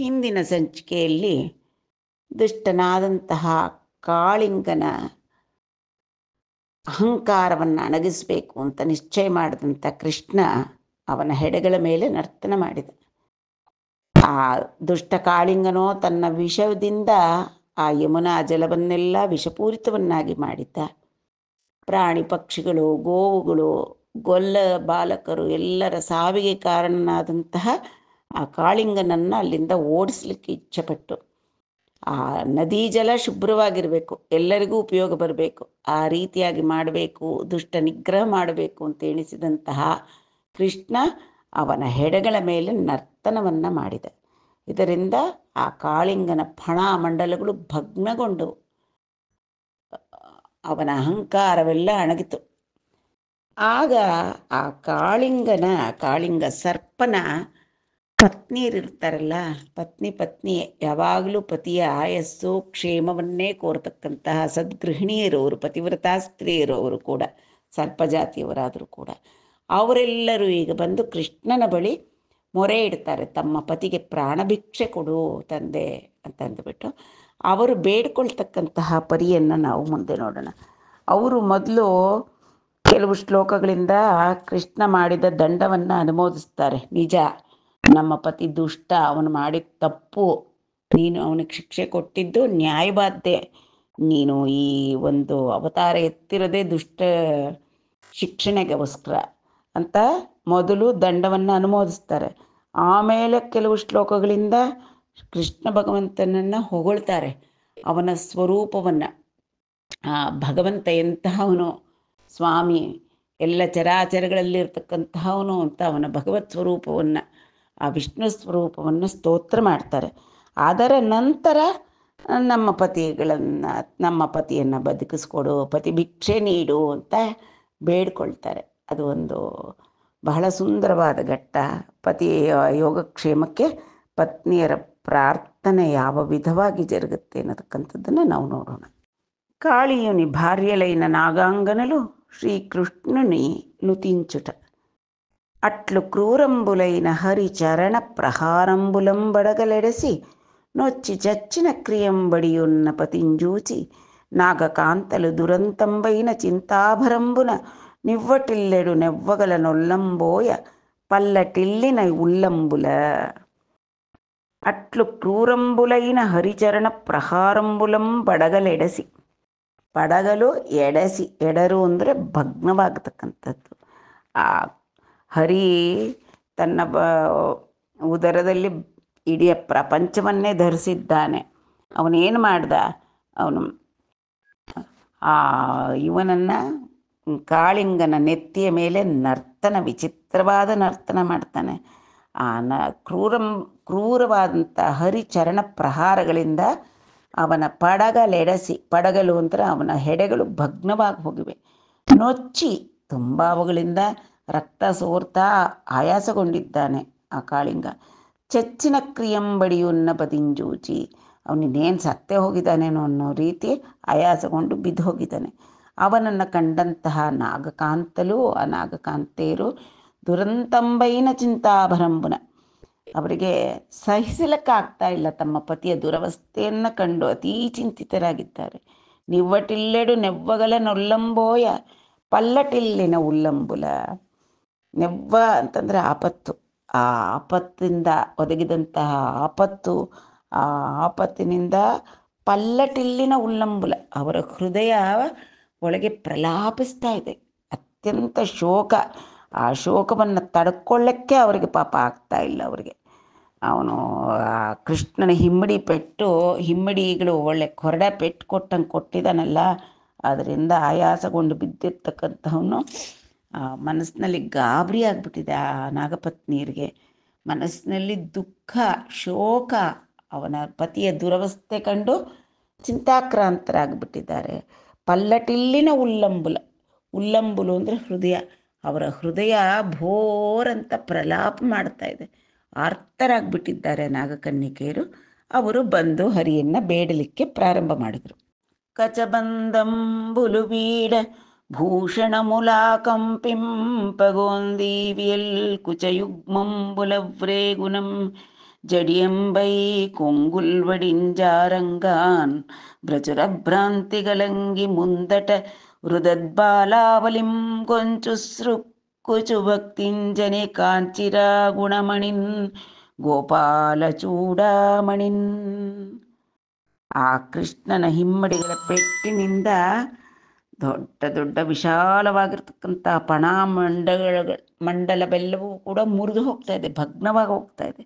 ಹಿಂದಿನ ಸಂಚಿಕೆಯಲ್ಲಿ ದುಷ್ಟನಾದಂತಹ ಕಾಳಿಂಗನ ಅಹಂಕಾರವನ್ನು ಅಣಗಿಸಬೇಕು ಅಂತ ನಿಶ್ಚಯ ಮಾಡಿದಂಥ ಕೃಷ್ಣ ಅವನ ಹೆಡೆಗಳ ಮೇಲೆ ನರ್ತನ ಮಾಡಿದ ಆ ದುಷ್ಟ ಕಾಳಿಂಗನೋ ತನ್ನ ವಿಷದಿಂದ ಆ ಯಮುನಾ ಜಲವನ್ನೆಲ್ಲ ವಿಷಪೂರಿತವನ್ನಾಗಿ ಮಾಡಿದ್ದ ಪ್ರಾಣಿ ಪಕ್ಷಿಗಳು ಗೋವುಗಳು ಗೊಲ್ಲ ಬಾಲಕರು ಎಲ್ಲರ ಸಾವಿಗೆ ಕಾರಣನಾದಂತಹ ಆ ಕಾಳಿಂಗನನ್ನು ಅಲ್ಲಿಂದ ಓಡಿಸ್ಲಿಕ್ಕೆ ಇಚ್ಛೆಪಟ್ಟು ಆ ನದಿ ಜಲ ಶುಭ್ರವಾಗಿರಬೇಕು ಎಲ್ಲರಿಗೂ ಉಪಯೋಗ ಬರಬೇಕು ಆ ರೀತಿಯಾಗಿ ಮಾಡಬೇಕು ದುಷ್ಟ ನಿಗ್ರಹ ಮಾಡಬೇಕು ಅಂತ ಎಣಿಸಿದಂತಹ ಕೃಷ್ಣ ಅವನ ಹೆಡೆಗಳ ಮೇಲೆ ನರ್ತನವನ್ನು ಮಾಡಿದ ಇದರಿಂದ ಆ ಕಾಳಿಂಗನ ಫಣ ಮಂಡಲಗಳು ಭಗ್ನಗೊಂಡವು ಅವನ ಅಹಂಕಾರವೆಲ್ಲ ಅಣಗಿತು ಆಗ ಆ ಕಾಳಿಂಗನ ಕಾಳಿಂಗ ಸರ್ಪನ ಇರ್ತಾರಲ್ಲ ಪತ್ನಿ ಪತ್ನಿ ಯಾವಾಗಲೂ ಪತಿಯ ಆಯಸ್ಸು ಕ್ಷೇಮವನ್ನೇ ಕೋರ್ತಕ್ಕಂತಹ ಅವರು ಪತಿವ್ರತಾ ಅವರು ಕೂಡ ಸರ್ಪಜಾತಿಯವರಾದರೂ ಕೂಡ ಅವರೆಲ್ಲರೂ ಈಗ ಬಂದು ಕೃಷ್ಣನ ಬಳಿ ಮೊರೆ ಇಡ್ತಾರೆ ತಮ್ಮ ಪತಿಗೆ ಪ್ರಾಣಭಿಕ್ಷೆ ಕೊಡು ತಂದೆ ಅಂತಂದುಬಿಟ್ಟು ಅವರು ಬೇಡ್ಕೊಳ್ತಕ್ಕಂತಹ ಪರಿಯನ್ನು ನಾವು ಮುಂದೆ ನೋಡೋಣ ಅವರು ಮೊದಲು ಕೆಲವು ಶ್ಲೋಕಗಳಿಂದ ಕೃಷ್ಣ ಮಾಡಿದ ದಂಡವನ್ನು ಅನುಮೋದಿಸ್ತಾರೆ ನಿಜ ನಮ್ಮ ಪತಿ ದುಷ್ಟ ಅವನು ಮಾಡಿದ ತಪ್ಪು ನೀನು ಅವನಿಗೆ ಶಿಕ್ಷೆ ಕೊಟ್ಟಿದ್ದು ನ್ಯಾಯಬಾಧ್ಯ ನೀನು ಈ ಒಂದು ಅವತಾರ ಎತ್ತಿರದೇ ದುಷ್ಟ ಶಿಕ್ಷಣೆಗೋಸ್ಕರ ಅಂತ ಮೊದಲು ದಂಡವನ್ನು ಅನುಮೋದಿಸ್ತಾರೆ ಆಮೇಲೆ ಕೆಲವು ಶ್ಲೋಕಗಳಿಂದ ಕೃಷ್ಣ ಭಗವಂತನನ್ನು ಹೊಗಳ್ತಾರೆ ಅವನ ಸ್ವರೂಪವನ್ನು ಆ ಭಗವಂತ ಎಂತಹವನು ಸ್ವಾಮಿ ಎಲ್ಲ ಚರಾಚರಗಳಲ್ಲಿರ್ತಕ್ಕಂತಹವನು ಅಂತ ಅವನ ಭಗವತ್ ಸ್ವರೂಪವನ್ನು ಆ ವಿಷ್ಣು ಸ್ವರೂಪವನ್ನು ಸ್ತೋತ್ರ ಮಾಡ್ತಾರೆ ಅದರ ನಂತರ ನಮ್ಮ ಪತಿಗಳನ್ನು ನಮ್ಮ ಪತಿಯನ್ನು ಬದುಕಿಸ್ಕೊಡು ಪತಿ ಭಿಕ್ಷೆ ನೀಡು ಅಂತ ಬೇಡ್ಕೊಳ್ತಾರೆ ಅದು ಒಂದು ಬಹಳ ಸುಂದರವಾದ ಘಟ್ಟ ಪತಿಯ ಯೋಗಕ್ಷೇಮಕ್ಕೆ ಪತ್ನಿಯರ ಪ್ರಾರ್ಥನೆ ಯಾವ ವಿಧವಾಗಿ ಜರುಗುತ್ತೆ ಅನ್ನತಕ್ಕಂಥದ್ದನ್ನು ನಾವು ನೋಡೋಣ ಕಾಳಿಯುನಿ ಭಾರ್ಯಲೈನ ನಾಗಾಂಗನಲು ಶ್ರೀಕೃಷ್ಣನಿ ಲುತಿಂಚುಟ అట్లు క్రూరంబులైన హరి చరణ ప్రహారంబులం బడగలెడసి నొచ్చి చచ్చిన క్రియంబడి ఉన్న పతింజూచి నాగకాంతలు దురంతంబైన చింతాభరంబున నివ్వటిల్లెడు నెవ్వగల నొల్లంబోయ పల్లటిల్లిన ఉల్లంబుల అట్లు క్రూరంబులైన హరిచరణ ప్రహారంబులం బడగలెడసి పడగలు ఎడసి ఎడరు అందరూ ಭಗ್ನವಾಗತಕ್ಕಂಥದ್ದು ఆ ಹರಿ ತನ್ನ ಬ ಉದರದಲ್ಲಿ ಇಡೀ ಪ್ರಪಂಚವನ್ನೇ ಧರಿಸಿದ್ದಾನೆ ಅವನೇನು ಮಾಡ್ದ ಅವನು ಆ ಇವನನ್ನು ಕಾಳಿಂಗನ ನೆತ್ತಿಯ ಮೇಲೆ ನರ್ತನ ವಿಚಿತ್ರವಾದ ನರ್ತನ ಮಾಡ್ತಾನೆ ಆ ನ ಕ್ರೂರಂ ಕ್ರೂರವಾದಂಥ ಹರಿಚರಣ ಪ್ರಹಾರಗಳಿಂದ ಅವನ ಪಡಗಲೆಡಸಿ ಪಡಗಲು ಅಂತ ಅವನ ಹೆಡೆಗಳು ಭಗ್ನವಾಗಿ ಹೋಗಿವೆ ನೊಚ್ಚಿ ತುಂಬ ಅವುಗಳಿಂದ ರಕ್ತ ಸೋರ್ತಾ ಆಯಾಸಗೊಂಡಿದ್ದಾನೆ ಆ ಕಾಳಿಂಗ ಚಚ್ಚಿನ ಕ್ರಿಯಂಬಡಿಯುನ್ನ ಬದಿಂಜೂಜಿ ಅವನಿನ್ನೇನು ಸತ್ತೆ ಹೋಗಿದ್ದಾನೇನೋ ಅನ್ನೋ ರೀತಿ ಆಯಾಸಗೊಂಡು ಬಿದ್ದು ಹೋಗಿದ್ದಾನೆ ಅವನನ್ನು ಕಂಡಂತಹ ನಾಗಕಾಂತಲು ಆ ನಾಗಕಾಂತೆಯರು ದುರಂತಂಬೈನ ಚಿಂತಾಭರಂಬುನ ಅವರಿಗೆ ಸಹಿಸಲಕ್ಕಾಗ್ತಾ ಇಲ್ಲ ತಮ್ಮ ಪತಿಯ ದುರವಸ್ಥೆಯನ್ನು ಕಂಡು ಅತೀ ಚಿಂತಿತರಾಗಿದ್ದಾರೆ ನಿವ್ವಟಿಲ್ಲೆಡು ನೆವ್ವಗಲ ನೊಲ್ಲಂಬೋಯ ಪಲ್ಲಟಿಲ್ಲಿನ ಉಲ್ಲಂಬುಲ ನೆವ್ವ ಅಂತಂದರೆ ಆಪತ್ತು ಆ ಆಪತ್ತಿಂದ ಒದಗಿದಂತಹ ಆಪತ್ತು ಆ ಆಪತ್ತಿನಿಂದ ಪಲ್ಲಟಿಲ್ಲಿನ ಉಲ್ಲಂಬುಲ ಅವರ ಹೃದಯ ಒಳಗೆ ಪ್ರಲಾಪಿಸ್ತಾ ಇದೆ ಅತ್ಯಂತ ಶೋಕ ಆ ಶೋಕವನ್ನು ತಡ್ಕೊಳ್ಳೋಕ್ಕೆ ಅವರಿಗೆ ಪಾಪ ಆಗ್ತಾ ಇಲ್ಲ ಅವರಿಗೆ ಅವನು ಆ ಕೃಷ್ಣನ ಹಿಮ್ಮಡಿ ಪೆಟ್ಟು ಹಿಮ್ಮಡಿಗಳು ಒಳ್ಳೆ ಕೊರಡ ಪೆಟ್ಟು ಕೊಟ್ಟಂಗೆ ಕೊಟ್ಟಿದ್ದಾನಲ್ಲ ಅದರಿಂದ ಆಯಾಸಗೊಂಡು ಬಿದ್ದಿರ್ತಕ್ಕಂಥವನು ಮನಸ್ಸಿನಲ್ಲಿ ಗಾಬರಿ ಆಗ್ಬಿಟ್ಟಿದೆ ಆ ನಾಗಪತ್ನಿಯರಿಗೆ ಮನಸ್ಸಿನಲ್ಲಿ ದುಃಖ ಶೋಕ ಅವನ ಪತಿಯ ದುರವಸ್ಥೆ ಕಂಡು ಚಿಂತಾಕ್ರಾಂತರಾಗ್ಬಿಟ್ಟಿದ್ದಾರೆ ಪಲ್ಲಟಿಲ್ಲಿನ ಉಲ್ಲಂಬುಲ ಉಲ್ಲಂಬುಲು ಅಂದರೆ ಹೃದಯ ಅವರ ಹೃದಯ ಭೋರಂತ ಪ್ರಲಾಪ ಮಾಡ್ತಾ ಇದೆ ಆರ್ತರಾಗ್ಬಿಟ್ಟಿದ್ದಾರೆ ನಾಗಕನ್ನಿಕೆಯರು ಅವರು ಬಂದು ಹರಿಯನ್ನು ಬೇಡಲಿಕ್ಕೆ ಪ್ರಾರಂಭ ಮಾಡಿದರು ಕಚಬಂದಂಬುಲು ಬೀಡ భూషణములా కంపింపగోందీవియల్కుచయుగ్మంబులవ్రేగుణం జడియంబై కొంగుల్వడింజారంగాన్ భ్రచురభ్రాంతి గలంగి ముందట హృదద్బాలావలిం కొంచుసృక్కుచు భక్తింజని కాంచిరా గుణమణిన్ ಗೋಪಾಲಚೂಡಾಮಣಿನ್ ಆ ಕೃಷ್ಣನ ಹಿಮ್ಮಡಿಗಳ ಪೆಟ್ಟಿನಿಂದ ದೊಡ್ಡ ದೊಡ್ಡ ವಿಶಾಲವಾಗಿರ್ತಕ್ಕಂಥ ಪಣ ಮಂಡಗಳ ಮಂಡಲ ಬೆಲ್ಲವೂ ಕೂಡ ಮುರಿದು ಹೋಗ್ತಾ ಇದೆ ಭಗ್ನವಾಗಿ ಹೋಗ್ತಾ ಇದೆ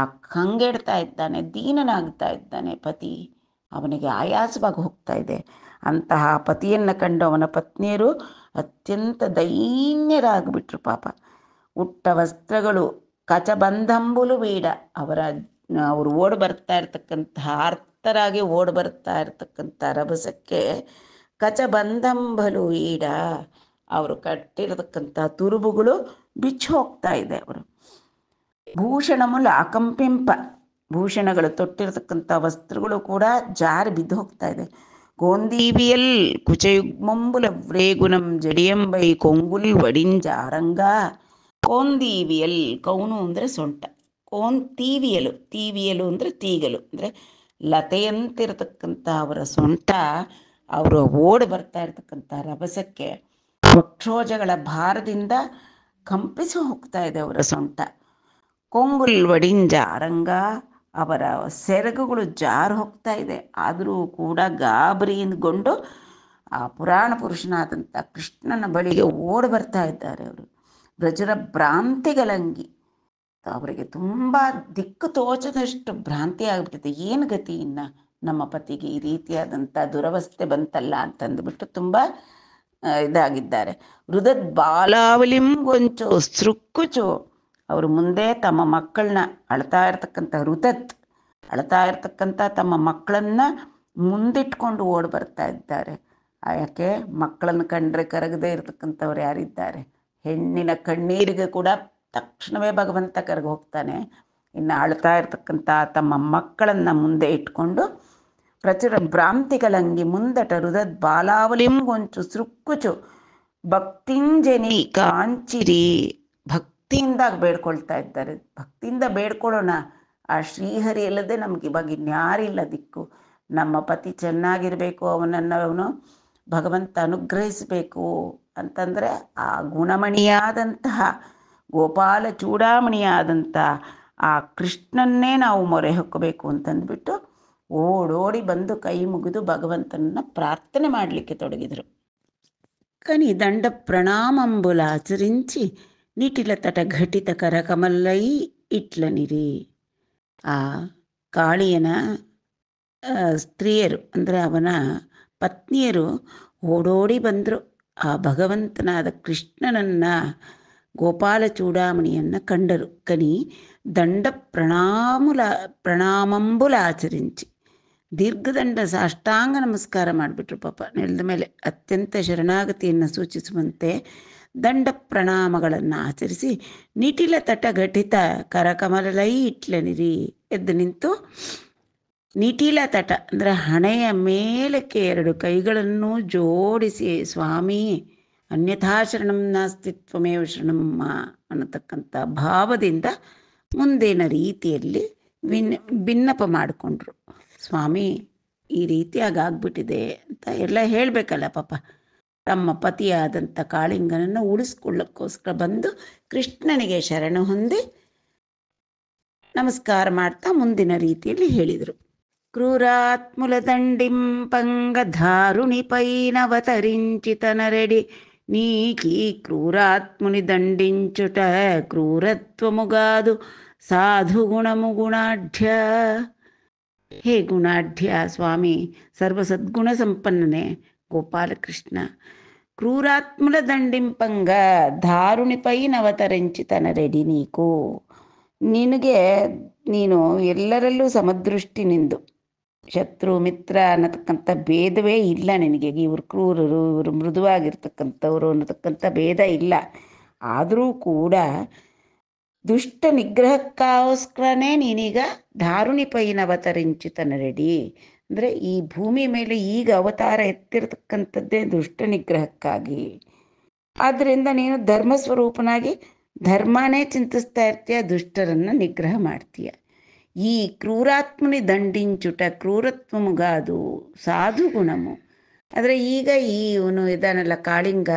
ಆ ಕಂಗೆಡ್ತಾ ಇದ್ದಾನೆ ದೀನನಾಗ್ತಾ ಇದ್ದಾನೆ ಪತಿ ಅವನಿಗೆ ಆಯಾಸವಾಗಿ ಹೋಗ್ತಾ ಇದೆ ಅಂತಹ ಪತಿಯನ್ನು ಕಂಡು ಅವನ ಪತ್ನಿಯರು ಅತ್ಯಂತ ದೈನ್ಯರಾಗ್ಬಿಟ್ರು ಪಾಪ ಉಟ್ಟ ವಸ್ತ್ರಗಳು ಕಚಬಂಧಂಬುಲು ಬೇಡ ಅವರ ಅವರು ಓಡ್ ಬರ್ತಾ ಇರ್ತಕ್ಕಂತಹ ಆರ್ತರಾಗಿ ಓಡ್ ಬರ್ತಾ ಇರ್ತಕ್ಕಂಥ ರಭಸಕ್ಕೆ ಕಚ ಬಂದಂಬಲು ಈಡ ಅವರು ಕಟ್ಟಿರತಕ್ಕಂಥ ತುರುಬುಗಳು ಬಿಚ್ಚಿ ಹೋಗ್ತಾ ಇದೆ ಅವರು ಭೂಷಣಮುಲ ಅಕಂಪಿಂಪ ಭೂಷಣಗಳು ತೊಟ್ಟಿರತಕ್ಕಂಥ ವಸ್ತ್ರಗಳು ಕೂಡ ಜಾರಿ ಬಿದ್ದು ಹೋಗ್ತಾ ಇದೆ ಗೋಂದೀಬಿಯಲ್ ಕುಚಯುಗ್ಮಂಬುಲ ವ್ರೇಗುನಂ ಜಡಿಯಂಬೈ ಕೊಂಗುಲಿ ವಡಿಂಜ ಅರಂಗ ಕೋಂದೀವಿಯಲ್ ಕೌನು ಅಂದರೆ ಸೊಂಟ ಕೋನ್ ತೀವಿಯಲು ತೀವಿಯಲು ಅಂದರೆ ತೀಗಲು ಅಂದರೆ ಲತೆಯಂತಿರತಕ್ಕಂಥ ಅವರ ಸೊಂಟ ಅವರು ಓಡಿ ಬರ್ತಾ ಇರ್ತಕ್ಕಂಥ ರಭಸಕ್ಕೆ ವಕ್ಷೋಜಗಳ ಭಾರದಿಂದ ಕಂಪಿಸಿ ಹೋಗ್ತಾ ಇದೆ ಅವರ ಸೊಂಟ ಕೊಂಗುಲ್ ವಡಿಂಜ ಅರಂಗ ಅವರ ಸೆರಗುಗಳು ಜಾರು ಹೋಗ್ತಾ ಇದೆ ಆದರೂ ಕೂಡ ಗಾಬರಿಯಿಂದಗೊಂಡು ಆ ಪುರಾಣ ಪುರುಷನಾದಂಥ ಕೃಷ್ಣನ ಬಳಿಗೆ ಓಡಿ ಬರ್ತಾ ಇದ್ದಾರೆ ಅವರು ಬ್ರಜರ ಭ್ರಾಂತಿಗಳಂಗಿ ಅವರಿಗೆ ತುಂಬ ದಿಕ್ಕು ತೋಚದಷ್ಟು ಭ್ರಾಂತಿ ಆಗಿಬಿಟ್ಟಿದೆ ಏನು ಗತಿ ಇನ್ನು ನಮ್ಮ ಪತಿಗೆ ಈ ರೀತಿಯಾದಂಥ ದುರವಸ್ಥೆ ಬಂತಲ್ಲ ಅಂತಂದ್ಬಿಟ್ಟು ತುಂಬ ಇದಾಗಿದ್ದಾರೆ ಬಾಲಾವಲಿಂ ಬಾಲಾವಲಿಂಗೊಂಚು ಸೃಕ್ಕುಚು ಅವರು ಮುಂದೆ ತಮ್ಮ ಮಕ್ಕಳನ್ನ ಅಳ್ತಾ ಇರ್ತಕ್ಕಂಥ ಋತತ್ ಅಳ್ತಾ ಇರ್ತಕ್ಕಂಥ ತಮ್ಮ ಮಕ್ಕಳನ್ನ ಮುಂದಿಟ್ಕೊಂಡು ಓಡ್ ಬರ್ತಾ ಇದ್ದಾರೆ ಯಾಕೆ ಮಕ್ಕಳನ್ನು ಕಂಡ್ರೆ ಕರಗದೆ ಇರತಕ್ಕಂಥವ್ರು ಯಾರಿದ್ದಾರೆ ಹೆಣ್ಣಿನ ಕಣ್ಣೀರಿಗೆ ಕೂಡ ತಕ್ಷಣವೇ ಭಗವಂತ ಕರಗಿ ಹೋಗ್ತಾನೆ ಇನ್ನು ಅಳ್ತಾ ಇರ್ತಕ್ಕಂಥ ತಮ್ಮ ಮಕ್ಕಳನ್ನು ಮುಂದೆ ಇಟ್ಕೊಂಡು ప్రచుర భ్రాంతికలంగి ముందట రుదద్ ಬಾಲಾವಲಿಂಗೊಂಚು సృక్కుచు ಭಕ್ತಿಂಜನಿ ಕಾಂಚಿರಿ ಭಕ್ತಿಯಿಂದ ಬೇಡ್ಕೊಳ್ತಾ ಇದ್ದಾರೆ ಭಕ್ತಿಯಿಂದ ಬೇಡ್ಕೊಳ್ಳೋಣ ಆ ಶ್ರೀಹರಿ ಅಲ್ಲದೆ ನಮ್ಗೆ ಇವಾಗ ಇನ್ಯಾರಿಲ್ಲ ದಿಕ್ಕು ನಮ್ಮ ಪತಿ ಚೆನ್ನಾಗಿರಬೇಕು ಅವನನ್ನು ಅವನು ಭಗವಂತ ಅನುಗ್ರಹಿಸಬೇಕು ಅಂತಂದರೆ ಆ ಗುಣಮಣಿಯಾದಂತಹ ಗೋಪಾಲ ಚೂಡಾಮಣಿಯಾದಂಥ ಆ ಕೃಷ್ಣನ್ನೇ ನಾವು ಮೊರೆ ಹೊಕ್ಕಬೇಕು ಅಂತಂದ್ಬಿಟ್ಟು ಓಡೋಡಿ ಬಂದು ಕೈ ಮುಗಿದು ಭಗವಂತನನ್ನ ಪ್ರಾರ್ಥನೆ ಮಾಡಲಿಕ್ಕೆ ತೊಡಗಿದರು ಕನಿ ದಂಡ ಪ್ರಣಾಮಂಬುಲ ತಟ ಘಟಿತ ఘటిత కరకమల్లై ఇట్లనిరి ಆ ಕಾಳಿಯನ ಸ್ತ್ರೀಯರು ಅಂದರೆ ಅವನ ಪತ್ನಿಯರು ಓಡೋಡಿ ಬಂದರು ಆ ಭಗವಂತನಾದ ಕೃಷ್ಣನನ್ನು ಗೋಪಾಲ ಚೂಡಾಮಣಿಯನ್ನು ಕಂಡರು ಕನಿ ದಂಡ ಪ್ರಣಾಮುಲ ಪ್ರಣಾಮಂಬುಲ ಆಚರಿಂಚಿ ದೀರ್ಘದಂಡ ಸಾಷ್ಟಾಂಗ ನಮಸ್ಕಾರ ಮಾಡಿಬಿಟ್ರು ಪಾಪ ನೆಲದ ಮೇಲೆ ಅತ್ಯಂತ ಶರಣಾಗತಿಯನ್ನು ಸೂಚಿಸುವಂತೆ ದಂಡ ಪ್ರಣಾಮಗಳನ್ನು ಆಚರಿಸಿ ನಿಟಿಲ ತಟ ಘಟಿತ ಕರಕಮಲ ಇಟ್ಲನಿರಿ ಎದ್ದು ನಿಂತು ನಿಟಿಲ ತಟ ಅಂದರೆ ಹಣೆಯ ಮೇಲಕ್ಕೆ ಎರಡು ಕೈಗಳನ್ನು ಜೋಡಿಸಿ ಸ್ವಾಮಿ ಅನ್ಯಥಾ ಶರಣಂ ನಾಸ್ತಿತ್ವಮೇವ ಶರಣಮ್ಮ ಅನ್ನತಕ್ಕಂಥ ಭಾವದಿಂದ ಮುಂದಿನ ರೀತಿಯಲ್ಲಿ ವಿನ್ ಭಿನ್ನಪ ಮಾಡಿಕೊಂಡ್ರು ಸ್ವಾಮಿ ಈ ರೀತಿಯಾಗಿ ಆಗ್ಬಿಟ್ಟಿದೆ ಅಂತ ಎಲ್ಲ ಹೇಳಬೇಕಲ್ಲ ಪಾಪ ತಮ್ಮ ಪತಿಯಾದಂಥ ಕಾಳಿಂಗನನ್ನು ಉಳಿಸ್ಕೊಳ್ಳೋಕ್ಕೋಸ್ಕರ ಬಂದು ಕೃಷ್ಣನಿಗೆ ಶರಣ ಹೊಂದಿ ನಮಸ್ಕಾರ ಮಾಡ್ತಾ ಮುಂದಿನ ರೀತಿಯಲ್ಲಿ ಹೇಳಿದರು ಕ್ರೂರಾತ್ಮುಲದಂಡಿಂ ಧಾರುಣಿ ಪೈನವತರಿಂಚಿತ ನೀಕಿ ದಂಡಿಂಚುಟ ಕ್ರೂರತ್ವ ಮುಗಾದು ಸಾಧು ಗುಣ ಮುಗುಣಾಢ್ಯ ಹೇ ಗುಣಾಢ್ಯ ಸ್ವಾಮಿ ಸರ್ವ ಸದ್ಗುಣ ಸಂಪನ್ನನೆ ಗೋಪಾಲಕೃಷ್ಣ ದಂಡಿಂಪಂಗ ಧಾರುಣಿ ಪೈ ನವತರಂಚಿತನ ರೆಡಿ ನೀಕು ನಿನಗೆ ನೀನು ಎಲ್ಲರಲ್ಲೂ ಸಮದೃಷ್ಟಿ ನಿಂದು ಶತ್ರು ಮಿತ್ರ ಅನ್ನತಕ್ಕಂಥ ಭೇದವೇ ಇಲ್ಲ ನಿನಗೆ ಇವರು ಕ್ರೂರರು ಇವರು ಮೃದುವಾಗಿರ್ತಕ್ಕಂಥವ್ರು ಅನ್ನತಕ್ಕಂಥ ಭೇದ ಇಲ್ಲ ಆದರೂ ಕೂಡ ದುಷ್ಟ ನಿಗ್ರಹಕ್ಕೋಸ್ಕರನೇ ನೀನೀಗ ದಾರುಣಿ ಪೈನ ರೆಡಿ ಅಂದರೆ ಈ ಭೂಮಿ ಮೇಲೆ ಈಗ ಅವತಾರ ಎತ್ತಿರತಕ್ಕಂಥದ್ದೇ ದುಷ್ಟ ನಿಗ್ರಹಕ್ಕಾಗಿ ಆದ್ದರಿಂದ ನೀನು ಧರ್ಮ ಸ್ವರೂಪನಾಗಿ ಧರ್ಮನೇ ಚಿಂತಿಸ್ತಾ ಇರ್ತೀಯ ದುಷ್ಟರನ್ನು ನಿಗ್ರಹ ಮಾಡ್ತೀಯ ಈ ಕ್ರೂರಾತ್ಮನಿ ದಂಡಿಂಚುಟ ಮುಗಾದು ಸಾಧು ಗುಣಮು ಆದರೆ ಈಗ ಈ ಇವನು ಇದಾನಲ್ಲ ಕಾಳಿಂಗ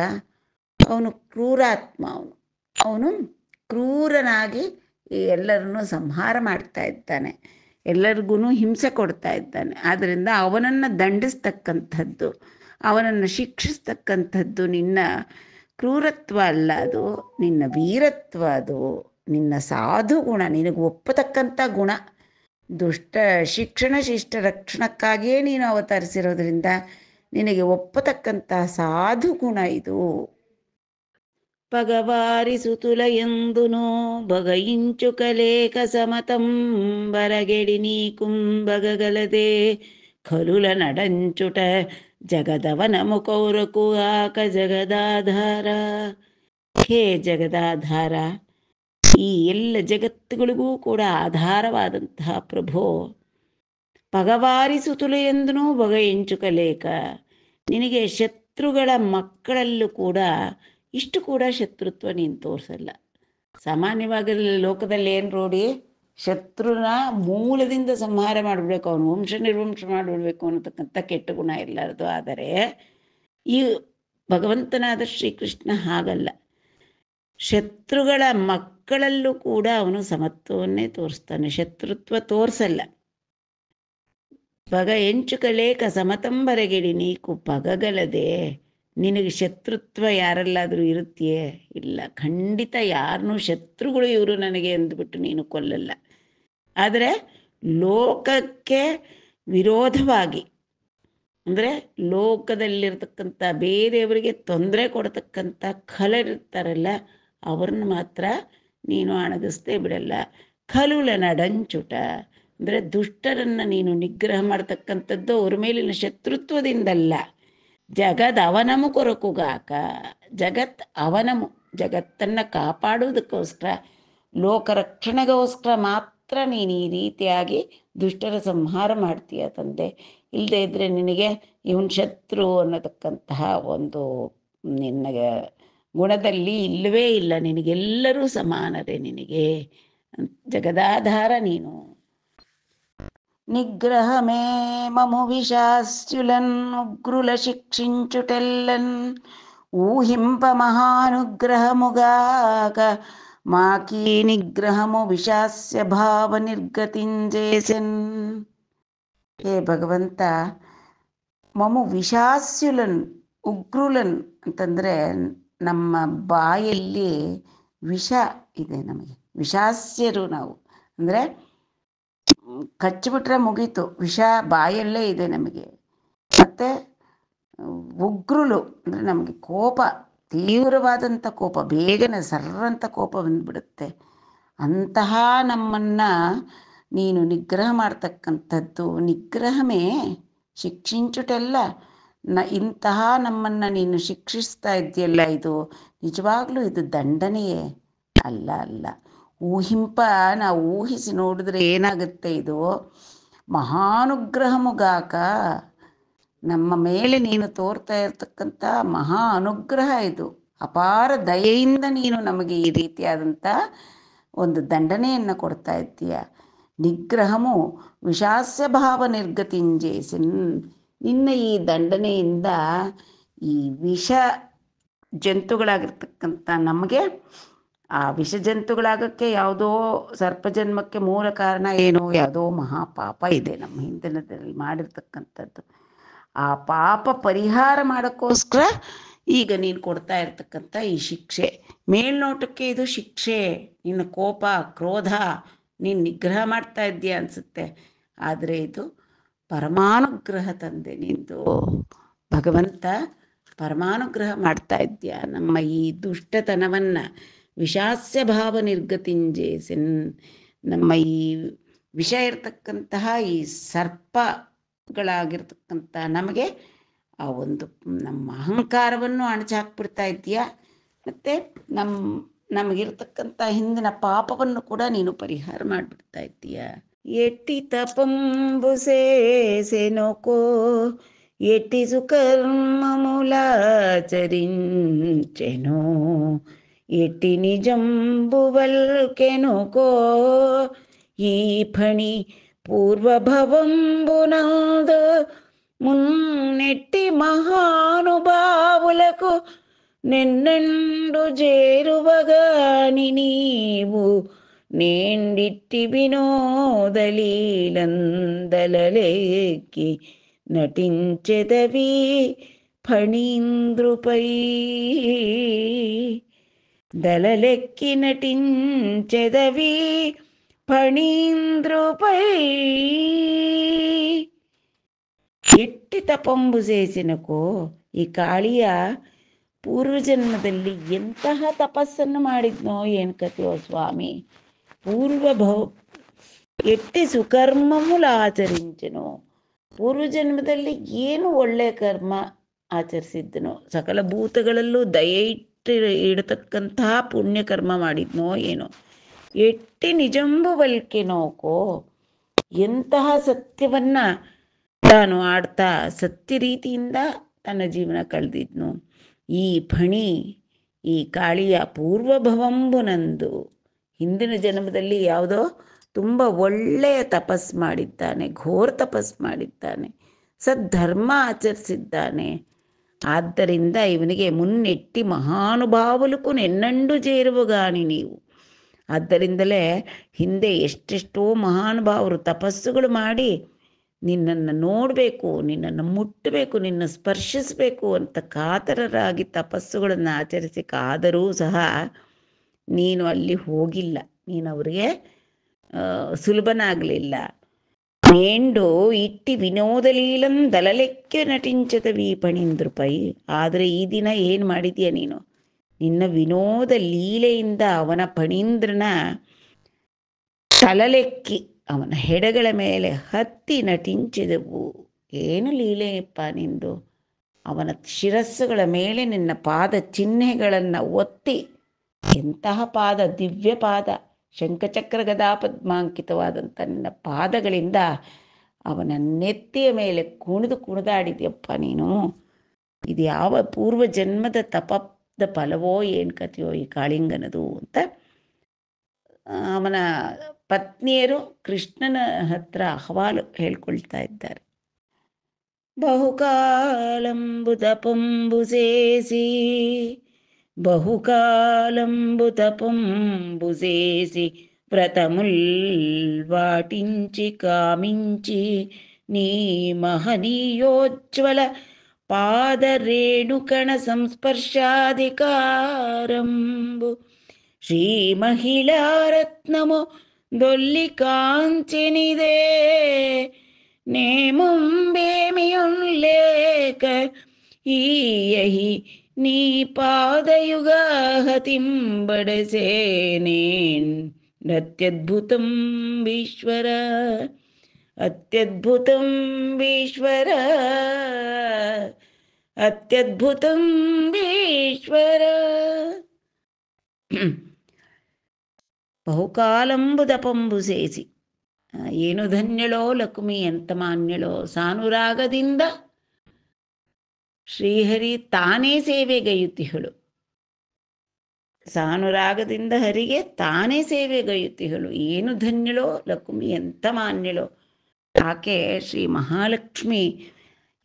ಅವನು ಕ್ರೂರಾತ್ಮ ಅವನು ಅವನು ಕ್ರೂರನಾಗಿ ಎಲ್ಲರನ್ನು ಸಂಹಾರ ಮಾಡ್ತಾ ಇದ್ದಾನೆ ಎಲ್ಲರಿಗೂ ಹಿಂಸೆ ಕೊಡ್ತಾ ಇದ್ದಾನೆ ಆದ್ದರಿಂದ ಅವನನ್ನು ದಂಡಿಸ್ತಕ್ಕಂಥದ್ದು ಅವನನ್ನು ಶಿಕ್ಷಿಸ್ತಕ್ಕಂಥದ್ದು ನಿನ್ನ ಕ್ರೂರತ್ವ ಅಲ್ಲ ಅದು ನಿನ್ನ ವೀರತ್ವ ಅದು ನಿನ್ನ ಸಾಧು ಗುಣ ನಿನಗೆ ಒಪ್ಪತಕ್ಕಂಥ ಗುಣ ದುಷ್ಟ ಶಿಕ್ಷಣ ಶಿಷ್ಟ ರಕ್ಷಣಕ್ಕಾಗಿಯೇ ನೀನು ಅವತರಿಸಿರೋದ್ರಿಂದ ನಿನಗೆ ಒಪ್ಪತಕ್ಕಂಥ ಸಾಧು ಗುಣ ಇದು పగవారిసుతుల ఎందునో బగయించుకలేక సమతం బరగెడి నీకుంబగలదే ಖಲುಲ ನಡಂಚುಟ ಜಗದವನ కౌరకు ಆಕ ಜಗದಾಧಾರ ಹೇ ಜಗದಾಧಾರ ಈ ಎಲ್ಲ ಜಗತ್ತುಗಳಿಗೂ ಕೂಡ ಆಧಾರವಾದಂತಹ ಪ್ರಭೋ ಪಗವಾರಿಸುತುಲು ಎಂದೂ ಬಗೆಯಿಂಚುಕಲೇಕ ನಿನಗೆ ಶತ್ರುಗಳ ಮಕ್ಕಳಲ್ಲೂ ಕೂಡ ಇಷ್ಟು ಕೂಡ ಶತ್ರುತ್ವ ನೀನು ತೋರಿಸಲ್ಲ ಸಾಮಾನ್ಯವಾಗಿ ಲೋಕದಲ್ಲಿ ಏನು ನೋಡಿ ಶತ್ರುನ ಮೂಲದಿಂದ ಸಂಹಾರ ಮಾಡಿಬಿಡ್ಬೇಕು ಅವನು ವಂಶ ನಿರ್ವಂಶ ಮಾಡಿಬಿಡ್ಬೇಕು ಅನ್ನತಕ್ಕಂಥ ಕೆಟ್ಟ ಗುಣ ಇರಲಾರದು ಆದರೆ ಈ ಭಗವಂತನಾದ ಶ್ರೀಕೃಷ್ಣ ಹಾಗಲ್ಲ ಶತ್ರುಗಳ ಮಕ್ಕಳಲ್ಲೂ ಕೂಡ ಅವನು ಸಮತ್ವವನ್ನೇ ತೋರಿಸ್ತಾನೆ ಶತ್ರುತ್ವ ತೋರಿಸಲ್ಲ ಪಗ ಎಂಚು ಕಲೇಕ ನೀಕು ಪಗಗಲದೆ ನಿನಗೆ ಶತ್ರುತ್ವ ಯಾರಲ್ಲಾದರೂ ಇರುತ್ತೀಯೇ ಇಲ್ಲ ಖಂಡಿತ ಯಾರನ್ನೂ ಶತ್ರುಗಳು ಇವರು ನನಗೆ ಅಂದ್ಬಿಟ್ಟು ನೀನು ಕೊಲ್ಲಲ್ಲ ಆದರೆ ಲೋಕಕ್ಕೆ ವಿರೋಧವಾಗಿ ಅಂದರೆ ಲೋಕದಲ್ಲಿರ್ತಕ್ಕಂಥ ಬೇರೆಯವರಿಗೆ ತೊಂದರೆ ಕೊಡ್ತಕ್ಕಂಥ ಇರ್ತಾರಲ್ಲ ಅವ್ರನ್ನ ಮಾತ್ರ ನೀನು ಅಣಗಿಸ್ತೇ ಬಿಡಲ್ಲ ಕಲುಳನ ಡಂಚುಟ ಅಂದರೆ ದುಷ್ಟರನ್ನು ನೀನು ನಿಗ್ರಹ ಮಾಡ್ತಕ್ಕಂಥದ್ದು ಅವ್ರ ಮೇಲಿನ ಶತ್ರುತ್ವದಿಂದಲ್ಲ ಅವನಮು ಕೊರಕುಗಾಕ ಜಗತ್ ಅವನಮು ಜಗತ್ತನ್ನು ಕಾಪಾಡುವುದಕ್ಕೋಸ್ಕರ ಲೋಕ ರಕ್ಷಣೆಗೋಸ್ಕರ ಮಾತ್ರ ನೀನು ಈ ರೀತಿಯಾಗಿ ದುಷ್ಟರ ಸಂಹಾರ ಮಾಡ್ತೀಯ ತಂದೆ ಇಲ್ಲದೆ ಇದ್ದರೆ ನಿನಗೆ ಇವನ್ ಶತ್ರು ಅನ್ನತಕ್ಕಂತಹ ಒಂದು ನಿನ್ನ ಗುಣದಲ್ಲಿ ಇಲ್ಲವೇ ಇಲ್ಲ ನಿನಗೆಲ್ಲರೂ ಸಮಾನರೇ ನಿನಗೆ ಜಗದಾಧಾರ ನೀನು నిగ్రహమే మము విశాస్యులన్ ఉగ్రుల శిక్షించుటెల్లన్ ఊహింప మహానుగ్రహముగాక మాకీ నిగ్రహము విశాస్య భావ నిర్గతించేసెన్ హే భగವಂತ ಮಮು ವಿಶಾಸ್ಯುಲನ್ ಉಗ್ರುಲನ್ ಅಂತಂದರೆ ನಮ್ಮ ಬಾಯಲ್ಲಿ ವಿಷ ಇದೆ ನಮಗೆ ವಿಷಾಸ್ಯರು ನಾವು ಅಂದರೆ ಕಚ್ಚಿಬಿಟ್ರೆ ಮುಗೀತು ವಿಷ ಬಾಯಲ್ಲೇ ಇದೆ ನಮಗೆ ಮತ್ತೆ ಉಗ್ರುಲು ಅಂದರೆ ನಮಗೆ ಕೋಪ ತೀವ್ರವಾದಂಥ ಕೋಪ ಬೇಗನೆ ಸರ್ರಂತ ಕೋಪ ಬಂದ್ಬಿಡುತ್ತೆ ಅಂತಹ ನಮ್ಮನ್ನು ನೀನು ನಿಗ್ರಹ ಮಾಡ್ತಕ್ಕಂಥದ್ದು ನಿಗ್ರಹಮೇ ಶಿಕ್ಷಿಂಚುಟೆಲ್ಲ ನ ಇಂತಹ ನಮ್ಮನ್ನು ನೀನು ಶಿಕ್ಷಿಸ್ತಾ ಇದೆಯಲ್ಲ ಇದು ನಿಜವಾಗ್ಲೂ ಇದು ದಂಡನೆಯೇ ಅಲ್ಲ ಅಲ್ಲ ಊಹಿಂಪ ನಾ ಊಹಿಸಿ ನೋಡಿದ್ರೆ ಏನಾಗುತ್ತೆ ಇದು ಮಹಾನುಗ್ರಹಮುಗಾಕ ನಮ್ಮ ಮೇಲೆ ನೀನು ತೋರ್ತಾ ಇರ್ತಕ್ಕಂಥ ಮಹಾ ಅನುಗ್ರಹ ಇದು ಅಪಾರ ದಯೆಯಿಂದ ನೀನು ನಮಗೆ ಈ ರೀತಿಯಾದಂಥ ಒಂದು ದಂಡನೆಯನ್ನು ಕೊಡ್ತಾ ಇದ್ದೀಯ ನಿಗ್ರಹಮು ವಿಷಾಸ್ಯ ಭಾವ ನಿರ್ಗತಿಂಜೇಸಿನ್ ನಿನ್ನ ಈ ದಂಡನೆಯಿಂದ ಈ ವಿಷ ಜಂತುಗಳಾಗಿರ್ತಕ್ಕಂಥ ನಮಗೆ ಆ ಜಂತುಗಳಾಗಕ್ಕೆ ಯಾವುದೋ ಸರ್ಪಜನ್ಮಕ್ಕೆ ಮೂಲ ಕಾರಣ ಏನೋ ಯಾವುದೋ ಮಹಾಪಾಪ ಇದೆ ನಮ್ಮ ಹಿಂದಿನದಲ್ಲಿ ಮಾಡಿರ್ತಕ್ಕಂಥದ್ದು ಆ ಪಾಪ ಪರಿಹಾರ ಮಾಡೋಕ್ಕೋಸ್ಕರ ಈಗ ನೀನು ಕೊಡ್ತಾ ಇರ್ತಕ್ಕಂಥ ಈ ಶಿಕ್ಷೆ ಮೇಲ್ನೋಟಕ್ಕೆ ಇದು ಶಿಕ್ಷೆ ನಿನ್ನ ಕೋಪ ಕ್ರೋಧ ನೀನು ನಿಗ್ರಹ ಮಾಡ್ತಾ ಇದ್ದೀಯ ಅನಿಸುತ್ತೆ ಆದರೆ ಇದು ಪರಮಾನುಗ್ರಹ ತಂದೆ ನಿಂದು ಭಗವಂತ ಪರಮಾನುಗ್ರಹ ಮಾಡ್ತಾ ಇದ್ದೀಯ ನಮ್ಮ ಈ ದುಷ್ಟತನವನ್ನು ವಿಷಾಸ್ಯ ಭಾವ ನಿರ್ಗತಿಂಜೇಸೆನ್ ನಮ್ಮ ಈ ವಿಷ ಇರ್ತಕ್ಕಂತಹ ಈ ಸರ್ಪಗಳಾಗಿರ್ತಕ್ಕಂತಹ ನಮಗೆ ಆ ಒಂದು ನಮ್ಮ ಅಹಂಕಾರವನ್ನು ಅಣಚಾಕ್ಬಿಡ್ತಾ ಇದೆಯಾ ಮತ್ತೆ ನಮ್ಮ ನಮಗಿರ್ತಕ್ಕಂಥ ಹಿಂದಿನ ಪಾಪವನ್ನು ಕೂಡ ನೀನು ಪರಿಹಾರ ಮಾಡಿಬಿಡ್ತಾ ಇದ್ದೀಯ ಎಟ್ಟಿ ತಪಂಬು ಕೋ ಎಟ್ಟಿ ಚರಿಂಚೆನೋ ఎట్టి నిజంబువల్కెనుకో ఈ ఫణి పూర్వభవంబునందు మున్నెట్టి మహానుభావులకు నిన్నెండు చేరువగాని నీవు నేండిట్టి వినోదలీలందలలేకి నటించెదవి ఫణీంద్రుపై దళలెక్కి నటించెదవి ಪಣೀಂದ್ರೋಪೈ ఎట్టి తపంబు ಈ ಕಾಳಿಯ ಪೂರ್ವಜನ್ಮದಲ್ಲಿ ಎಂತಹ ತಪಸ್ಸನ್ನು ಮಾಡಿದ್ನೋ ಏನು ಕಥೆಯೋ ಸ್ವಾಮಿ ಪೂರ್ವ ಭವ ಎಟ್ಟಿ ಸುಕರ್ಮಮುಲ ಆಚರಿಂಚನು ಪೂರ್ವಜನ್ಮದಲ್ಲಿ ಏನು ಒಳ್ಳೆಯ ಕರ್ಮ ಆಚರಿಸಿದ್ದನು ಸಕಲ ಭೂತಗಳಲ್ಲೂ ದಯ ಎಷ್ಟು ಇಡತಕ್ಕಂತಹ ಪುಣ್ಯಕರ್ಮ ಮಾಡಿದ್ನೋ ಏನೋ ಎಟ್ಟಿ ನಿಜಂಬು ಬಲ್ಕೆ ನೋಕೋ ಎಂತಹ ಸತ್ಯವನ್ನ ತಾನು ಆಡ್ತಾ ಸತ್ಯ ರೀತಿಯಿಂದ ತನ್ನ ಜೀವನ ಕಳೆದಿದ್ನು ಈ ಫಣಿ ಈ ಕಾಳಿಯ ಪೂರ್ವಭವಂಬು ನಂದು ಹಿಂದಿನ ಜನ್ಮದಲ್ಲಿ ಯಾವುದೋ ತುಂಬ ಒಳ್ಳೆಯ ತಪಸ್ ಮಾಡಿದ್ದಾನೆ ಘೋರ್ ತಪಸ್ ಮಾಡಿದ್ದಾನೆ ಸದ್ಧರ್ಮ ಆಚರಿಸಿದ್ದಾನೆ ಆದ್ದರಿಂದ ಇವನಿಗೆ ಮುನ್ನೆಟ್ಟಿ మహానుభావులకు ನೆನ್ನಂಡು ಜೇರುವ ಗಾಣಿ ನೀವು ಆದ್ದರಿಂದಲೇ ಹಿಂದೆ ಎಷ್ಟೆಷ್ಟೋ ಮಹಾನುಭಾವರು ತಪಸ್ಸುಗಳು ಮಾಡಿ ನಿನ್ನನ್ನು ನೋಡಬೇಕು ನಿನ್ನನ್ನು ಮುಟ್ಟಬೇಕು ನಿನ್ನ ಸ್ಪರ್ಶಿಸಬೇಕು ಅಂತ ಕಾತರರಾಗಿ ತಪಸ್ಸುಗಳನ್ನು ಕಾದರೂ ಸಹ ನೀನು ಅಲ್ಲಿ ಹೋಗಿಲ್ಲ ನೀನು ಅವರಿಗೆ ಸುಲಭನಾಗಲಿಲ್ಲ ಇಟ್ಟಿ ವಿನೋದ వినోదలీలం ದಲಲೆಕ್ಕೆ ನಟಿಂಚದ ಪೈ ಆದರೆ ಈ ದಿನ ಏನು ಮಾಡಿದೀಯ ನೀನು ನಿನ್ನ ವಿನೋದ ಲೀಲೆಯಿಂದ ಅವನ ಪಣೀಂದ್ರನ ತಲಲೆಕ್ಕಿ ಅವನ ಹೆಡಗಳ ಮೇಲೆ ಹತ್ತಿ ನಟಿಂಚಿದವು ಏನು ಲೀಲೆಯಪ್ಪ ನಿಂದು ಅವನ ಶಿರಸ್ಸುಗಳ ಮೇಲೆ ನಿನ್ನ ಪಾದ ಚಿಹ್ನೆಗಳನ್ನು ಒತ್ತಿ ಎಂತಹ ಪಾದ ದಿವ್ಯ ಪಾದ ಶಂಕಚಕ್ರ ಗದಾ ಪದ್ಮಾಂಕಿತವಾದಂಥ ನಿನ್ನ ಪಾದಗಳಿಂದ ಅವನ ನೆತ್ತಿಯ ಮೇಲೆ ಕುಣಿದು ಕುಣಿದಾಡಿದ್ಯಪ್ಪ ನೀನು ಇದು ಯಾವ ಪೂರ್ವ ಜನ್ಮದ ತಪದ ಫಲವೋ ಏನು ಕಥೆಯೋ ಈ ಕಾಳಿಂಗನದು ಅಂತ ಅವನ ಪತ್ನಿಯರು ಕೃಷ್ಣನ ಹತ್ರ ಅಹವಾಲು ಹೇಳ್ಕೊಳ್ತಾ ಇದ್ದಾರೆ ಬಹುಕಾಲಂಬು ತಪಂಬು ಸೇಸಿ బహుకాలంబు తపంబుసేసి వ్రతముల్ వాటించి కామించి నీ మహనీయోజ్వల పాదరేణుకణ సంస్పర్శాధికారంబు శ్రీమహిళారత్నము దొల్లి కాంచినిదే నేముంబేమియుంలేక ఈయహి నీ പാതയുക ഹതിമ്പടസേനേൻ അത്യദ്ഭുതം ഈശ്വര അത്യദ്ഭുതം ഈശ്വര అత్యద్భుతం ఈశ్వర బహుకాలంబు దపంబు చేసి ఏను ధన్యలో లక్ష్మి ఎంత మాన్యలో సానురాగదిందా ಶ್ರೀಹರಿ ತಾನೇ ಸೇವೆಗೈಯುತ್ತಿಹಳು ಸಾನುರಾಗದಿಂದ ಹರಿಗೆ ತಾನೇ ಸೇವೆಗೈಯುತ್ತಿಹಳು ಏನು ಧನ್ಯಳೋ ಲಕ್ಷ್ಮಿ ಎಂತ ಮಾನ್ಯಳೋ ಆಕೆ ಶ್ರೀ ಮಹಾಲಕ್ಷ್ಮಿ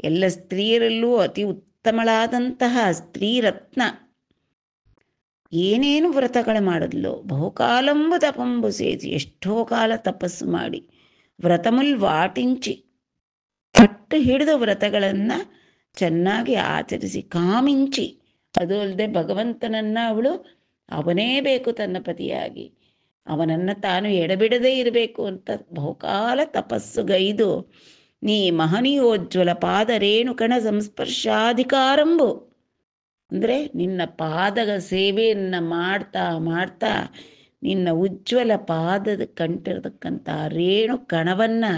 ಎಲ್ಲ ಸ್ತ್ರೀಯರಲ್ಲೂ ಅತಿ ಉತ್ತಮಳಾದಂತಹ ಸ್ತ್ರೀರತ್ನ ಏನೇನು ವ್ರತಗಳು ಮಾಡಿದ್ಲು ಬಹುಕಾಲಂಬು ತಪಂಬು ಸೇಜಿ ಎಷ್ಟೋ ಕಾಲ ತಪಸ್ಸು ಮಾಡಿ ವ್ರತಮುಲ್ ವಾಟಿಂಚಿ ಪಟ್ಟು ಹಿಡಿದು ವ್ರತಗಳನ್ನ ಚೆನ್ನಾಗಿ ಆಚರಿಸಿ ಕಾಮಿಂಚಿ ಅದು ಅಲ್ಲದೆ ಭಗವಂತನನ್ನ ಅವಳು ಅವನೇ ಬೇಕು ತನ್ನ ಪತಿಯಾಗಿ ಅವನನ್ನ ತಾನು ಎಡಬಿಡದೇ ಇರಬೇಕು ಅಂತ ಬಹುಕಾಲ ತಪಸ್ಸುಗೈದು ನೀ ಮಹನೀಯೋಜ್ವಲ ಪಾದ ಕಣ ಸಂಸ್ಪರ್ಶಾಧಿಕಾರಂಬು ಅಂದ್ರೆ ನಿನ್ನ ಪಾದಗ ಸೇವೆಯನ್ನ ಮಾಡ್ತಾ ಮಾಡ್ತಾ ನಿನ್ನ ಉಜ್ವಲ ಪಾದದ ಕಂಟಿರ್ತಕ್ಕಂಥ ರೇಣು ಕಣವನ್ನು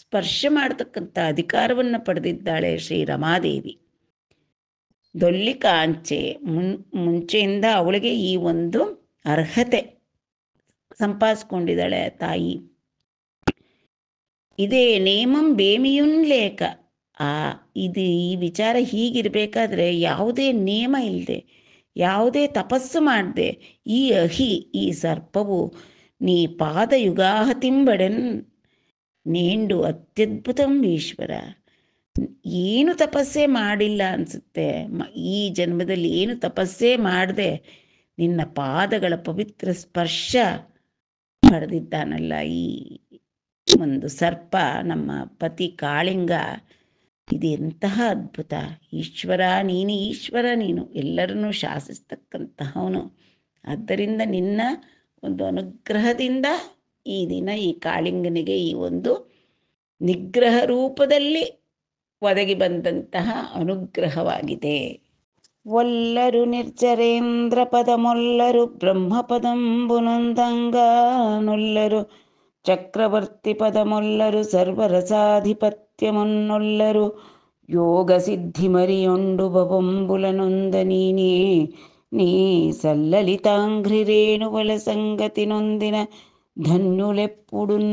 ಸ್ಪರ್ಶ ಮಾಡತಕ್ಕಂತ ಅಧಿಕಾರವನ್ನ ಪಡೆದಿದ್ದಾಳೆ ಶ್ರೀ ರಮಾದೇವಿ ದೊಲ್ಲಿ ಕಾಂಚೆ ಮುನ್ ಮುಂಚೆಯಿಂದ ಅವಳಿಗೆ ಈ ಒಂದು ಅರ್ಹತೆ ಸಂಪಾದಿಸ್ಕೊಂಡಿದ್ದಾಳೆ ತಾಯಿ ಇದೇ ನೇಮಂ ಬೇಮಿಯುನ್ ಲೇಖ ಆ ಇದು ಈ ವಿಚಾರ ಹೀಗಿರಬೇಕಾದ್ರೆ ಯಾವುದೇ ನೇಮ ಇಲ್ಲದೆ ಯಾವುದೇ ತಪಸ್ಸು ಮಾಡದೆ ಈ ಅಹಿ ಈ ಸರ್ಪವು ನೀ ಪಾದ ತಿಂಬಡೆನ್ ನೇಂಡು ಅತ್ಯದ್ಭುತಂ ಈಶ್ವರ ಏನು ತಪಸ್ಸೆ ಮಾಡಿಲ್ಲ ಅನಿಸುತ್ತೆ ಈ ಜನ್ಮದಲ್ಲಿ ಏನು ತಪಸ್ಸೇ ಮಾಡದೆ ನಿನ್ನ ಪಾದಗಳ ಪವಿತ್ರ ಸ್ಪರ್ಶ ಪಡೆದಿದ್ದಾನಲ್ಲ ಈ ಒಂದು ಸರ್ಪ ನಮ್ಮ ಪತಿ ಕಾಳಿಂಗ ಇದೆಂತಹ ಅದ್ಭುತ ಈಶ್ವರ ನೀನು ಈಶ್ವರ ನೀನು ಎಲ್ಲರನ್ನೂ ಶಾಸಿಸ್ತಕ್ಕಂತಹವನು ಆದ್ದರಿಂದ ನಿನ್ನ ಒಂದು ಅನುಗ್ರಹದಿಂದ ಈ ದಿನ ಈ ಕಾಳಿಂಗನಿಗೆ ಈ ಒಂದು ನಿಗ್ರಹ ರೂಪದಲ್ಲಿ ಒದಗಿ ಬಂದಂತಹ ಅನುಗ್ರಹವಾಗಿದೆ ಒಲ್ಲರು ನಿರ್ಜರೇಂದ್ರ ಪದಮೊಲ್ಲರು ಬ್ರಹ್ಮಪದಂಬುನೊಂದಂಗಾನೊಲ್ಲರು ಚಕ್ರವರ್ತಿ ಪದಮೊಲ್ಲರು ಮುನ್ನೊಲ್ಲರು ಯೋಗ ಸಿದ್ಧಿ ಮರಿಯೊಂಡು ನೀನೇ ನೀ ರೇಣುಗಳ ಸಂಗತಿ ನೊಂದಿನ ధన్యులెప్పుడున్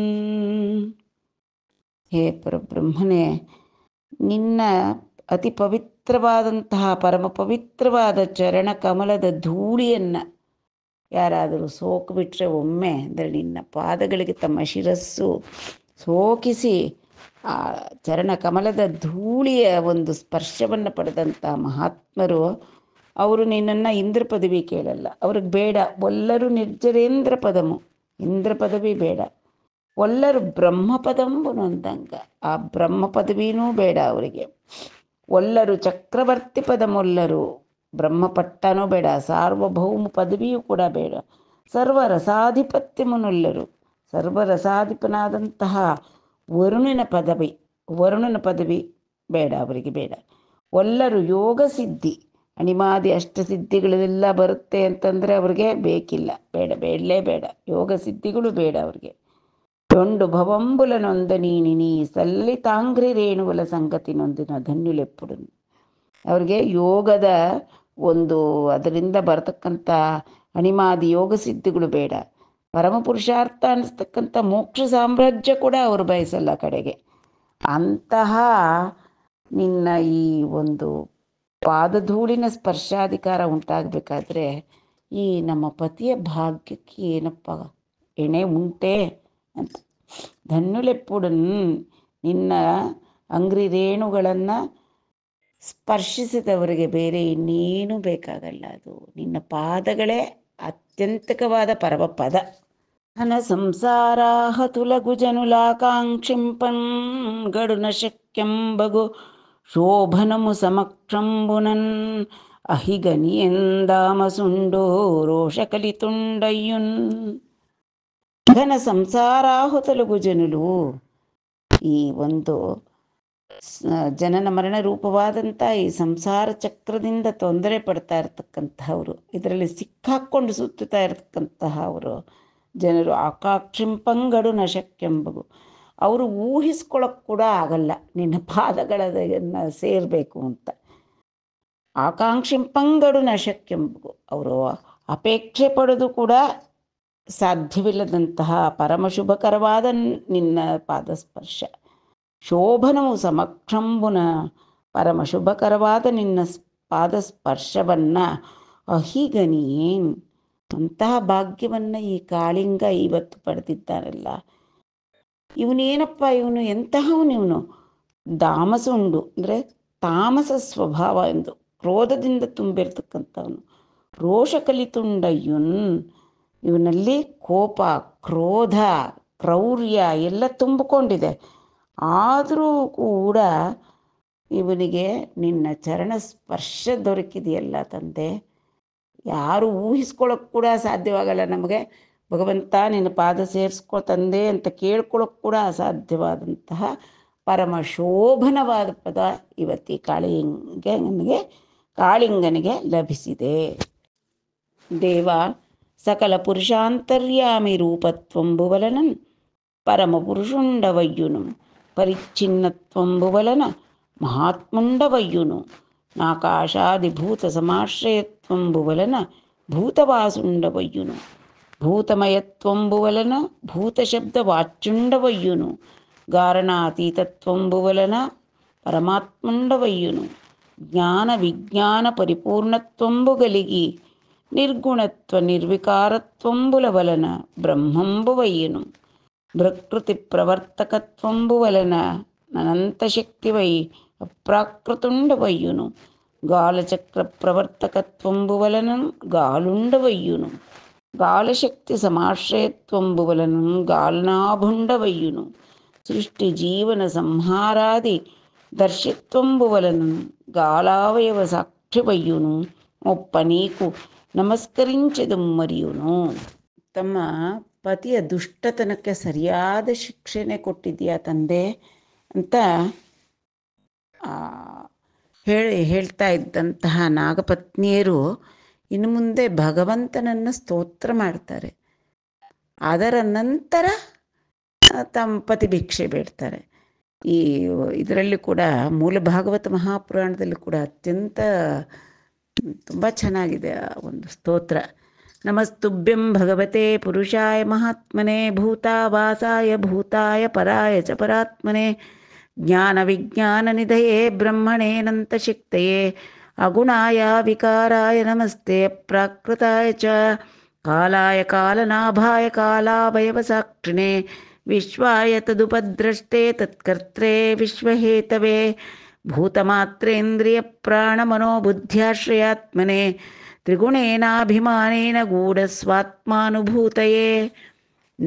ಹೇ ಪರಬ್ರಹ್ಮನೇ ನಿನ್ನ ಅತಿ ಪವಿತ್ರವಾದಂತಹ ಪರಮ ಪವಿತ್ರವಾದ ಚರಣ ಕಮಲದ ಧೂಳಿಯನ್ನು ಯಾರಾದರೂ ಬಿಟ್ಟರೆ ಒಮ್ಮೆ ಅಂದರೆ ನಿನ್ನ ಪಾದಗಳಿಗೆ ತಮ್ಮ ಶಿರಸ್ಸು ಸೋಕಿಸಿ ಆ ಚರಣ ಕಮಲದ ಧೂಳಿಯ ಒಂದು ಸ್ಪರ್ಶವನ್ನು ಪಡೆದಂಥ ಮಹಾತ್ಮರು ಅವರು ನಿನ್ನನ್ನು ಇಂದ್ರ ಪದವಿ ಕೇಳಲ್ಲ ಅವ್ರಿಗೆ ಬೇಡ ಒಲ್ಲರೂ ನಿರ್ಜರೇಂದ್ರ ಪದಮು ಇಂದ್ರ ಪದವಿ ಬೇಡ ಒಲ್ಲರು ಬ್ರಹ್ಮ ಅಂದಂಗ ಆ ಬ್ರಹ್ಮ ಪದವಿನೂ ಬೇಡ ಅವರಿಗೆ ಒಲ್ಲರು ಚಕ್ರವರ್ತಿ ಪದಮೊಲ್ಲರು ಬ್ರಹ್ಮ ಪಟ್ಟನೂ ಬೇಡ ಸಾರ್ವಭೌಮ ಪದವಿಯೂ ಕೂಡ ಬೇಡ ಸರ್ವರಸಾಧಿಪತ್ಯ ಮುನೊಲ್ಲರು ಸರ್ವರಸಾಧಿಪನಾದಂತಹ ವರುಣನ ಪದವಿ ವರುಣನ ಪದವಿ ಬೇಡ ಅವರಿಗೆ ಬೇಡ ಒಲ್ಲರು ಯೋಗ ಸಿದ್ಧಿ ಅಣಿಮಾದಿ ಸಿದ್ಧಿಗಳೆಲ್ಲ ಬರುತ್ತೆ ಅಂತಂದರೆ ಅವ್ರಿಗೆ ಬೇಕಿಲ್ಲ ಬೇಡ ಬೇಡಲೇ ಬೇಡ ಯೋಗ ಸಿದ್ಧಿಗಳು ಬೇಡ ಅವ್ರಿಗೆ ತೊಂಡು ನೊಂದ ನೀನಿನಿ ಸಲ್ಲಿ ತಾಂಗ್ರಿ ರೇಣುವಲ ನೊಂದಿನ ಧನ್ಯುಲೆಪ್ಪುಡು ಅವ್ರಿಗೆ ಯೋಗದ ಒಂದು ಅದರಿಂದ ಬರತಕ್ಕಂಥ ಅಣಿಮಾದಿ ಯೋಗ ಸಿದ್ಧಿಗಳು ಬೇಡ ಪರಮಪುರುಷಾರ್ಥ ಅನ್ನಿಸ್ತಕ್ಕಂಥ ಮೋಕ್ಷ ಸಾಮ್ರಾಜ್ಯ ಕೂಡ ಅವರು ಬಯಸಲ್ಲ ಕಡೆಗೆ ಅಂತಹ ನಿನ್ನ ಈ ಒಂದು ಪಾದಧೂಳಿನ ಸ್ಪರ್ಶಾಧಿಕಾರ ಉಂಟಾಗಬೇಕಾದ್ರೆ ಈ ನಮ್ಮ ಪತಿಯ ಭಾಗ್ಯಕ್ಕೆ ಏನಪ್ಪ ಎಣೆ ಉಂಟೆ ಅಂತ ಧನ್ನುಲೆಪ್ಪುಡನ್ ನಿನ್ನ ಅಂಗ್ರಿ ರೇಣುಗಳನ್ನು ಸ್ಪರ್ಶಿಸಿದವರಿಗೆ ಬೇರೆ ಇನ್ನೇನು ಬೇಕಾಗಲ್ಲ ಅದು ನಿನ್ನ ಪಾದಗಳೇ ಅತ್ಯಂತಕವಾದ ಪರಮ ಪದ ಹನ ಸಂಸಾರಾಹ ತುಲಗುಜನುಲಾಕಾಂಕ್ಷಿಂಪನ್ ಗಡು ನಶಕ್ಯಂಬಗು శోభనము సమక్షంబునన్ అహిగనియందామసుండో రోషకలితుండయ్యున్ ఘన ಸಂಸಾರಾಹುತಲುಗು ಜನಲು ಈ ಒಂದು ಜನನ ಮರಣ ರೂಪವಾದಂಥ ಈ ಸಂಸಾರ ಚಕ್ರದಿಂದ ತೊಂದರೆ ಪಡ್ತಾ ಇರ್ತಕ್ಕಂಥವ್ರು ಇದರಲ್ಲಿ ಸಿಕ್ಕಾಕ್ಕೊಂಡು ಸುತ್ತುತ್ತಾ ಇರತಕ್ಕಂತಹ ಅವರು ಜನರು ಆಕಾಕ್ಷಿಂಪಂಗಡು ನಶಕ್ಕೆಂಬಗು ಅವರು ಊಹಿಸ್ಕೊಳಕ್ ಕೂಡ ಆಗಲ್ಲ ನಿನ್ನ ಪಾದಗಳನ್ನು ಸೇರಬೇಕು ಅಂತ ಆಕಾಂಕ್ಷಿ ಪಂಗಡು ನಶಕ್ಕೆ ಅವರು ಅಪೇಕ್ಷೆ ಪಡೆದು ಕೂಡ ಸಾಧ್ಯವಿಲ್ಲದಂತಹ ಪರಮಶುಭಕರವಾದ ನಿನ್ನ ಪಾದಸ್ಪರ್ಶ ಶೋಭನವು ಸಮಕ್ಷಂಬುನ ಪರಮಶುಭಕರವಾದ ನಿನ್ನ ಪಾದಸ್ಪರ್ಶವನ್ನು ಅಹಿಗನಿಯೇನ್ ಅಂತಹ ಭಾಗ್ಯವನ್ನು ಈ ಕಾಳಿಂಗ ಇವತ್ತು ಪಡೆದಿದ್ದಾರಲ್ಲ ಇವನೇನಪ್ಪ ಇವನು ಎಂತಹವನು ಇವನು ದಾಮಸ ಉಂಡು ಅಂದರೆ ತಾಮಸ ಸ್ವಭಾವ ಎಂದು ಕ್ರೋಧದಿಂದ ತುಂಬಿರ್ತಕ್ಕಂಥವನು ರೋಷ ಕಲಿತುಂಡ ಇವನ್ ಇವನಲ್ಲಿ ಕೋಪ ಕ್ರೋಧ ಕ್ರೌರ್ಯ ಎಲ್ಲ ತುಂಬಿಕೊಂಡಿದೆ ಆದರೂ ಕೂಡ ಇವನಿಗೆ ನಿನ್ನ ಚರಣ ಸ್ಪರ್ಶ ದೊರಕಿದೆಯಲ್ಲ ತಂದೆ ಯಾರು ಊಹಿಸ್ಕೊಳ್ಳೋಕೆ ಕೂಡ ಸಾಧ್ಯವಾಗಲ್ಲ ನಮಗೆ ಭಗವಂತ ನಿನ್ನ ಪಾದ ಸೇರಿಸ್ಕೊ ತಂದೆ ಅಂತ ಕೇಳ್ಕೊಳ್ಳೋಕೆ ಕೂಡ ಅಸಾಧ್ಯವಾದಂತಹ ಪರಮ ಶೋಭನವಾದ ಪದ ಇವತ್ತಿ ಕಾಳಿಂಗನಿಗೆ ಕಾಳಿಂಗನಿಗೆ ಲಭಿಸಿದೆ ದೇವ ಸಕಲ ಪುರುಷಾಂತರ್ಯಾಮಿ ರೂಪತ್ವಂಬುವಲನನ್ ಪರಮಪುರುಷುಂಡವಯ್ಯುನು ಪರಿಚ್ಛಿನ್ನತ್ವಂಬುವಲನ ಮಹಾತ್ಮುಂಡವಯ್ಯುನು ನಾಕಾಶಾದಿಭೂತ ಸಮಾಶ್ರಯತ್ವಂಬುವಲನ ಭೂತವಾಸುಂಡವಯ್ಯುನು భూతమయత్వంబు వలన భూతశబ్ద వాచ్యుండవయ్యును గారణాతీతత్వంబు వలన పరమాత్ముండవయ్యును జ్ఞాన విజ్ఞాన పరిపూర్ణత్వంబు కలిగి నిర్గుణత్వ నిర్వికారత్వంబుల వలన బ్రహ్మంబు వయ్యును ప్రకృతి ప్రవర్తకత్వంబు వలన అనంతశక్తివై అప్రాకృతుండవయ్యును గాలచక్ర ప్రవర్తకత్వంబు వలన గాలుండవయ్యును గాలశక్తి సమాశ్రయత్వంబువలను గాల్నాభుండవయ్యును సృష్టి జీవన సంహారాది దర్శిత్వంబువలను గాలావయవ సాక్షివయ్యును ఒప్ప నీకు నమస్కరించదు మరియును తమ ತಮ್ಮ ಪತಿಯ ದುಷ್ಟತನಕ್ಕೆ ಸರಿಯಾದ ಶಿಕ್ಷೆನೆ ಕೊಟ್ಟಿದ್ಯಾ ತಂದೆ ಅಂತ ಹೇಳಿ ಹೇಳ್ತಾ ಇದ್ದಂತಹ ನಾಗಪತ್ನಿಯರು ಇನ್ನು ಮುಂದೆ ಭಗವಂತನನ್ನು ಸ್ತೋತ್ರ ಮಾಡ್ತಾರೆ ಅದರ ನಂತರ ತಮ್ಮ ಭಿಕ್ಷೆ ಬೇಡ್ತಾರೆ ಈ ಇದರಲ್ಲಿ ಕೂಡ ಮೂಲ ಭಾಗವತ ಮಹಾಪುರಾಣದಲ್ಲಿ ಕೂಡ ಅತ್ಯಂತ ತುಂಬ ಚೆನ್ನಾಗಿದೆ ಆ ಒಂದು ಸ್ತೋತ್ರ ನಮಸ್ತುಭ್ಯಂ ಭಗವತೆ ಪುರುಷಾಯ ಮಹಾತ್ಮನೆ ಭೂತಾವಾಸಾಯ ಭೂತಾಯ ಪರಾಯ ಚ ಪರಾತ್ಮನೆ ಜ್ಞಾನ ವಿಜ್ಞಾನ ನಿಧಯೇ ಶಕ್ತೆಯೇ अगुनाया विकाराय नमस्ते प्राकृताय च कालाय कालनाभाय कालावयवसाक्षिणे विश्वाय तदुपद्रष्टे तत्कर्त्रे विश्वहेतवे भूतमात्रेन्द्रियप्राणमनोबुद्ध्याश्रयात्मने त्रिगुणेनाभिमानेन गूढस्वात्मानुभूतये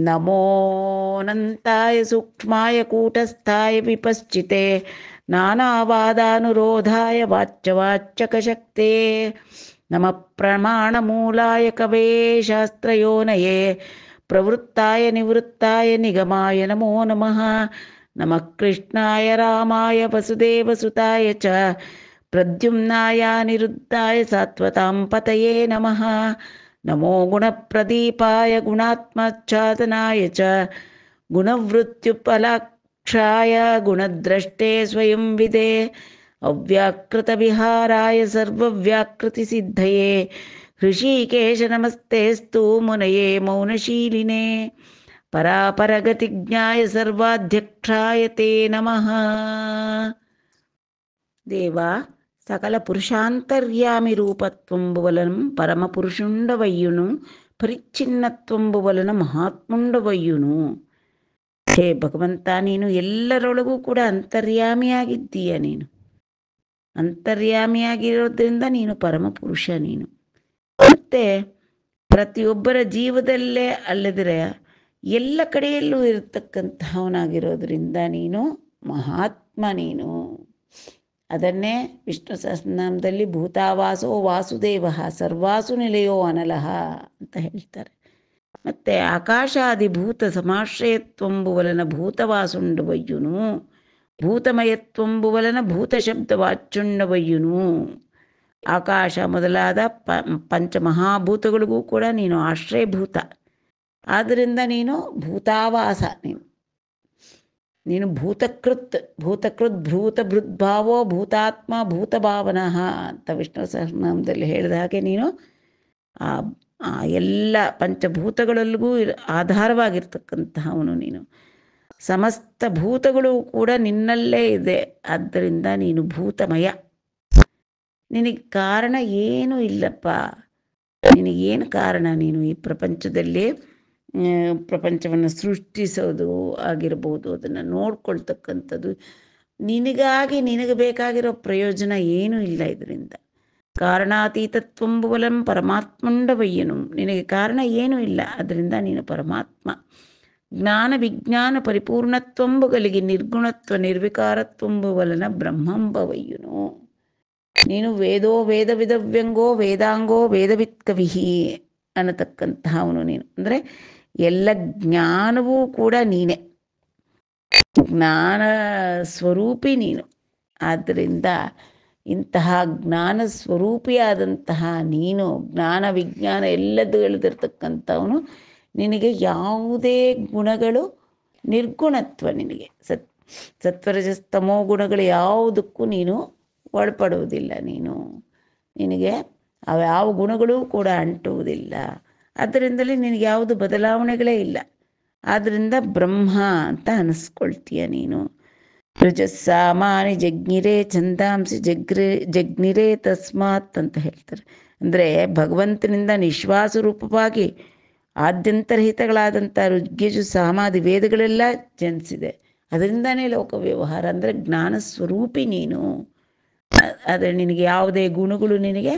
नमोऽनन्ताय सूक्ष्माय कूटस्थाय विपश्चिते नानावादानुरोधाय वाच्यवाच्यकशक्ते नमः प्रमाणमूलाय कवेशास्त्रयोनये प्रवृत्ताय निवृत्ताय निगमाय नमो नमः नमः कृष्णाय रामाय वसुदेवसुताय च प्रद्युम्नाय निरुद्धाय पतये नमः नमो गुणप्रदीपाय गुणात्मच्छादनाय च गुणवृत्युपलाक् గుణద్రష్టే స్వయం విదే అవ్యాకృత విహారాయ సర్వవ్యాకృతి సిద్ధయే सर्वव्याकृतिसिद्धये हृषीकेश మునయే మౌనశీలినే పరాపరగతి జ్ఞాయ సర్వాధ్యక్షాయ తే నమ దేవా సకల పురుషాంతర్యామి రూపత్వంబు వలన పరమపురుషుండవయ్యును పరిచ్ఛిన్నత్వంబు వలన మహాత్ముండవయ్యును ಹೇ ಭಗವಂತ ನೀನು ಎಲ್ಲರೊಳಗೂ ಕೂಡ ಅಂತರ್ಯಾಮಿಯಾಗಿದ್ದೀಯ ನೀನು ಅಂತರ್ಯಾಮಿಯಾಗಿರೋದ್ರಿಂದ ನೀನು ಪರಮಪುರುಷ ನೀನು ಮತ್ತೆ ಪ್ರತಿಯೊಬ್ಬರ ಜೀವದಲ್ಲೇ ಅಲ್ಲದ್ರೆ ಎಲ್ಲ ಕಡೆಯಲ್ಲೂ ಇರತಕ್ಕಂತಹವನಾಗಿರೋದ್ರಿಂದ ನೀನು ಮಹಾತ್ಮ ನೀನು ಅದನ್ನೇ ವಿಷ್ಣು ಸಹಸ್ರನಾಮದಲ್ಲಿ ಭೂತಾವಾಸೋ ವಾಸುದೇವ ಸರ್ವಾಸು ನಿಲಯೋ ಅನಲಹ ಅಂತ ಹೇಳ್ತಾರೆ ಮತ್ತು ಆಕಾಶಾದಿಭೂತ ಸಮಾಶ್ರಯತ್ವಂಬುವಲನ ಭೂತವಾಸುಂಡವಯ್ಯುನು ಭೂತಮಯತ್ವಂಬುವಲನ ಭೂತಶಬ್ದವಾಚುಂಡವಯ್ಯುನು ಆಕಾಶ ಮೊದಲಾದ ಪ ಪಂಚಮಹಾಭೂತಗಳಿಗೂ ಕೂಡ ನೀನು ಆಶ್ರಯಭೂತ ಆದ್ದರಿಂದ ನೀನು ಭೂತಾವಾಸ ನೀನು ನೀನು ಭೂತಕೃತ್ ಭೂತಕೃತ್ ಭೂತ ಭೃದ್ಭಾವೋ ಭೂತಾತ್ಮ ಭೂತಭಾವನಃ ಅಂತ ವಿಷ್ಣು ಸಹಸ್ರನಾಮದಲ್ಲಿ ಹೇಳಿದ ಹಾಗೆ ನೀನು ಆ ಆ ಎಲ್ಲ ಪಂಚಭೂತಗಳಲ್ಲಿಗೂ ಆಧಾರವಾಗಿರ್ತಕ್ಕಂತಹವನು ನೀನು ಸಮಸ್ತ ಭೂತಗಳು ಕೂಡ ನಿನ್ನಲ್ಲೇ ಇದೆ ಆದ್ದರಿಂದ ನೀನು ಭೂತಮಯ ನಿನಗೆ ಕಾರಣ ಏನೂ ಇಲ್ಲಪ್ಪ ನಿನಗೇನು ಕಾರಣ ನೀನು ಈ ಪ್ರಪಂಚದಲ್ಲಿ ಪ್ರಪಂಚವನ್ನು ಸೃಷ್ಟಿಸೋದು ಆಗಿರ್ಬೋದು ಅದನ್ನು ನೋಡ್ಕೊಳ್ತಕ್ಕಂಥದ್ದು ನಿನಗಾಗಿ ನಿನಗೆ ಬೇಕಾಗಿರೋ ಪ್ರಯೋಜನ ಏನೂ ಇಲ್ಲ ಇದರಿಂದ ಕಾರಣಾತೀತತ್ವಂಬುವಲಂ ಪರಮಾತ್ಮಂಡವಯ್ಯನು ನಿನಗೆ ಕಾರಣ ಏನೂ ಇಲ್ಲ ಅದರಿಂದ ನೀನು ಪರಮಾತ್ಮ ಜ್ಞಾನ ವಿಜ್ಞಾನ ಪರಿಪೂರ್ಣತ್ವಂಬುಗಳಿಗೆ ನಿರ್ಗುಣತ್ವ ನಿರ್ವಿಕಾರತ್ವಂಬುವಲನ ಬ್ರಹ್ಮಂಬವಯ್ಯನು ನೀನು ವೇದೋ ವೇದ ವಿಧವ್ಯಂಗೋ ವೇದಾಂಗೋ ವೇದವಿತ್ ಕವಿಹಿ ಅನ್ನತಕ್ಕಂತಹ ಅವನು ನೀನು ಅಂದ್ರೆ ಎಲ್ಲ ಜ್ಞಾನವೂ ಕೂಡ ನೀನೇ ಜ್ಞಾನ ಸ್ವರೂಪಿ ನೀನು ಆದ್ದರಿಂದ ಇಂತಹ ಜ್ಞಾನ ಸ್ವರೂಪಿಯಾದಂತಹ ನೀನು ಜ್ಞಾನ ವಿಜ್ಞಾನ ಎಲ್ಲದ್ದು ಎಳೆದಿರ್ತಕ್ಕಂಥವನು ನಿನಗೆ ಯಾವುದೇ ಗುಣಗಳು ನಿರ್ಗುಣತ್ವ ನಿನಗೆ ಸತ್ ಸತ್ವರಜಸ್ತಮೋ ಗುಣಗಳು ಯಾವುದಕ್ಕೂ ನೀನು ಒಳಪಡುವುದಿಲ್ಲ ನೀನು ನಿನಗೆ ಯಾವ ಗುಣಗಳೂ ಕೂಡ ಅಂಟುವುದಿಲ್ಲ ಅದರಿಂದಲೇ ನಿನಗೆ ಯಾವುದು ಬದಲಾವಣೆಗಳೇ ಇಲ್ಲ ಆದ್ದರಿಂದ ಬ್ರಹ್ಮ ಅಂತ ಅನಿಸ್ಕೊಳ್ತೀಯ ನೀನು ರಜಸ್ಸಾಮಾನಿ ಜಗ್ನಿರೇ ಚಂದಾಂಸಿ ಜಗ್ರೆ ಜಗ್ನಿರೇ ತಸ್ಮಾತ್ ಅಂತ ಹೇಳ್ತಾರೆ ಅಂದರೆ ಭಗವಂತನಿಂದ ನಿಶ್ವಾಸ ರೂಪವಾಗಿ ಆದ್ಯಂತರಹಿತಗಳಾದಂಥ ಋಗ್ಗಿಜು ಸಾಮಾದಿ ವೇದಗಳೆಲ್ಲ ಜನಿಸಿದೆ ಅದರಿಂದಾನೇ ಲೋಕ ವ್ಯವಹಾರ ಅಂದರೆ ಜ್ಞಾನ ಸ್ವರೂಪಿ ನೀನು ಆದರೆ ನಿನಗೆ ಯಾವುದೇ ಗುಣಗಳು ನಿನಗೆ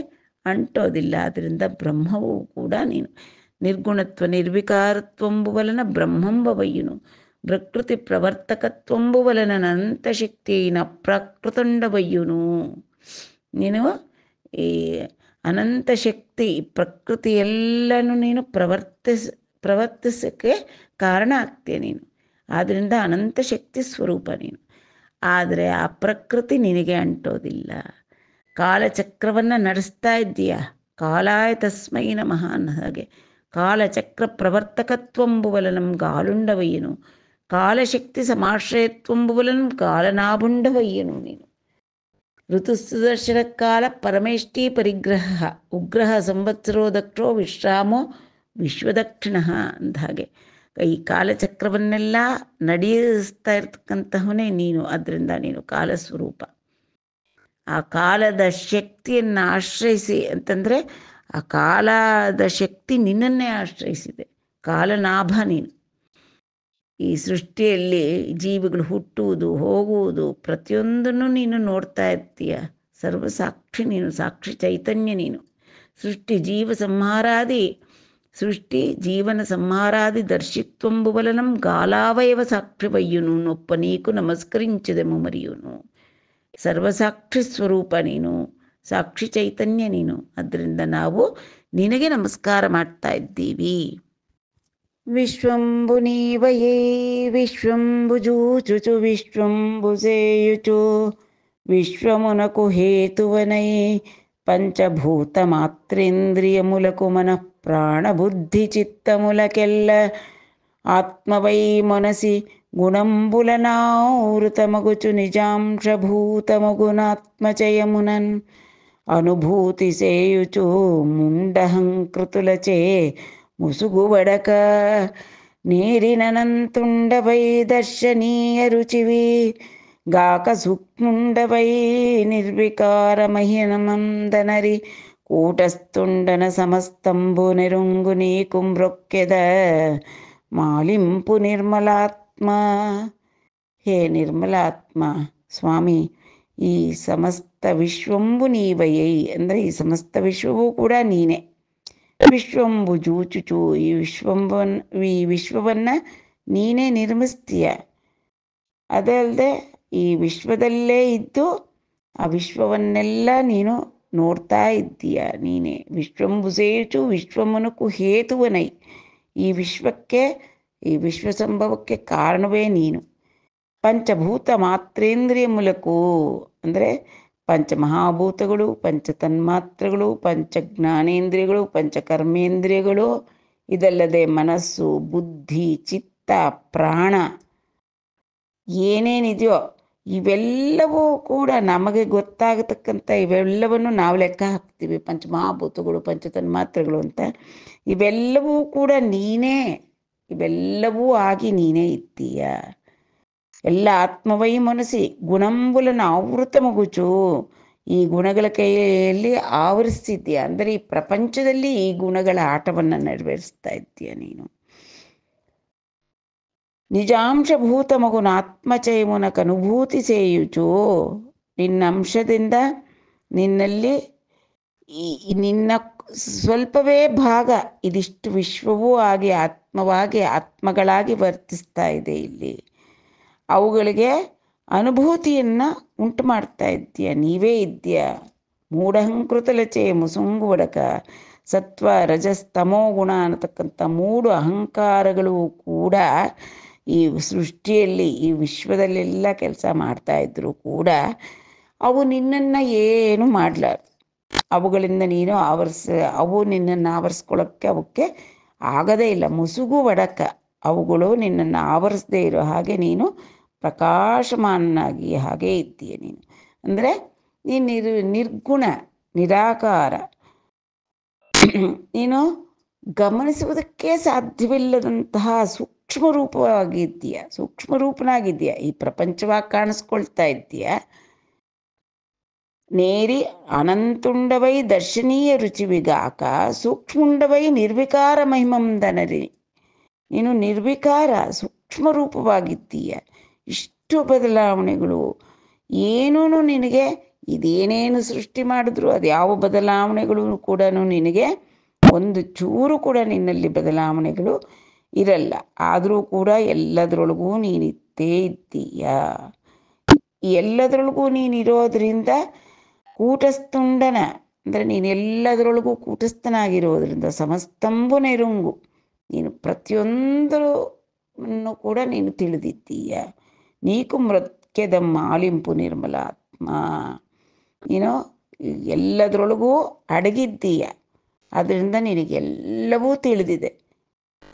ಅಂಟೋದಿಲ್ಲ ಅದರಿಂದ ಬ್ರಹ್ಮವೂ ಕೂಡ ನೀನು ನಿರ್ಗುಣತ್ವ ನಿರ್ವಿಕಾರತ್ವಂಬುವಲನ ಬ್ರಹ್ಮಂಬ ವಯ್ಯನು ಪ್ರಕೃತಿ ಪ್ರವರ್ತಕತ್ವಂಬುವಲನಂತ వలనంత శక్తిన ప్రకృతుండబయ్యును ನೀನು ಈ ಅನಂತ ಶಕ್ತಿ ಪ್ರಕೃತಿ ಎಲ್ಲನೂ ನೀನು ಪ್ರವರ್ತಿಸ ಪ್ರವರ್ತಿಸಕ್ಕೆ ಕಾರಣ ಆಗ್ತೀಯ ನೀನು ಆದ್ದರಿಂದ ಅನಂತ ಶಕ್ತಿ ಸ್ವರೂಪ ನೀನು ಆದರೆ ಆ ಪ್ರಕೃತಿ ನಿನಗೆ ಅಂಟೋದಿಲ್ಲ ಕಾಲಚಕ್ರವನ್ನು ನಡೆಸ್ತಾ ಇದ್ದೀಯ ಕಾಲಾಯ ತಸ್ಮೈನ ಮಹಾನ್ ಹಾಗೆ ಕಾಲಚಕ್ರ ಪ್ರವರ್ತಕತ್ವಂಬುವಲ ನಮ್ಗೆ ಆಲುಂಡವಯ್ಯನು ಕಾಲಶಕ್ತಿ కాలశక్తి ಕಾಲನಾಭುಂಡವಯ್ಯನು ನೀನು ಸುದರ್ಶನ ಕಾಲ ಪರಮೇಷ್ಠಿ ಪರಿಗ್ರಹ ಉಗ್ರಹ ಸಂವತ್ಸರೋ ದಕ್ಷೋ ವಿಶ್ರಾಮೋ ವಿಶ್ವದಕ್ಷಿಣ ಅಂದ ಹಾಗೆ ಈ ಕಾಲಚಕ್ರವನ್ನೆಲ್ಲ ನಡೆಯಿಸ್ತಾ ಇರ್ತಕ್ಕಂತಹವನೇ ನೀನು ಅದರಿಂದ ನೀನು ಕಾಲ ಸ್ವರೂಪ ಆ ಕಾಲದ ಶಕ್ತಿಯನ್ನು ಆಶ್ರಯಿಸಿ ಅಂತಂದರೆ ಆ ಕಾಲದ ಶಕ್ತಿ ನಿನ್ನನ್ನೇ ಆಶ್ರಯಿಸಿದೆ ಕಾಲನಾಭ ನೀನು ಈ ಸೃಷ್ಟಿಯಲ್ಲಿ ಜೀವಿಗಳು ಹುಟ್ಟುವುದು ಹೋಗುವುದು ಪ್ರತಿಯೊಂದನ್ನು ನೀನು ನೋಡ್ತಾ ಇರ್ತೀಯ ಸರ್ವಸಾಕ್ಷಿ ನೀನು ಸಾಕ್ಷಿ ಚೈತನ್ಯ ನೀನು ಸೃಷ್ಟಿ ಜೀವ ಸಂಹಾರಾದಿ ಸೃಷ್ಟಿ ಜೀವನ ಸಂಹಾರಾದಿ ದರ್ಶಿತ್ವಂಬುವಲನಂ ಗಾಲಾವಯವ ವಯ್ಯುನು ನೊಪ್ಪ ನೀಕು ನಮಸ್ಕರಿಂಚದೆಮು ಮರಿಯುನು ಸರ್ವಸಾಕ್ಷಿ ಸ್ವರೂಪ ನೀನು ಸಾಕ್ಷಿ ಚೈತನ್ಯ ನೀನು ಅದರಿಂದ ನಾವು ನಿನಗೆ ನಮಸ್ಕಾರ ಮಾಡ್ತಾ ಇದ್ದೀವಿ విశ్వంబునీవయే విశ్వంబుజూచుచు విశ్వంబుజేయుచు విశ్వమునకు హేతువనై పంచభూతమాత్రేంద్రియములకు మన ప్రాణబుద్ధి చిత్తములకెల్ల ఆత్మవై మనసి గుణంబులనావృతమగుచు నిజాంశభూతమగునాత్మచయమునన్ అనుభూతి సేయుచు ముండహంకృతులచే ముసుగువడక నేరినంతుండవై దర్శనీయ రుచివి గాక సుక్ముండవై నిర్వికార మహినమందనరి కూటస్థుండన సమస్తంబు నిరుంగు నీకు మృక్కెద మాలింపు నిర్మలాత్మ హే నిర్మలాత్మ స్వామి ఈ సమస్త విశ్వంబు నీవయ్యి అందరూ ఈ సమస్త విశ్వము కూడా నేనే ವಿಶ್ವಂಬುಜು ಜೂಚುಚು ಈ ವಿಶ್ವಂಬನ್ ಈ ವಿಶ್ವವನ್ನ ನೀನೇ ನಿರ್ಮಿಸ್ತೀಯ ಅದಲ್ಲದೆ ಈ ವಿಶ್ವದಲ್ಲೇ ಇದ್ದು ಆ ವಿಶ್ವವನ್ನೆಲ್ಲ ನೀನು ನೋಡ್ತಾ ಇದ್ದೀಯ ನೀನೇ ಸೇಚು ವಿಶ್ವಮನುಕು ಹೇತುವನೈ ಈ ವಿಶ್ವಕ್ಕೆ ಈ ವಿಶ್ವ ಸಂಭವಕ್ಕೆ ಕಾರಣವೇ ನೀನು ಪಂಚಭೂತ ಮಾತ್ರೇಂದ್ರಿಯ ಮೂಲಕೂ ಅಂದರೆ ಪಂಚಮಹಾಭೂತಗಳು ಪಂಚ ತನ್ಮಾತ್ರಗಳು ಪಂಚ ಜ್ಞಾನೇಂದ್ರಿಯಗಳು ಪಂಚ ಇದಲ್ಲದೆ ಮನಸ್ಸು ಬುದ್ಧಿ ಚಿತ್ತ ಪ್ರಾಣ ಏನೇನಿದೆಯೋ ಇವೆಲ್ಲವೂ ಕೂಡ ನಮಗೆ ಗೊತ್ತಾಗತಕ್ಕಂಥ ಇವೆಲ್ಲವನ್ನು ನಾವು ಲೆಕ್ಕ ಹಾಕ್ತೀವಿ ಪಂಚಮಹಾಭೂತಗಳು ಪಂಚತನ್ಮಾತ್ರೆಗಳು ಅಂತ ಇವೆಲ್ಲವೂ ಕೂಡ ನೀನೇ ಇವೆಲ್ಲವೂ ಆಗಿ ನೀನೇ ಇದ್ದೀಯ ಎಲ್ಲ ಆತ್ಮವೈ ಮನಸ್ಸಿ ಗುಣಂಬುಲನ ಆವೃತ ಮಗುಚು ಈ ಗುಣಗಳ ಕೈಯಲ್ಲಿ ಆವರಿಸ್ತಿದ್ದೀಯ ಅಂದರೆ ಈ ಪ್ರಪಂಚದಲ್ಲಿ ಈ ಗುಣಗಳ ಆಟವನ್ನು ನೆರವೇರಿಸ್ತಾ ಇದ್ದೀಯ ನೀನು ಭೂತ ಮಗುನ ಆತ್ಮಚಯಮುನಕ ಅನುಭೂತಿ ಸೇಯುಚು ನಿನ್ನ ಅಂಶದಿಂದ ನಿನ್ನಲ್ಲಿ ಈ ನಿನ್ನ ಸ್ವಲ್ಪವೇ ಭಾಗ ಇದಿಷ್ಟು ವಿಶ್ವವೂ ಆಗಿ ಆತ್ಮವಾಗಿ ಆತ್ಮಗಳಾಗಿ ವರ್ತಿಸ್ತಾ ಇದೆ ಇಲ್ಲಿ ಅವುಗಳಿಗೆ ಅನುಭೂತಿಯನ್ನ ಉಂಟು ಮಾಡ್ತಾ ಇದ್ದೀಯ ನೀವೇ ಇದ್ದೀಯ ಲಚೆ ಮುಸುಂಗು ಒಡಕ ಸತ್ವ ರಜಸ್ತಮೋ ಗುಣ ಅನ್ನತಕ್ಕಂಥ ಮೂಡು ಅಹಂಕಾರಗಳು ಕೂಡ ಈ ಸೃಷ್ಟಿಯಲ್ಲಿ ಈ ವಿಶ್ವದಲ್ಲೆಲ್ಲ ಕೆಲಸ ಮಾಡ್ತಾ ಇದ್ರು ಕೂಡ ಅವು ನಿನ್ನನ್ನು ಏನು ಮಾಡಲಾರ್ದು ಅವುಗಳಿಂದ ನೀನು ಆವರ್ಸ ಅವು ನಿನ್ನನ್ನು ಆವರಿಸ್ಕೊಳ್ಳೋಕ್ಕೆ ಅವಕ್ಕೆ ಆಗದೇ ಇಲ್ಲ ಮುಸುಗು ಒಡಕ ಅವುಗಳು ನಿನ್ನನ್ನು ಆವರಿಸದೇ ಇರೋ ಹಾಗೆ ನೀನು ಪ್ರಕಾಶಮಾನನಾಗಿ ಹಾಗೇ ಇದ್ದೀಯ ನೀನು ಅಂದರೆ ನೀನು ನಿರ್ ನಿರ್ಗುಣ ನಿರಾಕಾರ ನೀನು ಗಮನಿಸುವುದಕ್ಕೆ ಸಾಧ್ಯವಿಲ್ಲದಂತಹ ಸೂಕ್ಷ್ಮ ರೂಪವಾಗಿ ಸೂಕ್ಷ್ಮ ರೂಪನಾಗಿದ್ದೀಯ ಈ ಪ್ರಪಂಚವಾಗಿ ಕಾಣಿಸ್ಕೊಳ್ತಾ ಇದ್ದೀಯ ನೇರಿ ಅನಂತುಂಡವೈ ದರ್ಶನೀಯ ರುಚಿವಿಗಾಕ ಸೂಕ್ಷ್ಮುಂಡವೈ ನಿರ್ವಿಕಾರ ಮಹಿಮಂದನರಿ ನೀನು ನಿರ್ವಿಕಾರ ಸೂಕ್ಷ್ಮ ರೂಪವಾಗಿದ್ದೀಯ ಎಷ್ಟು ಬದಲಾವಣೆಗಳು ಏನೂ ನಿನಗೆ ಇದೇನೇನು ಸೃಷ್ಟಿ ಮಾಡಿದ್ರು ಅದು ಯಾವ ಬದಲಾವಣೆಗಳು ಕೂಡ ನಿನಗೆ ಒಂದು ಚೂರು ಕೂಡ ನಿನ್ನಲ್ಲಿ ಬದಲಾವಣೆಗಳು ಇರಲ್ಲ ಆದರೂ ಕೂಡ ಎಲ್ಲದರೊಳಗೂ ನೀನಿತ್ತೇ ಇದ್ದೀಯ ಎಲ್ಲದರೊಳಗೂ ನೀನಿರೋದ್ರಿಂದ ಕೂಟಸ್ತುಂಡನ ಅಂದರೆ ನೀನೆಲ್ಲದರೊಳಗೂ ಕೂಟಸ್ಥನಾಗಿರೋದ್ರಿಂದ ಸಮಸ್ತಂಬು ನೆರುಂಗು ನೀನು ಪ್ರತಿಯೊಂದರನ್ನು ಕೂಡ ನೀನು ತಿಳಿದಿದ್ದೀಯ ನೀಕು ಮೃತ್ಯದಮ್ಮ ಆಲಿಂಪು ನಿರ್ಮಲ ಆತ್ಮ ನೀನು ಎಲ್ಲದರೊಳಗೂ ಅಡಗಿದ್ದೀಯ ಅದರಿಂದ ನಿನಗೆಲ್ಲವೂ ತಿಳಿದಿದೆ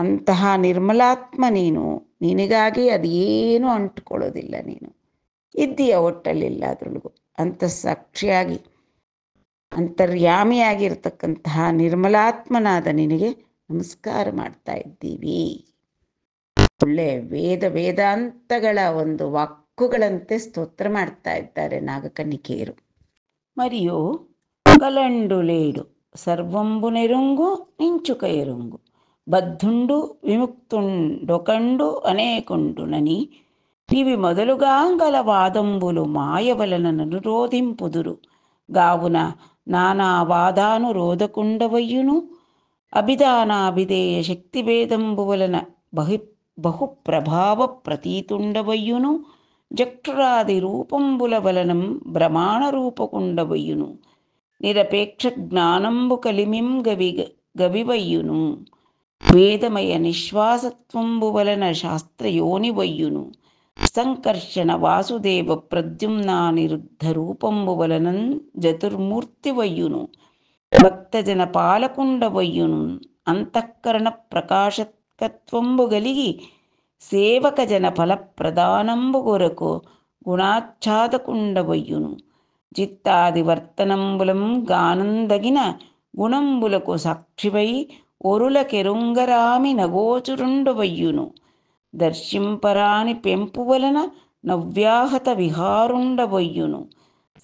ಅಂತಹ ನಿರ್ಮಲಾತ್ಮ ನೀನು ನಿನಗಾಗಿ ಅದೇನು ಅಂಟ್ಕೊಳ್ಳೋದಿಲ್ಲ ನೀನು ಇದ್ದೀಯ ಒಟ್ಟಲ್ಲಿಲ್ಲ ಅದರೊಳಗೂ ಅಂತ ಸಾಕ್ಷಿಯಾಗಿ ಅಂತರ್ಯಾಮಿಯಾಗಿರ್ತಕ್ಕಂತಹ ನಿರ್ಮಲಾತ್ಮನಾದ ನಿನಗೆ ನಮಸ್ಕಾರ ಮಾಡ್ತಾ ಇದ್ದೀವಿ ಒಳ್ಳೆ ವೇದ ವೇದಾಂತಗಳ ಒಂದು ವಾಕ್ಕುಗಳಂತೆ ಸ್ತೋತ್ರ ಮಾಡ್ತಾ ಇದ್ದಾರೆ ನಾಗಕನ್ನಿಕೆಯರು మరియు గలండు లేడు సర్వంబునెరుంగు నించుక ఎరుంగు బద్ధుండు విముక్తుండొకండు అనేకుండునని ఇవి మొదలుగా గల వాదంబులు మాయ వలన నిరోధింపుదురు గావున నానా వాదానురోధకుండవయ్యును అభిధానాభిధేయ శక్తిభేదంబు వలన బహి బహు ప్రభావ ప్రతీతుండవయ్యును జక్షురాది రూపంబుల వలనం భ్రమాణ రూపకుండవయ్యును నిరపేక్ష జ్ఞానంబు కలిమిం గవి గవివయ్యును వేదమయ నిశ్వాసత్వంబు వలన శాస్త్రయోనివయ్యును సంకర్షణ వాసుదేవ ప్రద్యుమ్నా నిరుద్ధ రూపంబు వలనం జతుర్మూర్తివయ్యును భక్తజన పాలకుండవయ్యును అంతఃకరణ ప్రకాశత్ ఏకత్వంబు గలిగి సేవకజన ఫలప్రదానంబు కొరకు చిత్తాది చిత్తాదివర్తనంబులం గానందగిన గుణంబులకు సాక్షిపై ఒరులకెరుంగరామి నగోచురుండవయ్యును దర్శింపరాని పెంపు వలన నవ్యాహత విహారుండవయ్యును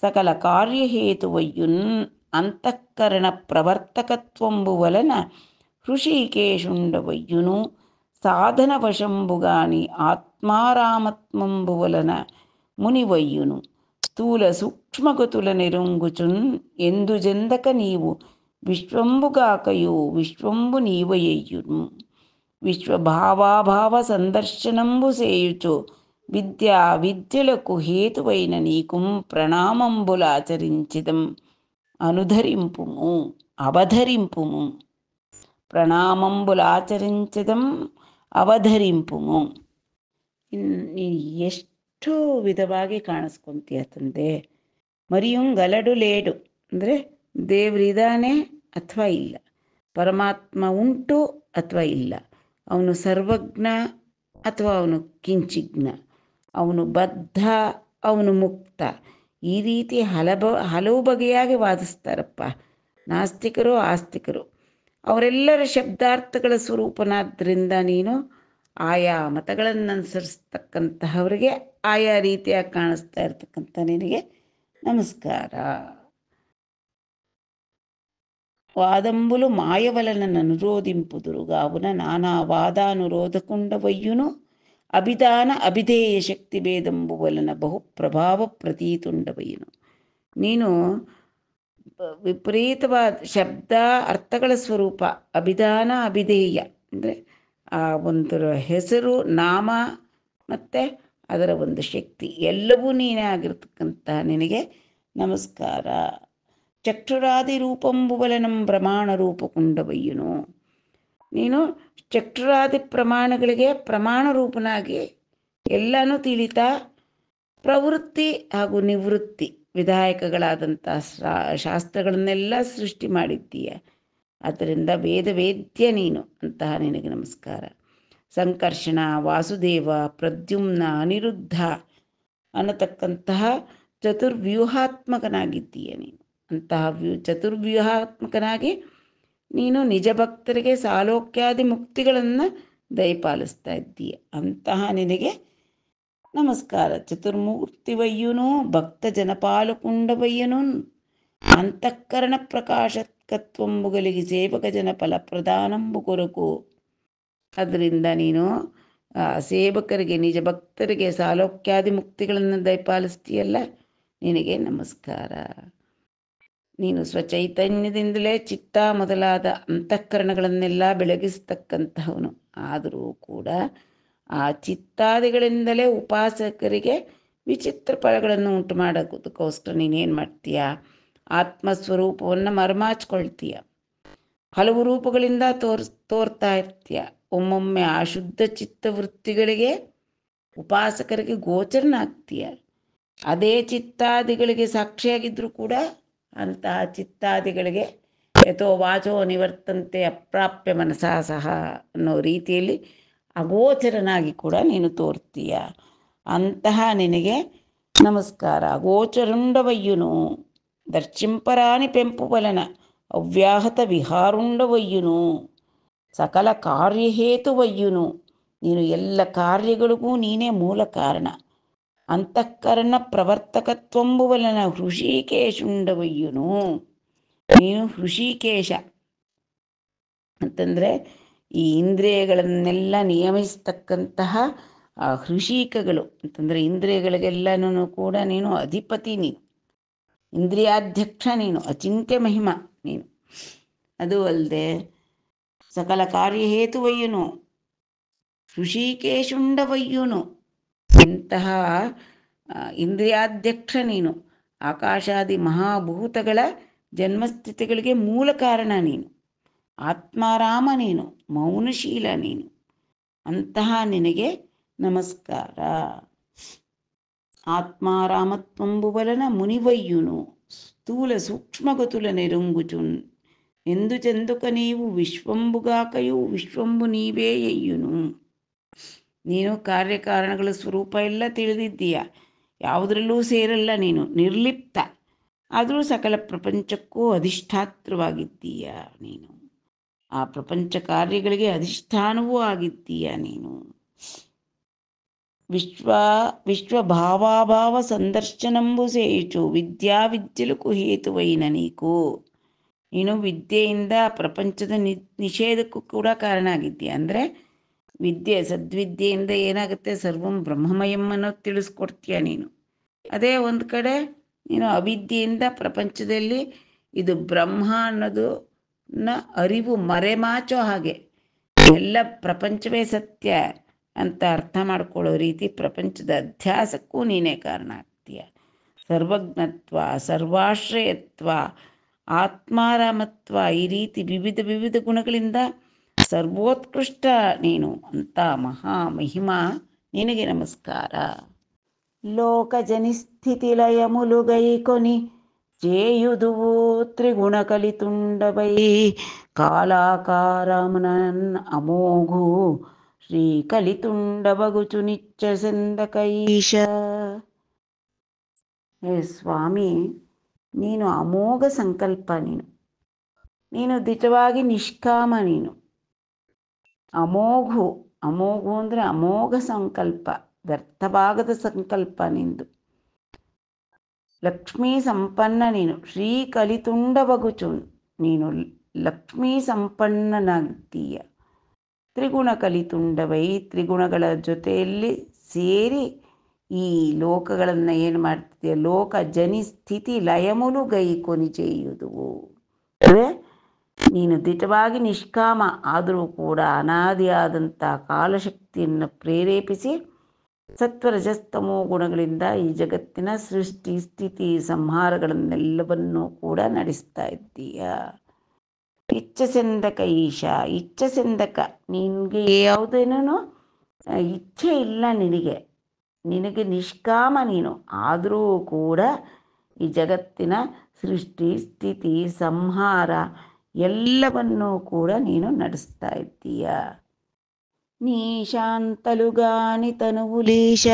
సకల కార్యహేతువయ్యున్ అంతఃకరణ ప్రవర్తకత్వంబు వలన ఋషికేశుండవయ్యును సాధన వశంబుగాని ఆత్మారామత్మంబు వలన మునివయ్యును స్థూల సూక్ష్మగతుల నెరుంగుచున్ ఎందుజెందక నీవు విశ్వంబుగాకయు విశ్వంబు నీవయ్యును విశ్వభావాభావ సందర్శనంబు సేయుచో విద్యా విద్యలకు హేతువైన నీకు ప్రణామంబులాచరించిదం అనుధరింపుము అవధరింపుము ಪ್ರಣಾಮಂಬುಲಾಚರಿಂಚಿದಂ ಅವಧರಿಂಪುಮು ಎಷ್ಟು ವಿಧವಾಗಿ ಕಾಣಿಸ್ಕೊಂತೀಯ ತಂದೆ ಮರಿಯುಂ ಗಲಡು ಲೇಡು ಅಂದರೆ ದೇವ್ರಿದಾನೆ ಅಥವಾ ಇಲ್ಲ ಪರಮಾತ್ಮ ಉಂಟು ಅಥವಾ ಇಲ್ಲ ಅವನು ಸರ್ವಜ್ಞ ಅಥವಾ ಅವನು ಕಿಂಚಿಜ್ಞ ಅವನು ಬದ್ಧ ಅವನು ಮುಕ್ತ ಈ ರೀತಿ ಹಲಬ ಹಲವು ಬಗೆಯಾಗಿ ವಾದಿಸ್ತಾರಪ್ಪ ನಾಸ್ತಿಕರು ಆಸ್ತಿಕರು ಅವರೆಲ್ಲರ ಶಬ್ದಾರ್ಥಗಳ ಸ್ವರೂಪನಾದ್ರಿಂದ ನೀನು ಆಯಾ ಅನುಸರಿಸ್ತಕ್ಕಂತಹವ್ರಿಗೆ ಆಯಾ ರೀತಿಯಾಗಿ ಕಾಣಿಸ್ತಾ ಇರ್ತಕ್ಕಂಥ ನಿನಗೆ ನಮಸ್ಕಾರ ವಾದಂಬುಲು ಮಾಯವಲನ ದುರುಗಾವುನ ನಾನಾ ವಾದಾನುರೋಧಕೊಂಡವಯ್ಯುನು ಅಭಿದಾನ ಅಭಿಧೇಯ ಶಕ್ತಿ ಭೇದಂಬುವಲನ ಬಹು ಪ್ರಭಾವ ಪ್ರತೀತುಂಡವಯ್ಯನು ನೀನು ವಿಪರೀತವಾದ ಶಬ್ದ ಅರ್ಥಗಳ ಸ್ವರೂಪ ಅಭಿದಾನ ಅಭಿಧೇಯ ಅಂದರೆ ಆ ಒಂದು ಹೆಸರು ನಾಮ ಮತ್ತು ಅದರ ಒಂದು ಶಕ್ತಿ ಎಲ್ಲವೂ ನೀನೇ ಆಗಿರ್ತಕ್ಕಂಥ ನಿನಗೆ ನಮಸ್ಕಾರ ಚಕ್ಷುರಾದಿ ನಮ್ಮ ಪ್ರಮಾಣ ಕುಂಡವಯ್ಯನು ನೀನು ಚಕ್ಷುರಾದಿ ಪ್ರಮಾಣಗಳಿಗೆ ಪ್ರಮಾಣ ರೂಪನಾಗಿ ಎಲ್ಲನೂ ತಿಳಿತಾ ಪ್ರವೃತ್ತಿ ಹಾಗೂ ನಿವೃತ್ತಿ ವಿಧಾಯಕಗಳಾದಂಥ ಶಾಸ್ತ್ರಗಳನ್ನೆಲ್ಲ ಸೃಷ್ಟಿ ಮಾಡಿದ್ದೀಯ ಆದ್ದರಿಂದ ವೇದ ವೇದ್ಯ ನೀನು ಅಂತಹ ನಿನಗೆ ನಮಸ್ಕಾರ ಸಂಕರ್ಷಣ ವಾಸುದೇವ ಪ್ರದ್ಯುಮ್ನ ಅನಿರುದ್ಧ ಅನ್ನತಕ್ಕಂತಹ ಚತುರ್ವ್ಯೂಹಾತ್ಮಕನಾಗಿದ್ದೀಯ ನೀನು ಅಂತಹ ವ್ಯೂ ಚತುರ್ವ್ಯೂಹಾತ್ಮಕನಾಗಿ ನೀನು ನಿಜ ಭಕ್ತರಿಗೆ ಸಾಲೋಕ್ಯಾದಿ ಮುಕ್ತಿಗಳನ್ನು ದಯಪಾಲಿಸ್ತಾ ಇದ್ದೀಯ ಅಂತಹ ನಿನಗೆ ನಮಸ್ಕಾರ ಚತುರ್ಮೂರ್ತಿ ಚತುರ್ಮೂರ್ತಿವಯ್ಯನೂ ಭಕ್ತ ಜನಪಾಲುಕುಂಡವಯ್ಯನೂ ಅಂತಃಕರಣ ಪ್ರಕಾಶಕತ್ವಂಬುಗಳಿಗೆ ಸೇವಕ ಜನಪಲ ಪ್ರಧಾನಂಬು ಕೊರಕು ಅದರಿಂದ ನೀನು ಸೇವಕರಿಗೆ ನಿಜ ಭಕ್ತರಿಗೆ ಸಾಲೋಕ್ಯಾದಿ ಮುಕ್ತಿಗಳನ್ನು ದಯಪಾಲಿಸ್ತೀಯಲ್ಲ ನಿನಗೆ ನಮಸ್ಕಾರ ನೀನು ಸ್ವಚೈತನ್ಯದಿಂದಲೇ ಚಿತ್ತ ಮೊದಲಾದ ಅಂತಃಕರಣಗಳನ್ನೆಲ್ಲ ಬೆಳಗಿಸ್ತಕ್ಕಂತಹವನು ಆದರೂ ಕೂಡ ಆ ಚಿತ್ತಾದಿಗಳಿಂದಲೇ ಉಪಾಸಕರಿಗೆ ವಿಚಿತ್ರ ಫಲಗಳನ್ನು ಉಂಟು ಮಾಡೋದಕ್ಕೋಸ್ಕರ ನೀನೇನು ಮಾಡ್ತೀಯ ಆತ್ಮಸ್ವರೂಪವನ್ನು ಮರಮಾಚ್ಕೊಳ್ತೀಯ ಹಲವು ರೂಪಗಳಿಂದ ತೋರ್ ತೋರ್ತಾ ಇರ್ತೀಯ ಒಮ್ಮೊಮ್ಮೆ ಶುದ್ಧ ಚಿತ್ತ ವೃತ್ತಿಗಳಿಗೆ ಉಪಾಸಕರಿಗೆ ಗೋಚರನಾಗ್ತೀಯ ಅದೇ ಚಿತ್ತಾದಿಗಳಿಗೆ ಸಾಕ್ಷಿಯಾಗಿದ್ದರೂ ಕೂಡ ಅಂತಹ ಚಿತ್ತಾದಿಗಳಿಗೆ ಯಥೋ ವಾಚೋ ನಿವರ್ತಂತೆ ಅಪ್ರಾಪ್ಯ ಮನಸಾ ಸಹ ಅನ್ನೋ ರೀತಿಯಲ್ಲಿ ಅಗೋಚರನಾಗಿ ಕೂಡ ನೀನು ತೋರ್ತೀಯ ಅಂತಹ ನಿನಗೆ ನಮಸ್ಕಾರ ಅಗೋಚರುಂಡವಯ್ಯುನು ದರ್ಶಿಂಪರಾಣಿ ಬಲನ ಅವ್ಯಾಹತ ವಿಹಾರುಂಡವಯ್ಯುನು ಸಕಲ ಕಾರ್ಯಹೇತುವಯ್ಯುನು ನೀನು ಎಲ್ಲ ಕಾರ್ಯಗಳಿಗೂ ನೀನೇ ಮೂಲ ಕಾರಣ ಅಂತಃಕರಣ ಪ್ರವರ್ತಕತ್ವಂಬುವಲನ ಹೃಷಿಕೇಶುಂಡವಯ್ಯುನು ನೀನು ಹೃಷಿಕೇಶ ಅಂತಂದರೆ ಈ ಇಂದ್ರಿಯಗಳನ್ನೆಲ್ಲ ನಿಯಮಿಸತಕ್ಕಂತಹ ಹೃಷೀಕಗಳು ಅಂತಂದ್ರೆ ಇಂದ್ರಿಯಗಳಿಗೆಲ್ಲನೂ ಕೂಡ ನೀನು ಅಧಿಪತಿ ನೀನು ಇಂದ್ರಿಯಾಧ್ಯಕ್ಷ ನೀನು ಅಚಿಂತ್ಯ ಮಹಿಮ ನೀನು ಅದು ಅಲ್ಲದೆ ಸಕಲ ಹೇತುವಯ್ಯುನು ಋಷಿಕೇಶುಂಡವಯ್ಯುನು ಇಂತಹ ಇಂದ್ರಿಯಾಧ್ಯಕ್ಷ ನೀನು ಆಕಾಶಾದಿ ಮಹಾಭೂತಗಳ ಜನ್ಮಸ್ಥಿತಿಗಳಿಗೆ ಮೂಲ ಕಾರಣ ನೀನು ಆತ್ಮಾರಾಮ ನೀನು ಮೌನಶೀಲ ನೀನು ಅಂತಹ ನಿನಗೆ ನಮಸ್ಕಾರ ಆತ್ಮಾರಾಮತ್ವಂಬುವಲನ ಮುನಿವಯ್ಯುನು ಸ್ಥೂಲ ಸೂಕ್ಷ್ಮಗತುಲ ನೆರುಂಗುಚುನ್ ಎಂದು ಚಂದುಕ ನೀವು ವಿಶ್ವಂಬುಗಾಕೆಯು ವಿಶ್ವಂಬು ನೀವೇ ಎಯ್ಯುನು ನೀನು ಕಾರ್ಯಕಾರಣಗಳ ಸ್ವರೂಪ ಎಲ್ಲ ತಿಳಿದಿದ್ದೀಯ ಯಾವುದರಲ್ಲೂ ಸೇರಲ್ಲ ನೀನು ನಿರ್ಲಿಪ್ತ ಆದರೂ ಸಕಲ ಪ್ರಪಂಚಕ್ಕೂ ಅಧಿಷ್ಠಾತೃವಾಗಿದ್ದೀಯ ನೀನು ಆ ಪ್ರಪಂಚ ಕಾರ್ಯಗಳಿಗೆ ಅಧಿಷ್ಠಾನವೂ ಆಗಿದ್ದೀಯ ನೀನು ವಿಶ್ವ ವಿಶ್ವ ಭಾವಾಭಾವ ಸಂದರ್ಶನಂಬು ಸೇಚು ವಿದ್ಯಾ ವಿದ್ಯೆలకు ಹೇತುವೈನ ನೀಕು ನೀನು ವಿದ್ಯೆಯಿಂದ ಪ್ರಪಂಚದ ನಿಷೇಧಕ್ಕೂ ಕೂಡ ಕಾರಣ ಆಗಿದ್ದೀಯ ಅಂದರೆ ವಿದ್ಯೆ ಸದ್ವಿದ್ಯೆಯಿಂದ ಏನಾಗುತ್ತೆ ಸರ್ವಂ ಬ್ರಹ್ಮಮಯಂ ಅನ್ನೋದು ತಿಳಿಸ್ಕೊಡ್ತೀಯ ನೀನು ಅದೇ ಒಂದು ಕಡೆ ನೀನು ಅವಿದ್ಯೆಯಿಂದ ಪ್ರಪಂಚದಲ್ಲಿ ಇದು ಬ್ರಹ್ಮ ಅನ್ನೋದು ನ ಅರಿವು ಮರೆಮಾಚೋ ಹಾಗೆ ಎಲ್ಲ ಪ್ರಪಂಚವೇ ಸತ್ಯ ಅಂತ ಅರ್ಥ ಮಾಡ್ಕೊಳ್ಳೋ ರೀತಿ ಪ್ರಪಂಚದ ಅಧ್ಯಾಸಕ್ಕೂ ನೀನೇ ಕಾರಣ ಆಗ್ತೀಯ ಸರ್ವಜ್ಞತ್ವ ಸರ್ವಾಶ್ರಯತ್ವ ಆತ್ಮಾರಾಮತ್ವ ಈ ರೀತಿ ವಿವಿಧ ವಿವಿಧ ಗುಣಗಳಿಂದ ಸರ್ವೋತ್ಕೃಷ್ಟ ನೀನು ಅಂತ ಮಹಾ ಮಹಿಮಾ ನಿನಗೆ ನಮಸ್ಕಾರ ಲೋಕಜನಿಸ್ಥಿತಿ ಲಯ ಮುಲುಗೈ ಕೊನಿ చేయుదువు త్రిగుణ కలితుండవై కాళాకారమునన్ అమోఘు శ్రీ కలితుండబగుచు నిత్య సెందకైష హే స్వామి నేను అమోఘ సంకల్ప నేను నేను ದಿಟವಾಗಿ నిష్కామ నేను అమోఘు అమోఘు ಅಂದರೆ అమోఘ సంకల్ప వ్యర్థభాగత సంకల్ప నిందు ಲಕ್ಷ್ಮೀ ಸಂಪನ್ನ ನೀನು ಶ್ರೀ ಕಲಿತುಂಡ ನೀನು ಲಕ್ಷ್ಮೀ ಸಂಪನ್ನನಾಗಿದ್ದೀಯ ತ್ರಿಗುಣ ಕಲಿತುಂಡವೈ ತ್ರಿಗುಣಗಳ ಜೊತೆಯಲ್ಲಿ ಸೇರಿ ಈ ಲೋಕಗಳನ್ನು ಏನು ಮಾಡ್ತಿದೆಯ ಲೋಕ ಜನಿ ಸ್ಥಿತಿ ಲಯಮುಲು ಗೈ ಕೊನಿ ನೀನು ದಿಟವಾಗಿ ನಿಷ್ಕಾಮ ಆದರೂ ಕೂಡ ಅನಾದಿಯಾದಂಥ ಕಾಲಶಕ್ತಿಯನ್ನು ಪ್ರೇರೇಪಿಸಿ ಸತ್ವರಜಸ್ತಮೋ ಗುಣಗಳಿಂದ ಈ ಜಗತ್ತಿನ ಸೃಷ್ಟಿ ಸ್ಥಿತಿ ಸಂಹಾರಗಳನ್ನೆಲ್ಲವನ್ನೂ ಕೂಡ ನಡೆಸ್ತಾ ಇದ್ದೀಯ ಇಚ್ಛಸೆಂದಕ ಈಶಾ ಇಚ್ಛಸೆಂದಕ ನಿನಗೆ ಯಾವುದೇನೂ ಇಚ್ಛೆ ಇಲ್ಲ ನಿನಗೆ ನಿನಗೆ ನಿಷ್ಕಾಮ ನೀನು ಆದರೂ ಕೂಡ ಈ ಜಗತ್ತಿನ ಸೃಷ್ಟಿ ಸ್ಥಿತಿ ಸಂಹಾರ ಎಲ್ಲವನ್ನೂ ಕೂಡ ನೀನು ನಡೆಸ್ತಾ ಇದ್ದೀಯ నీ శాంతలుగాని తనువులీశ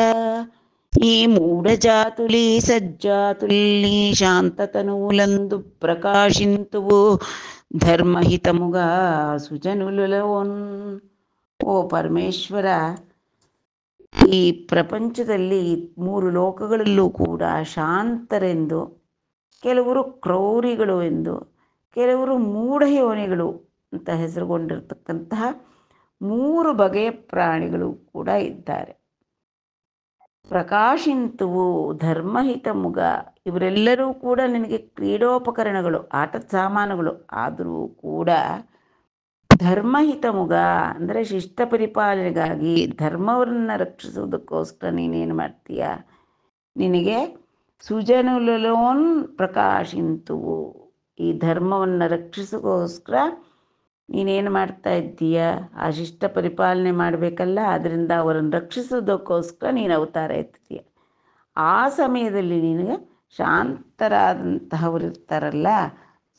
ఈ మూఢజాతులీ సజ్జాతుల్ని శాంతతనువులందు ప్రకాశింతువు ధర్మహితముగా ಸುಜನುಲೋನ್ ಓ ಪರಮೇಶ್ವರ ಈ ಪ್ರಪಂಚದಲ್ಲಿ ಮೂರು ಲೋಕಗಳಲ್ಲೂ ಕೂಡ ಶಾಂತರೆಂದು ಕೆಲವರು ಕ್ರೌರಿಗಳು ಎಂದು ಕೆಲವರು ಮೂಢಯೋನಿಗಳು ಅಂತ ಹೆಸರುಗೊಂಡಿರ್ತಕ್ಕಂತಹ ಮೂರು ಬಗೆಯ ಪ್ರಾಣಿಗಳು ಕೂಡ ಇದ್ದಾರೆ ಪ್ರಕಾಶಿಂತುವು ಧರ್ಮಹಿತ ಮುಗ ಇವರೆಲ್ಲರೂ ಕೂಡ ನಿನಗೆ ಕ್ರೀಡೋಪಕರಣಗಳು ಆಟದ ಸಾಮಾನುಗಳು ಆದರೂ ಕೂಡ ಧರ್ಮಹಿತ ಮುಗ ಅಂದರೆ ಶಿಷ್ಟ ಪರಿಪಾಲನೆಗಾಗಿ ಧರ್ಮವನ್ನು ರಕ್ಷಿಸುವುದಕ್ಕೋಸ್ಕರ ನೀನೇನು ಮಾಡ್ತೀಯ ನಿನಗೆ ಸುಜನುಲೋನ್ ಪ್ರಕಾಶಿಂತುವು ಈ ಧರ್ಮವನ್ನು ರಕ್ಷಿಸೋಕ್ಕೋಸ್ಕರ ನೀನೇನು ಮಾಡ್ತಾ ಇದ್ದೀಯ ಆ ಶಿಷ್ಟ ಪರಿಪಾಲನೆ ಮಾಡಬೇಕಲ್ಲ ಅದರಿಂದ ಅವರನ್ನು ರಕ್ಷಿಸೋದಕ್ಕೋಸ್ಕರ ನೀನು ಅವತಾರ ಎತ್ತಿದೀಯ ಆ ಸಮಯದಲ್ಲಿ ನಿನಗೆ ಶಾಂತರಾದಂತಹವ್ರು ಇರ್ತಾರಲ್ಲ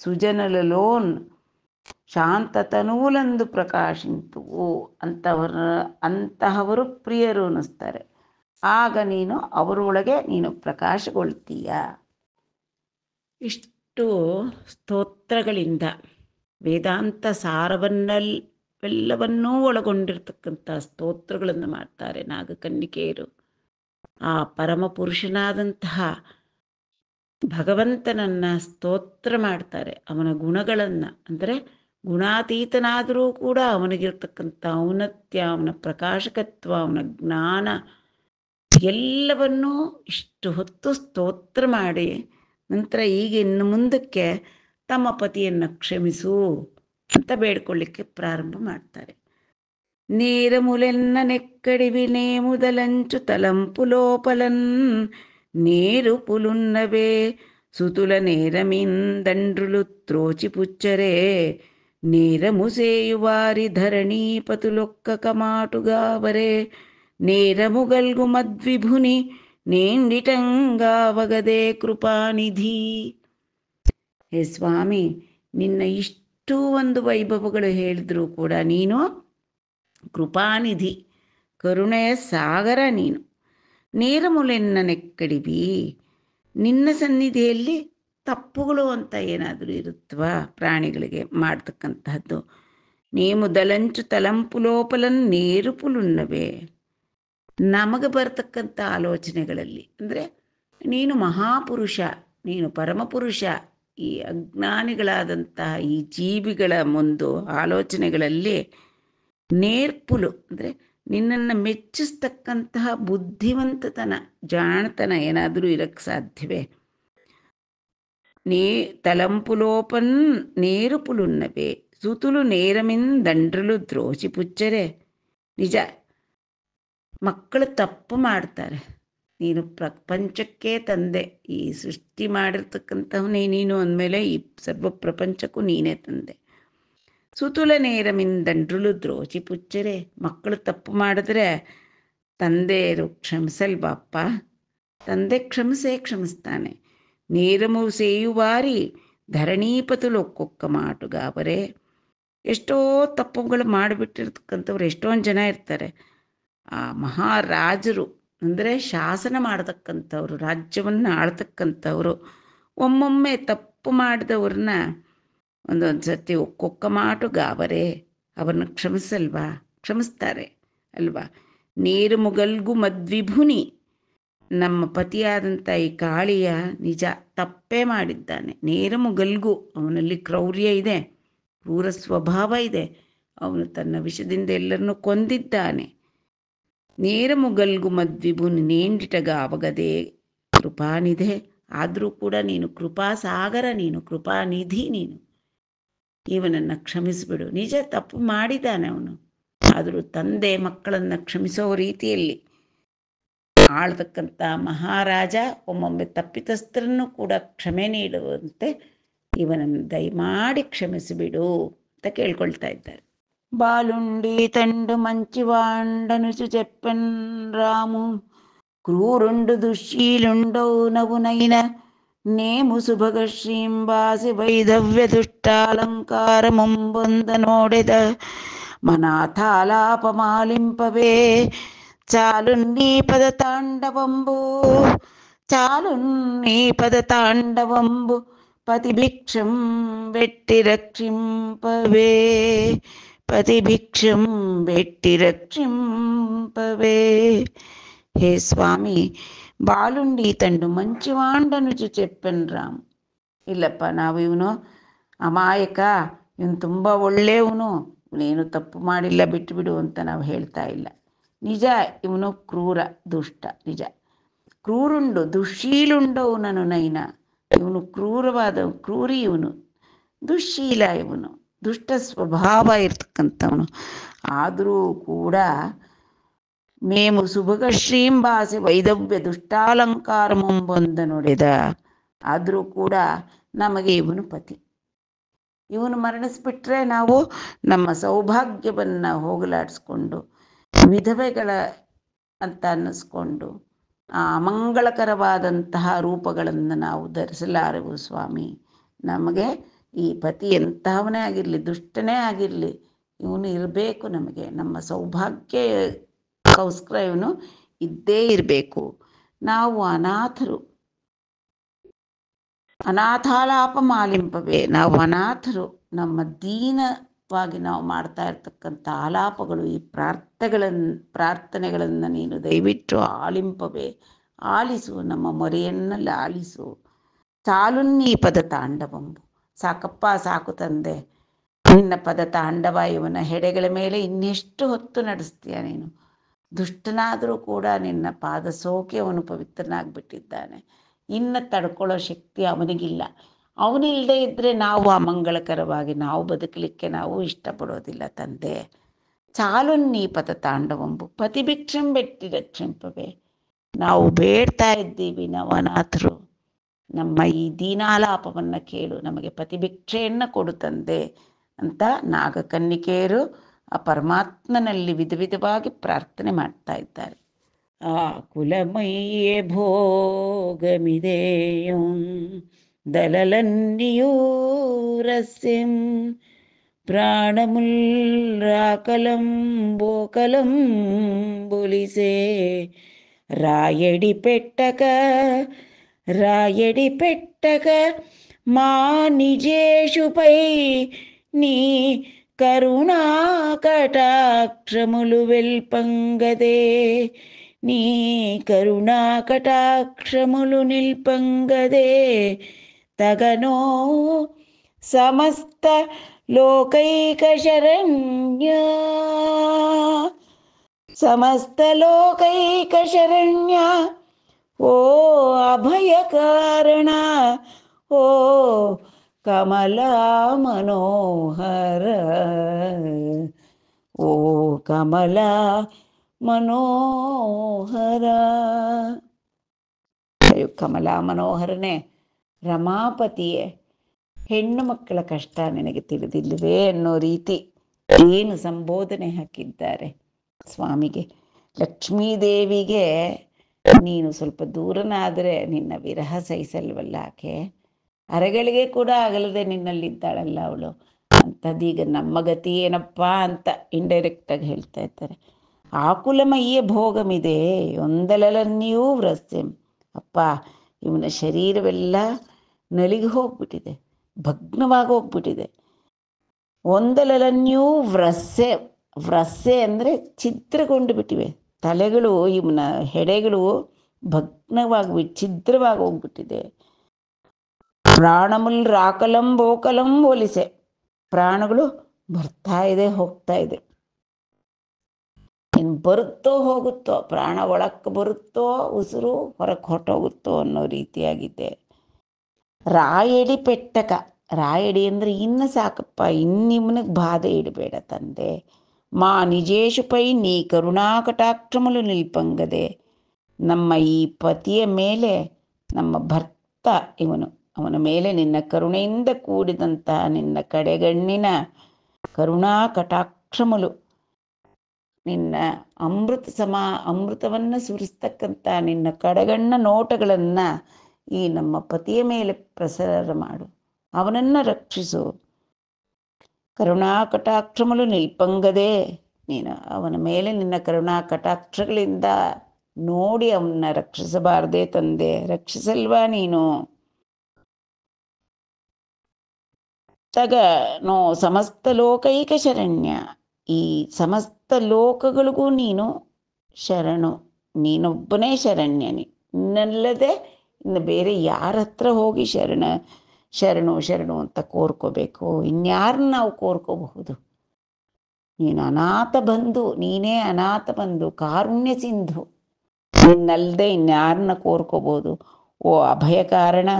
ಸುಜನಲಲೋನ್ ಶಾಂತತನೂಲಂದು ಪ್ರಕಾಶಿಂತು ಅಂತವರ ಅಂತಹವರು ಪ್ರಿಯರು ಅನ್ನಿಸ್ತಾರೆ ಆಗ ನೀನು ಅವರೊಳಗೆ ನೀನು ಪ್ರಕಾಶಗೊಳ್ತೀಯ ಇಷ್ಟು ಸ್ತೋತ್ರಗಳಿಂದ ವೇದಾಂತ ಸಾರವನ್ನೆಲ್ಲವನ್ನೂ ಎಲ್ಲವನ್ನೂ ಒಳಗೊಂಡಿರ್ತಕ್ಕಂಥ ಸ್ತೋತ್ರಗಳನ್ನು ಮಾಡ್ತಾರೆ ನಾಗಕನ್ನಿಕೆಯರು ಆ ಪರಮ ಪುರುಷನಾದಂತಹ ಭಗವಂತನನ್ನು ಸ್ತೋತ್ರ ಮಾಡ್ತಾರೆ ಅವನ ಗುಣಗಳನ್ನು ಅಂದರೆ ಗುಣಾತೀತನಾದರೂ ಕೂಡ ಅವನಿಗಿರ್ತಕ್ಕಂಥ ಔನತ್ಯ ಅವನ ಪ್ರಕಾಶಕತ್ವ ಅವನ ಜ್ಞಾನ ಎಲ್ಲವನ್ನೂ ಇಷ್ಟು ಹೊತ್ತು ಸ್ತೋತ್ರ ಮಾಡಿ ನಂತರ ಈಗ ಇನ್ನು ಮುಂದಕ್ಕೆ ತಮ್ಮ ಪತಿಯನ್ನು ಕ್ಷಮಿಸು ಅಂತ ಬೇಡ್ಕೊಳ್ಳಿಕ್ಕೆ ಪ್ರಾರಂಭ ಮಾಡ್ತಾರೆ నీరములెన్ననెక్కడివి నేముదలంచు తలంపు లోపలన్ నీరు పులున్నవే సుతుల నేరమిందండ్రులు త్రోచిపుచ్చరే నేరముసేయువారి ధరణీపతులొక్క మాటుగావరే నేరము గల్గు మద్విభుని నేండిటంగా వగదే కృపానిధి ಹೇ ಸ್ವಾಮಿ ನಿನ್ನ ಇಷ್ಟು ಒಂದು ವೈಭವಗಳು ಹೇಳಿದ್ರೂ ಕೂಡ ನೀನು ಕೃಪಾನಿಧಿ ಕರುಣೆಯ ಸಾಗರ ನೀನು ನೇರ ನೆಕ್ಕಡಿವಿ ನೆಕ್ಕಡಿಬಿ ನಿನ್ನ ಸನ್ನಿಧಿಯಲ್ಲಿ ತಪ್ಪುಗಳು ಅಂತ ಏನಾದರೂ ಇರುತ್ತವ ಪ್ರಾಣಿಗಳಿಗೆ ಮಾಡ್ತಕ್ಕಂತಹದ್ದು ನೇಮು ದಲಂಚು ತಲಂಪು ಲೋಪಲನ್ ನೇರುಪುಲುನ್ನವೇ ನಮಗೆ ಬರ್ತಕ್ಕಂಥ ಆಲೋಚನೆಗಳಲ್ಲಿ ಅಂದರೆ ನೀನು ಮಹಾಪುರುಷ ನೀನು ಪರಮಪುರುಷ ಈ ಅಜ್ಞಾನಿಗಳಾದಂತಹ ಈ ಜೀವಿಗಳ ಒಂದು ಆಲೋಚನೆಗಳಲ್ಲಿ ನೇರ್ಪುಲು ಅಂದರೆ ನಿನ್ನನ್ನು ಮೆಚ್ಚಿಸ್ತಕ್ಕಂತಹ ಬುದ್ಧಿವಂತತನ ಜಾಣತನ ಏನಾದರೂ ಇರಕ್ಕೆ ಸಾಧ್ಯವೇ ನೇ ತಲಂಪುಲೋಪನ್ ನೇರುಪುಲುನ್ನವೇ ಸುತುಲು ನೇರಮಿನ್ ದಂಡ್ರಲು ದ್ರೋಚಿ ಪುಚ್ಚರೆ ನಿಜ ಮಕ್ಕಳು ತಪ್ಪು ಮಾಡ್ತಾರೆ ನೀನು ಪ್ರಪಂಚಕ್ಕೆ ತಂದೆ ಈ ಸೃಷ್ಟಿ ಮಾಡಿರ್ತಕ್ಕಂಥವನೇ ನೀನು ಅಂದಮೇಲೆ ಈ ಸರ್ವ ಪ್ರಪಂಚಕ್ಕೂ ನೀನೇ ತಂದೆ ಸುತುಲ ನೇರ ಮಿಂದಂಡ್ರುಲು ದ್ರೋಚಿ ಪುಚ್ಚರೆ ಮಕ್ಕಳು ತಪ್ಪು ಮಾಡಿದ್ರೆ ತಂದೆಯರು ಕ್ಷಮಿಸಲ್ವಪ್ಪ ತಂದೆ ಕ್ಷಮಿಸೇ ಕ್ಷಮಿಸ್ತಾನೆ ನೇರಮು ಸೇಯುವಾರಿ ಧರಣೀಪತುಲು ಒಕ್ಕೊಕ್ಕ ಮಾಟುಗಾವರೆ ಎಷ್ಟೋ ತಪ್ಪುಗಳು ಮಾಡಿಬಿಟ್ಟಿರ್ತಕ್ಕಂಥವ್ರು ಎಷ್ಟೊಂದು ಜನ ಇರ್ತಾರೆ ಆ ಮಹಾರಾಜರು ಅಂದರೆ ಶಾಸನ ಮಾಡತಕ್ಕಂಥವ್ರು ರಾಜ್ಯವನ್ನು ಆಳ್ತಕ್ಕಂಥವ್ರು ಒಮ್ಮೊಮ್ಮೆ ತಪ್ಪು ಮಾಡಿದವ್ರನ್ನ ಒಂದೊಂದು ಸರ್ತಿ ಒಕ್ಕೊಕ್ಕ ಮಾಟು ಗಾಬರೆ ಅವರನ್ನು ಕ್ಷಮಿಸಲ್ವಾ ಕ್ಷಮಿಸ್ತಾರೆ ಅಲ್ವಾ ನೀರು ಮುಗಲ್ಗು ಮದ್ವಿಭುನಿ ನಮ್ಮ ಪತಿಯಾದಂಥ ಈ ಕಾಳಿಯ ನಿಜ ತಪ್ಪೇ ಮಾಡಿದ್ದಾನೆ ನೇರ ಮುಗಲ್ಗು ಅವನಲ್ಲಿ ಕ್ರೌರ್ಯ ಇದೆ ಕ್ರೂರ ಸ್ವಭಾವ ಇದೆ ಅವನು ತನ್ನ ವಿಷದಿಂದ ಎಲ್ಲರನ್ನು ಕೊಂದಿದ್ದಾನೆ ನೇರಮುಗಲ್ಗು ಮದ್ವಿಭು ನೇಂಡಿಟಗ ಅವಗದೆ ಕೃಪಾನಿಧೆ ಆದರೂ ಕೂಡ ನೀನು ಕೃಪಾ ಸಾಗರ ನೀನು ಕೃಪಾನಿಧಿ ನೀನು ಇವನನ್ನು ಕ್ಷಮಿಸಿಬಿಡು ನಿಜ ತಪ್ಪು ಮಾಡಿದ್ದಾನೆ ಅವನು ಆದರೂ ತಂದೆ ಮಕ್ಕಳನ್ನು ಕ್ಷಮಿಸೋ ರೀತಿಯಲ್ಲಿ ಆಳ್ತಕ್ಕಂಥ ಮಹಾರಾಜ ಒಮ್ಮೊಮ್ಮೆ ತಪ್ಪಿತಸ್ಥರನ್ನು ಕೂಡ ಕ್ಷಮೆ ನೀಡುವಂತೆ ಇವನನ್ನು ದಯಮಾಡಿ ಕ್ಷಮಿಸಿಬಿಡು ಅಂತ ಕೇಳ್ಕೊಳ್ತಾ ಇದ್ದಾರೆ బాలుండి తండు మంచివాండనుచు చెప్పన్ రాము క్రూరుండు నవునైన నేము శుభగశ్రీంబాసి వైదవ్య దుష్టాలంకారముంబొందనోడెద మనాథాలాపమాలింపవే చాలున్ నీ పద తాండవంబు చాలున్ నీ పద తాండవంబు పతిభిక్షం వెట్టి రక్షింపవే ప్రతిభిక్షం వెట్టి రక్షింపవే హే స్వామి బాలుండి తండు మంచివాండనుచు చెప్పెను రామ్ ಇಲ್ಲಪ್ಪ ನಾವು ಇವನು ಅಮಾಯಕ ಇವನು ತುಂಬ ಒಳ್ಳೆಯವನು ಇವನೇನು ತಪ್ಪು ಮಾಡಿಲ್ಲ ಬಿಟ್ಟುಬಿಡು ಅಂತ ನಾವು ಹೇಳ್ತಾ ಇಲ್ಲ ನಿಜ ಇವನು ಕ್ರೂರ ದುಷ್ಟ ನಿಜ ಕ್ರೂರುಂಡು ದುಶ್ಶೀಲುಂಡವು ನನು ನೈನ ಇವನು ಕ್ರೂರವಾದ ಕ್ರೂರಿ ಇವನು ದುಶ್ಶೀಲ ಇವನು ದುಷ್ಟ ಸ್ವಭಾವ ಇರ್ತಕ್ಕಂಥವನು ಆದರೂ ಕೂಡ ಮೇಮು ಸುಭಗ ಶ್ರೀಂಬಾಸೆ ವೈದವ್ಯ ದುಷ್ಟಾಲಂಕಾರ ಮುಂಬೊಂದ ನೋಡಿದ ಆದರೂ ಕೂಡ ನಮಗೆ ಇವನು ಪತಿ ಇವನು ಮರಣಿಸ್ಬಿಟ್ರೆ ನಾವು ನಮ್ಮ ಸೌಭಾಗ್ಯವನ್ನು ಹೋಗಲಾಡಿಸ್ಕೊಂಡು ವಿಧವೆಗಳ ಅಂತ ಅನ್ನಿಸ್ಕೊಂಡು ಆ ಮಂಗಳಕರವಾದಂತಹ ರೂಪಗಳನ್ನು ನಾವು ಧರಿಸಲಾರೆವು ಸ್ವಾಮಿ ನಮಗೆ ಈ ಪತಿ ಎಂಥವನೇ ಆಗಿರಲಿ ದುಷ್ಟನೇ ಆಗಿರಲಿ ಇವನು ಇರಬೇಕು ನಮಗೆ ನಮ್ಮ ಸೌಭಾಗ್ಯಕ್ಕೋಸ್ಕರ ಇವನು ಇದ್ದೇ ಇರಬೇಕು ನಾವು ಅನಾಥರು ಅನಾಥಾಲಾಪ ಮಾಲಿಂಪವೇ ನಾವು ಅನಾಥರು ನಮ್ಮ ದೀನವಾಗಿ ನಾವು ಮಾಡ್ತಾ ಇರ್ತಕ್ಕಂಥ ಆಲಾಪಗಳು ಈ ಪ್ರಾರ್ಥನೆಗಳನ್ನು ಪ್ರಾರ್ಥನೆಗಳನ್ನು ನೀನು ದಯವಿಟ್ಟು ಆಲಿಂಪವೇ ಆಲಿಸು ನಮ್ಮ ಮೊರೆಯನ್ನಲ್ಲಿ ಆಲಿಸು ಪದ ತಾಂಡವಂಬು ಸಾಕಪ್ಪ ಸಾಕು ತಂದೆ ನಿನ್ನ ಪದ ಇವನ ಹೆಡೆಗಳ ಮೇಲೆ ಇನ್ನೆಷ್ಟು ಹೊತ್ತು ನಡೆಸ್ತೀಯ ನೀನು ದುಷ್ಟನಾದರೂ ಕೂಡ ನಿನ್ನ ಪಾದ ಸೋಕೆ ಅವನು ಪವಿತ್ರನಾಗ್ಬಿಟ್ಟಿದ್ದಾನೆ ಇನ್ನ ತಡ್ಕೊಳ್ಳೋ ಶಕ್ತಿ ಅವನಿಗಿಲ್ಲ ಅವನಿಲ್ಲದೆ ಇದ್ದರೆ ನಾವು ಅಮಂಗಳಕರವಾಗಿ ನಾವು ಬದುಕಲಿಕ್ಕೆ ನಾವು ಇಷ್ಟಪಡೋದಿಲ್ಲ ತಂದೆ ಚಾಲು ನೀ ಪದ ತಾಂಡವಂಬು ಪತಿಭಿಕ್ಷಂ ಬೆಟ್ಟಿ ರಕ್ಷಿಂಪವೇ ನಾವು ಬೇಡ್ತಾ ಇದ್ದೀವಿ ನಾವು ನಮ್ಮ ಈ ದೀನಾಲಾಪವನ್ನು ಕೇಳು ನಮಗೆ ಪ್ರತಿಭಿಕ್ಷೆಯನ್ನ ಕೊಡು ತಂದೆ ಅಂತ ನಾಗಕನ್ನಿಕೆಯರು ಆ ಪರಮಾತ್ಮನಲ್ಲಿ ವಿಧ ವಿಧವಾಗಿ ಪ್ರಾರ್ಥನೆ ಮಾಡ್ತಾ ಇದ್ದಾರೆ ಆ ಆಕುಲಮಯ್ಯೇ ಭೋಗಮಿದೆಯಂ ಪ್ರಾಣಮುಲ್ರಾಕಲಂ ಬೋಕಲಂ ಬುಲಿಸೇ ರಾಯಡಿ ಪೆಟ್ಟಕ రాయడి పెట్టక మా నిజేషుపై నీ కరుణా కటాక్షములు వెల్పంగదే నీ కరుణా కటాక్షములు నిల్పంగదే తగనో సమస్త లోకైక శరణ్య సమస్త లోకైక శరణ్య ಓ ಅಭಯ ಕಾರಣ ಓ ಕಮಲ ಮನೋಹರ ಓ ಕಮಲ ಮನೋಹರ ಅಯ್ಯೋ ಕಮಲಾ ಮನೋಹರನೇ ರಮಾಪತಿಯೇ ಹೆಣ್ಣು ಮಕ್ಕಳ ಕಷ್ಟ ನಿನಗೆ ತಿಳಿದಿಲ್ಲವೇ ಅನ್ನೋ ರೀತಿ ಏನು ಸಂಬೋಧನೆ ಹಾಕಿದ್ದಾರೆ ಸ್ವಾಮಿಗೆ ಲಕ್ಷ್ಮೀದೇವಿಗೆ ನೀನು ಸ್ವಲ್ಪ ದೂರನಾದರೆ ನಿನ್ನ ವಿರಹ ಸಹಿಸಲ್ವಲ್ಲ ಆಕೆ ಅರೆಗಳಿಗೆ ಕೂಡ ಆಗಲದೆ ನಿನ್ನಲ್ಲಿದ್ದಾಳಲ್ಲ ಅವಳು ಅಂಥದ್ದೀಗ ನಮ್ಮ ಗತಿ ಏನಪ್ಪಾ ಅಂತ ಇಂಡೈರೆಕ್ಟಾಗಿ ಹೇಳ್ತಾ ಇರ್ತಾರೆ ಆಕುಲಮಯ್ಯ ಭೋಗಮಿದೆ ಒಂದಲಲನ್ನಿಯೂ ವ್ರಸ್ಯಂ ಅಪ್ಪ ಇವನ ಶರೀರವೆಲ್ಲ ನಲಿಗೆ ಹೋಗ್ಬಿಟ್ಟಿದೆ ಭಗ್ನವಾಗಿ ಹೋಗ್ಬಿಟ್ಟಿದೆ ಒಂದಲಲನ್ಯೂ ವ್ರಸ್ಸೆ ವ್ರಸ್ಸೆ ಅಂದರೆ ಚಿತ್ರಗೊಂಡು ಬಿಟ್ಟಿವೆ ತಲೆಗಳು ಇವನ ಹೆಡೆಗಳು ಭಗ್ನವಾಗಿ ವಿಚಿದ್ರವಾಗಿ ಹೋಗ್ಬಿಟ್ಟಿದೆ ಪ್ರಾಣಮುಲ್ ರಾಕಲಂ ಬೋಕಲಂ ಹೋಲಿಸೆ ಪ್ರಾಣಗಳು ಬರ್ತಾ ಇದೆ ಹೋಗ್ತಾ ಇದೆ ಇನ್ ಬರುತ್ತೋ ಹೋಗುತ್ತೋ ಪ್ರಾಣ ಒಳಕ್ ಬರುತ್ತೋ ಉಸಿರು ಹೊರಕ್ಕೆ ಹೊಟ್ಟೋಗುತ್ತೋ ಅನ್ನೋ ರೀತಿಯಾಗಿದೆ ರಾಯಡಿ ಪೆಟ್ಟಕ ರಾಯಡಿ ಅಂದ್ರೆ ಇನ್ನು ಸಾಕಪ್ಪ ಇನ್ನಿಮ್ನಗ್ ಬಾಧೆ ಇಡಬೇಡ ತಂದೆ ಮಾ మా నిజేషుపై నీ కరుణాకటాక్షములు నిల్పంగదే ನಮ್ಮ ಈ ಪತಿಯ ಮೇಲೆ ನಮ್ಮ ಭರ್ತ ಇವನು ಅವನ ಮೇಲೆ ನಿನ್ನ ಕರುಣೆಯಿಂದ ಕೂಡಿದಂತಹ ನಿನ್ನ ಕಡೆಗಣ್ಣಿನ ಕರುಣಾ ಕಟಾಕ್ಷಮಲು ನಿನ್ನ ಅಮೃತ ಸಮ ಅಮೃತವನ್ನು ಸುರಿಸ್ತಕ್ಕಂಥ ನಿನ್ನ ಕಡೆಗಣ್ಣ ನೋಟಗಳನ್ನು ಈ ನಮ್ಮ ಪತಿಯ ಮೇಲೆ ಪ್ರಸಾರ ಮಾಡು ಅವನನ್ನು ರಕ್ಷಿಸು ಕರುಣಾ ನಿಲ್ಪಂಗದೆ ನಿಲ್ಪಂಗದೆ ನೀನು ಅವನ ಮೇಲೆ ನಿನ್ನ ಕರುಣಾ ಕಟಾಕ್ಷಗಳಿಂದ ನೋಡಿ ಅವನ್ನ ರಕ್ಷಿಸಬಾರದೆ ತಂದೆ ರಕ್ಷಿಸಲ್ವಾ ನೀನು ತಗ ನೋ ಸಮಸ್ತ ಲೋಕೈಕ ಶರಣ್ಯ ಈ ಸಮಸ್ತ ಲೋಕಗಳಿಗೂ ನೀನು ಶರಣು ನೀನೊಬ್ಬನೇ ಶರಣ್ಯನಿ ನಿನ್ನಲ್ಲದೆ ಇನ್ನು ಬೇರೆ ಯಾರ ಹತ್ರ ಹೋಗಿ ಶರಣ ಶರಣು ಶರಣು ಅಂತ ಕೋರ್ಕೋಬೇಕು ಇನ್ಯಾರನ್ನ ನಾವು ಕೋರ್ಕೋಬಹುದು ನೀನು ಅನಾಥ ಬಂಧು ನೀನೇ ಅನಾಥ ಬಂಧು ಕಾರುಣ್ಯ ಸಿಂಧು ನಿನ್ನಲ್ಲದೆ ಇನ್ಯಾರನ್ನ ಕೋರ್ಕೋಬಹುದು ಓ ಅಭಯ ಕಾರಣ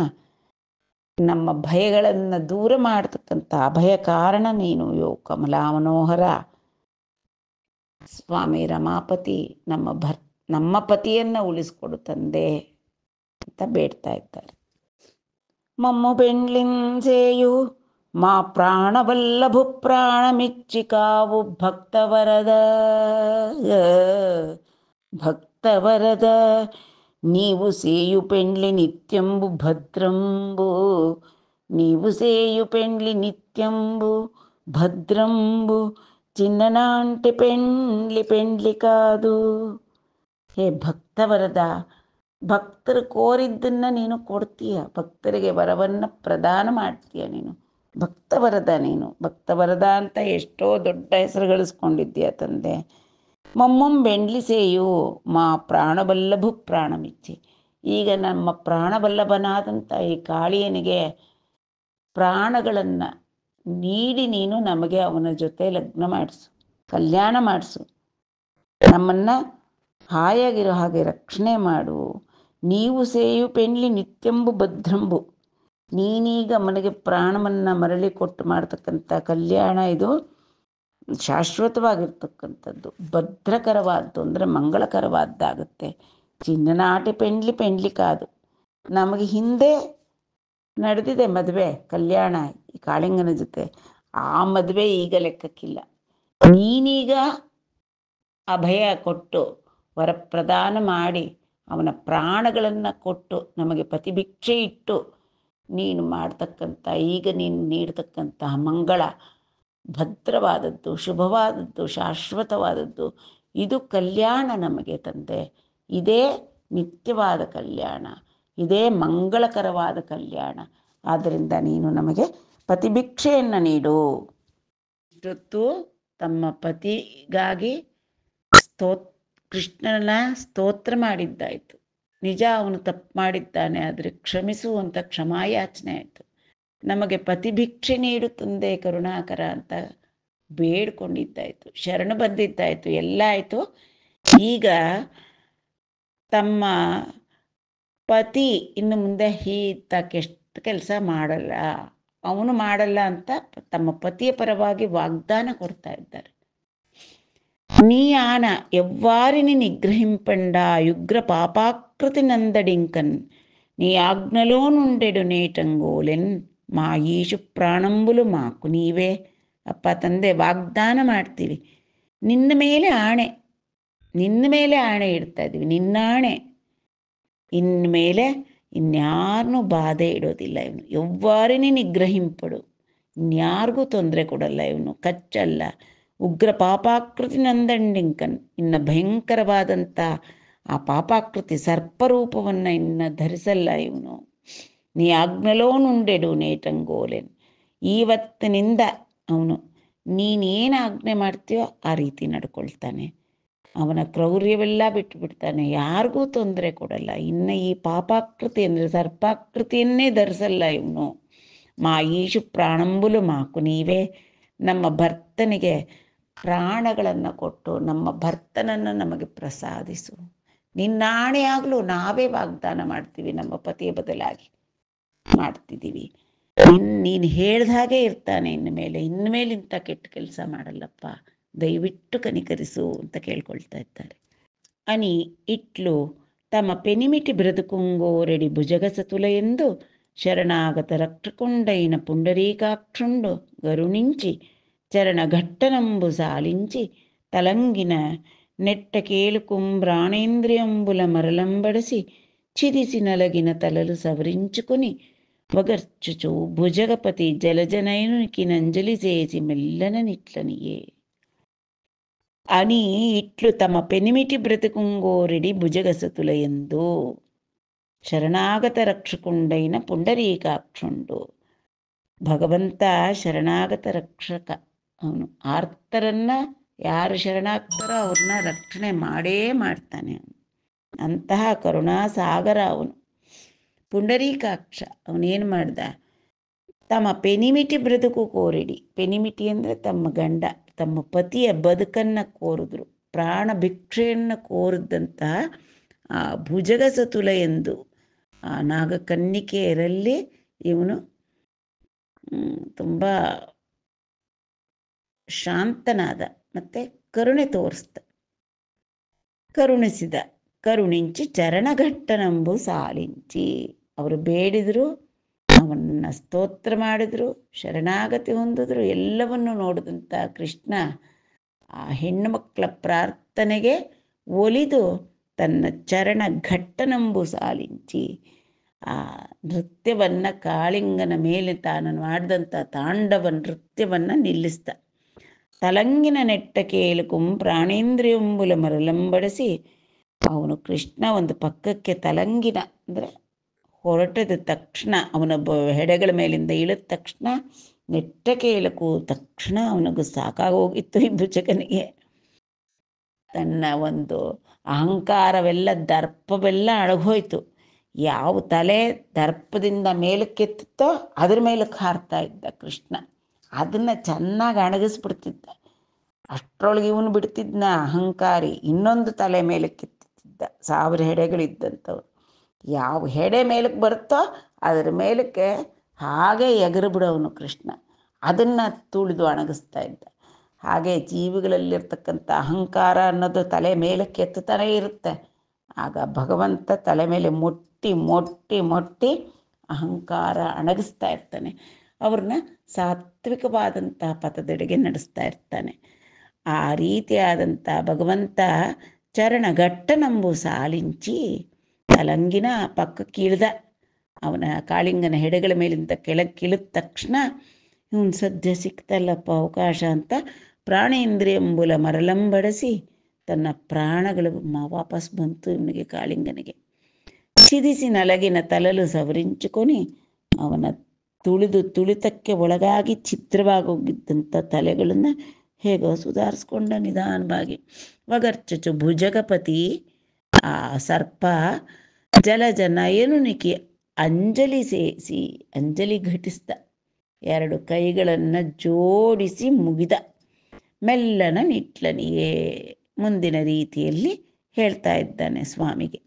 ನಮ್ಮ ಭಯಗಳನ್ನು ದೂರ ಮಾಡ್ತಕ್ಕಂಥ ಅಭಯ ಕಾರಣ ನೀನು ಯೋ ಕಮಲಾ ಮನೋಹರ ಸ್ವಾಮಿ ರಮಾಪತಿ ನಮ್ಮ ಭರ್ ನಮ್ಮ ಪತಿಯನ್ನ ಉಳಿಸ್ಕೊಡು ತಂದೆ ಅಂತ ಬೇಡ್ತಾ ಇದ್ದಾರೆ మమ్ము పెండ్లించేయు మా ప్రాణవల్లభు ప్రాణమిచ్చి కావు భక్తవరద భక్తవరద నీవు సేయు పెండ్లి నిత్యంబు భద్రంబు నీవు సేయు పెండ్లి నిత్యంబు భద్రంబు చిన్ననాంటి పెండ్లి పెండ్లి కాదు హే భక్తవరద ಭಕ್ತರು ಕೋರಿದ್ದನ್ನ ನೀನು ಕೊಡ್ತೀಯ ಭಕ್ತರಿಗೆ ವರವನ್ನು ಪ್ರದಾನ ಮಾಡ್ತೀಯ ನೀನು ಭಕ್ತ ವರದ ನೀನು ಭಕ್ತ ವರದ ಅಂತ ಎಷ್ಟೋ ದೊಡ್ಡ ಹೆಸರು ಗಳಿಸ್ಕೊಂಡಿದ್ದೀಯ ತಂದೆ ಮಮ್ಮಂ ಬೆಂಡ್ಲಿಸೇಯು ಮಾ ಪ್ರಾಣಬಲ್ಲಭು ಪ್ರಾಣಮಿಚ್ಚಿ ಈಗ ನಮ್ಮ ಪ್ರಾಣಬಲ್ಲಭನಾದಂಥ ಈ ಕಾಳಿಯನಿಗೆ ಪ್ರಾಣಗಳನ್ನು ನೀಡಿ ನೀನು ನಮಗೆ ಅವನ ಜೊತೆ ಲಗ್ನ ಮಾಡಿಸು ಕಲ್ಯಾಣ ಮಾಡಿಸು ನಮ್ಮನ್ನ ಹಾಯಾಗಿರೋ ಹಾಗೆ ರಕ್ಷಣೆ ಮಾಡು ನೀವು ಸೇಯು ಪೆಣ್ಲಿ ನಿತ್ಯಂಬು ಭದ್ರಂಬು ನೀನೀಗ ಮನೆಗೆ ಪ್ರಾಣವನ್ನು ಮರಳಿ ಕೊಟ್ಟು ಮಾಡ್ತಕ್ಕಂಥ ಕಲ್ಯಾಣ ಇದು ಶಾಶ್ವತವಾಗಿರ್ತಕ್ಕಂಥದ್ದು ಭದ್ರಕರವಾದ್ದು ಅಂದರೆ ಮಂಗಳಕರವಾದ್ದಾಗುತ್ತೆ ಚಿನ್ನನಾಟಿ ಪೆಂಡ್ಲಿ ಪೆಂಡ್ಲಿ ಕಾದು ನಮಗೆ ಹಿಂದೆ ನಡೆದಿದೆ ಮದುವೆ ಕಲ್ಯಾಣ ಈ ಕಾಳಿಂಗನ ಜೊತೆ ಆ ಮದುವೆ ಈಗ ಲೆಕ್ಕಕ್ಕಿಲ್ಲ ನೀನೀಗ ಅಭಯ ಕೊಟ್ಟು ವರಪ್ರದಾನ ಮಾಡಿ ಅವನ ಪ್ರಾಣಗಳನ್ನು ಕೊಟ್ಟು ನಮಗೆ ಪ್ರತಿಭಿಕ್ಷೆ ಇಟ್ಟು ನೀನು ಮಾಡ್ತಕ್ಕಂಥ ಈಗ ನೀನು ನೀಡ್ತಕ್ಕಂತಹ ಮಂಗಳ ಭದ್ರವಾದದ್ದು ಶುಭವಾದದ್ದು ಶಾಶ್ವತವಾದದ್ದು ಇದು ಕಲ್ಯಾಣ ನಮಗೆ ತಂದೆ ಇದೇ ನಿತ್ಯವಾದ ಕಲ್ಯಾಣ ಇದೇ ಮಂಗಳಕರವಾದ ಕಲ್ಯಾಣ ಆದ್ದರಿಂದ ನೀನು ನಮಗೆ ಪ್ರತಿಭಿಕ್ಷೆಯನ್ನು ನೀಡು ಇಷ್ಟೊತ್ತು ತಮ್ಮ ಪತಿಗಾಗಿ ಸ್ತೋತ್ ಕೃಷ್ಣನ ಸ್ತೋತ್ರ ಮಾಡಿದ್ದಾಯಿತು ನಿಜ ಅವನು ತಪ್ಪು ಮಾಡಿದ್ದಾನೆ ಆದರೆ ಕ್ಷಮಿಸುವಂಥ ಕ್ಷಮಾಯಾಚನೆ ಆಯಿತು ನಮಗೆ ಪತಿಭಿಕ್ಷೆ ನೀಡು ತಂದೆ ಕರುಣಾಕರ ಅಂತ ಬೇಡ್ಕೊಂಡಿದ್ದಾಯಿತು ಶರಣ ಬಂದಿದ್ದಾಯಿತು ಎಲ್ಲ ಆಯಿತು ಈಗ ತಮ್ಮ ಪತಿ ಇನ್ನು ಮುಂದೆ ಹೀ ಎಷ್ಟು ಕೆಲಸ ಮಾಡಲ್ಲ ಅವನು ಮಾಡಲ್ಲ ಅಂತ ತಮ್ಮ ಪತಿಯ ಪರವಾಗಿ ವಾಗ್ದಾನ ಕೊಡ್ತಾ ಇದ್ದಾರೆ ನೀ എവ്വാറിനെ നിഗ്രഹിംപണ്ട യുഗ്ര ಯುಗ್ರ ಪಾಪಾಕೃತಿ ನಂದಡಿಂಕನ್ ನೀ నుండెడు నేటంగోలెన్ ಮಾ ಈಶು ಪ್ರಾಣಂಬುಲು ಮಾಕು ನೀವೇ ಅಪ್ಪ ತಂದೆ ವಾಗ್ದಾನ ಮಾಡ್ತೀರಿ ನಿನ್ನ ಮೇಲೆ ಆಣೆ ನಿನ್ನ ಮೇಲೆ ಆಣೆ ಇಡ್ತಾ ಇದ್ದೀವಿ ನಿನ್ನಾಣೆ ಇನ್ಮೇಲೆ ಇನ್ಯಾರನ್ನೂ ಬಾಧೆ ಇಡೋದಿಲ್ಲ ಇವನು ಎವ್ವಾರಿನೇ ನಿಗ್ರಹಿಂಪಡು ಇನ್ಯಾರಿಗೂ ತೊಂದರೆ ಕೊಡಲ್ಲ ಇವನು ಕಚ್ಚಲ್ಲ ಉಗ್ರ ಪಾಪಾಕೃತಿ ನಂದಂಡಿಂಕನ್ ಇನ್ನ ಭಯಂಕರವಾದಂಥ ಆ ಪಾಪಾಕೃತಿ ಸರ್ಪರೂಪವನ್ನು ಇನ್ನ ಧರಿಸಲ್ಲ ಇವನು ನೀ ಆಜ್ಞಲೋನುಂಡೆಡು ನೇಟಂಗೋಲೆನ್ ಈವತ್ತಿನಿಂದ ಅವನು ನೀನೇನು ಆಜ್ಞೆ ಮಾಡ್ತೀಯೋ ಆ ರೀತಿ ನಡ್ಕೊಳ್ತಾನೆ ಅವನ ಕ್ರೌರ್ಯವೆಲ್ಲ ಬಿಟ್ಟುಬಿಡ್ತಾನೆ ಯಾರಿಗೂ ತೊಂದರೆ ಕೊಡಲ್ಲ ಇನ್ನ ಈ ಪಾಪಾಕೃತಿ ಅಂದರೆ ಸರ್ಪಾಕೃತಿಯನ್ನೇ ಧರಿಸಲ್ಲ ಇವನು ಮಾ ಈಶು ಪ್ರಾಣಂಬುಲು ಮಾಕು ನೀವೇ ನಮ್ಮ ಭರ್ತನಿಗೆ ಪ್ರಾಣಗಳನ್ನು ಕೊಟ್ಟು ನಮ್ಮ ಭರ್ತನನ್ನು ನಮಗೆ ಪ್ರಸಾದಿಸು ನಿನ್ನಾಣೆ ಆಗಲೂ ನಾವೇ ವಾಗ್ದಾನ ಮಾಡ್ತೀವಿ ನಮ್ಮ ಪತಿಯ ಬದಲಾಗಿ ಮಾಡ್ತಿದ್ದೀವಿ ಇನ್ ನೀನು ಹೇಳ್ದಾಗೆ ಇರ್ತಾನೆ ಇನ್ಮೇಲೆ ಇನ್ಮೇಲೆ ಇಂಥ ಕೆಟ್ಟ ಕೆಲಸ ಮಾಡಲ್ಲಪ್ಪ ದಯವಿಟ್ಟು ಕನಿಕರಿಸು ಅಂತ ಕೇಳ್ಕೊಳ್ತಾ ಇದ್ದಾರೆ ಅನಿ ಇಟ್ಲು ತಮ್ಮ ಪೆನಿಮಿಟಿ ರೆಡಿ ಭುಜಗಸತುಲ ಎಂದು ಶರಣಾಗತ ರಕ್ತಕೊಂಡೈನ ಪುಂಡರೀಕಾಕ್ಷುಂಡು ಗರುಣಿಂಚಿ ఘట్టనంబు సాలించి తలంగిన నెట్టకేలు కుంభ్రాణేంద్రియంబుల మరలంబడసి చిరిసి నలగిన తలలు సవరించుకుని వగర్చుచు భుజగపతి జలజనయునికి నంజలి చేసి మెల్లన నిట్లనియే అని ఇట్లు తమ పెనిమిటి భుజగసతుల ఎందు శరణాగత రక్షకుండైన పుండరీకాక్షుండు భగవంత శరణాగత రక్షక ಅವನು ಆರ್ತರನ್ನ ಯಾರು ಶರಣಾಗ್ತಾರೋ ಅವ್ರನ್ನ ರಕ್ಷಣೆ ಮಾಡೇ ಮಾಡ್ತಾನೆ ಅವನು ಅಂತಹ ಕರುಣಾಸಾಗರ ಅವನು ಪುಂಡರೀಕಾಕ್ಷ ಅವನೇನು ಮಾಡ್ದ ತಮ್ಮ ಪೆನಿಮಿಟಿ ಬ್ರದುಕು ಕೋರಿಡಿ ಪೆನಿಮಿಟಿ ಅಂದರೆ ತಮ್ಮ ಗಂಡ ತಮ್ಮ ಪತಿಯ ಬದುಕನ್ನು ಕೋರಿದ್ರು ಪ್ರಾಣ ಭಿಕ್ಷೆಯನ್ನು ಕೋರಿದಂತಹ ಆ ಭುಜಗಸತುಲ ಎಂದು ಆ ನಾಗಕನ್ನಿಕೆಯರಲ್ಲಿ ಇವನು ತುಂಬ ಶಾಂತನಾದ ಮತ್ತೆ ಕರುಣೆ ತೋರಿಸ್ತ ಕರುಣಿಸಿದ ಕರುಣಿಂಚಿ ಚರಣಘಟ್ಟನಂಬು ಸಾಲಿಂಚಿ ಅವರು ಬೇಡಿದ್ರು ಅವನ್ನ ಸ್ತೋತ್ರ ಮಾಡಿದ್ರು ಶರಣಾಗತಿ ಹೊಂದಿದ್ರು ಎಲ್ಲವನ್ನು ನೋಡಿದಂಥ ಕೃಷ್ಣ ಆ ಹೆಣ್ಣು ಮಕ್ಕಳ ಪ್ರಾರ್ಥನೆಗೆ ಒಲಿದು ತನ್ನ ಚರಣ ಘಟ್ಟನಂಬು ಸಾಲಿಂಚಿ ಆ ನೃತ್ಯವನ್ನು ಕಾಳಿಂಗನ ಮೇಲೆ ತಾನು ಮಾಡಿದಂಥ ತಾಂಡವ ನೃತ್ಯವನ್ನು ನಿಲ್ಲಿಸ್ದ ತಲಂಗಿನ ನೆಟ್ಟ నెట్టకేలుకుం ప్రాణేంద్రియంబుల ಮರುಲಂಬಡಿಸಿ ಅವನು ಕೃಷ್ಣ ಒಂದು ಪಕ್ಕಕ್ಕೆ ತಲಂಗಿನ ಅಂದರೆ ಹೊರಟದ ತಕ್ಷಣ ಅವನ ಹೆಡೆಗಳ ಮೇಲಿಂದ ಇಳಿದ ತಕ್ಷಣ ನೆಟ್ಟ ಕೇಳಕು ತಕ್ಷಣ ಅವನಿಗೂ ಸಾಕಾಗೋಗಿತ್ತು ಈ ಭುಜಕನಿಗೆ ತನ್ನ ಒಂದು ಅಹಂಕಾರವೆಲ್ಲ ದರ್ಪವೆಲ್ಲ ಅಳಗೋಯ್ತು ಯಾವ ತಲೆ ದರ್ಪದಿಂದ ಮೇಲಕ್ಕೆತ್ತೋ ಅದ್ರ ಮೇಲಕ್ಕೆ ಹಾರ್ತಾ ಇದ್ದ ಕೃಷ್ಣ ಅದನ್ನು ಚೆನ್ನಾಗಿ ಅಣಗಿಸ್ಬಿಡ್ತಿದ್ದ ಅಷ್ಟರೊಳಗೆ ಇವನು ಬಿಡ್ತಿದ್ನ ಅಹಂಕಾರಿ ಇನ್ನೊಂದು ತಲೆ ಮೇಲೆ ಕಿತ್ತಿದ್ದ ಸಾವಿರ ಹೆಡೆಗಳಿದ್ದಂಥವ್ರು ಯಾವ ಹೆಡೆ ಮೇಲಕ್ಕೆ ಬರುತ್ತೋ ಅದರ ಮೇಲಕ್ಕೆ ಹಾಗೆ ಎಗರು ಬಿಡೋವನು ಕೃಷ್ಣ ಅದನ್ನು ತುಳಿದು ಅಣಗಿಸ್ತಾ ಇದ್ದ ಹಾಗೆ ಜೀವಿಗಳಲ್ಲಿರ್ತಕ್ಕಂಥ ಅಹಂಕಾರ ಅನ್ನೋದು ತಲೆ ಮೇಲೆ ಕೆತ್ತುತ್ತಾನೆ ಇರುತ್ತೆ ಆಗ ಭಗವಂತ ತಲೆ ಮೇಲೆ ಮುಟ್ಟಿ ಮೊಟ್ಟಿ ಮೊಟ್ಟಿ ಅಹಂಕಾರ ಅಣಗಿಸ್ತಾ ಇರ್ತಾನೆ ಅವ್ರನ್ನ ಸಾತ್ವಿಕವಾದಂಥ ಪಥದೆಡೆಗೆ ನಡೆಸ್ತಾ ಇರ್ತಾನೆ ಆ ರೀತಿಯಾದಂಥ ಭಗವಂತ ನಂಬು ಸಾಲಿಂಚಿ ತಲಂಗಿನ ಪಕ್ಕ ಇಳಿದ ಅವನ ಕಾಳಿಂಗನ ಹೆಡೆಗಳ ಮೇಲಿಂದ ಕೀಳಿದ ತಕ್ಷಣ ಇವನು ಸದ್ಯ ಸಿಕ್ತಲ್ಲಪ್ಪ ಅವಕಾಶ ಅಂತ ಪ್ರಾಣೇಂದ್ರಿಯಂಬುಲ ಮರಲಂಬಡಿಸಿ ತನ್ನ ಪ್ರಾಣಗಳು ವಾಪಸ್ ಬಂತು ಇವನಿಗೆ ಕಾಳಿಂಗನಿಗೆ ಸಿದಿಸಿ ನಲಗಿನ ತಲಲು ಸವರಿಂಚುಕೊನಿ ಅವನ ತುಳಿದು ತುಳಿತಕ್ಕೆ ಒಳಗಾಗಿ ಚಿತ್ರವಾಗೋಗಿದ್ದಂಥ ತಲೆಗಳನ್ನು ಹೇಗೋ ಸುಧಾರಿಸ್ಕೊಂಡ ನಿಧಾನವಾಗಿ ವಗರ್ಚಚು ಭುಜಗಪತಿ ಆ ಸರ್ಪ ಜಲಜನ ಏನು ನಿಕಿ ಅಂಜಲಿ ಸೇರಿಸಿ ಅಂಜಲಿ ಘಟಿಸ್ದ ಎರಡು ಕೈಗಳನ್ನು ಜೋಡಿಸಿ ಮುಗಿದ ಮೆಲ್ಲನ ನಿಟ್ಲನಿಯೇ ಮುಂದಿನ ರೀತಿಯಲ್ಲಿ ಹೇಳ್ತಾ ಇದ್ದಾನೆ ಸ್ವಾಮಿಗೆ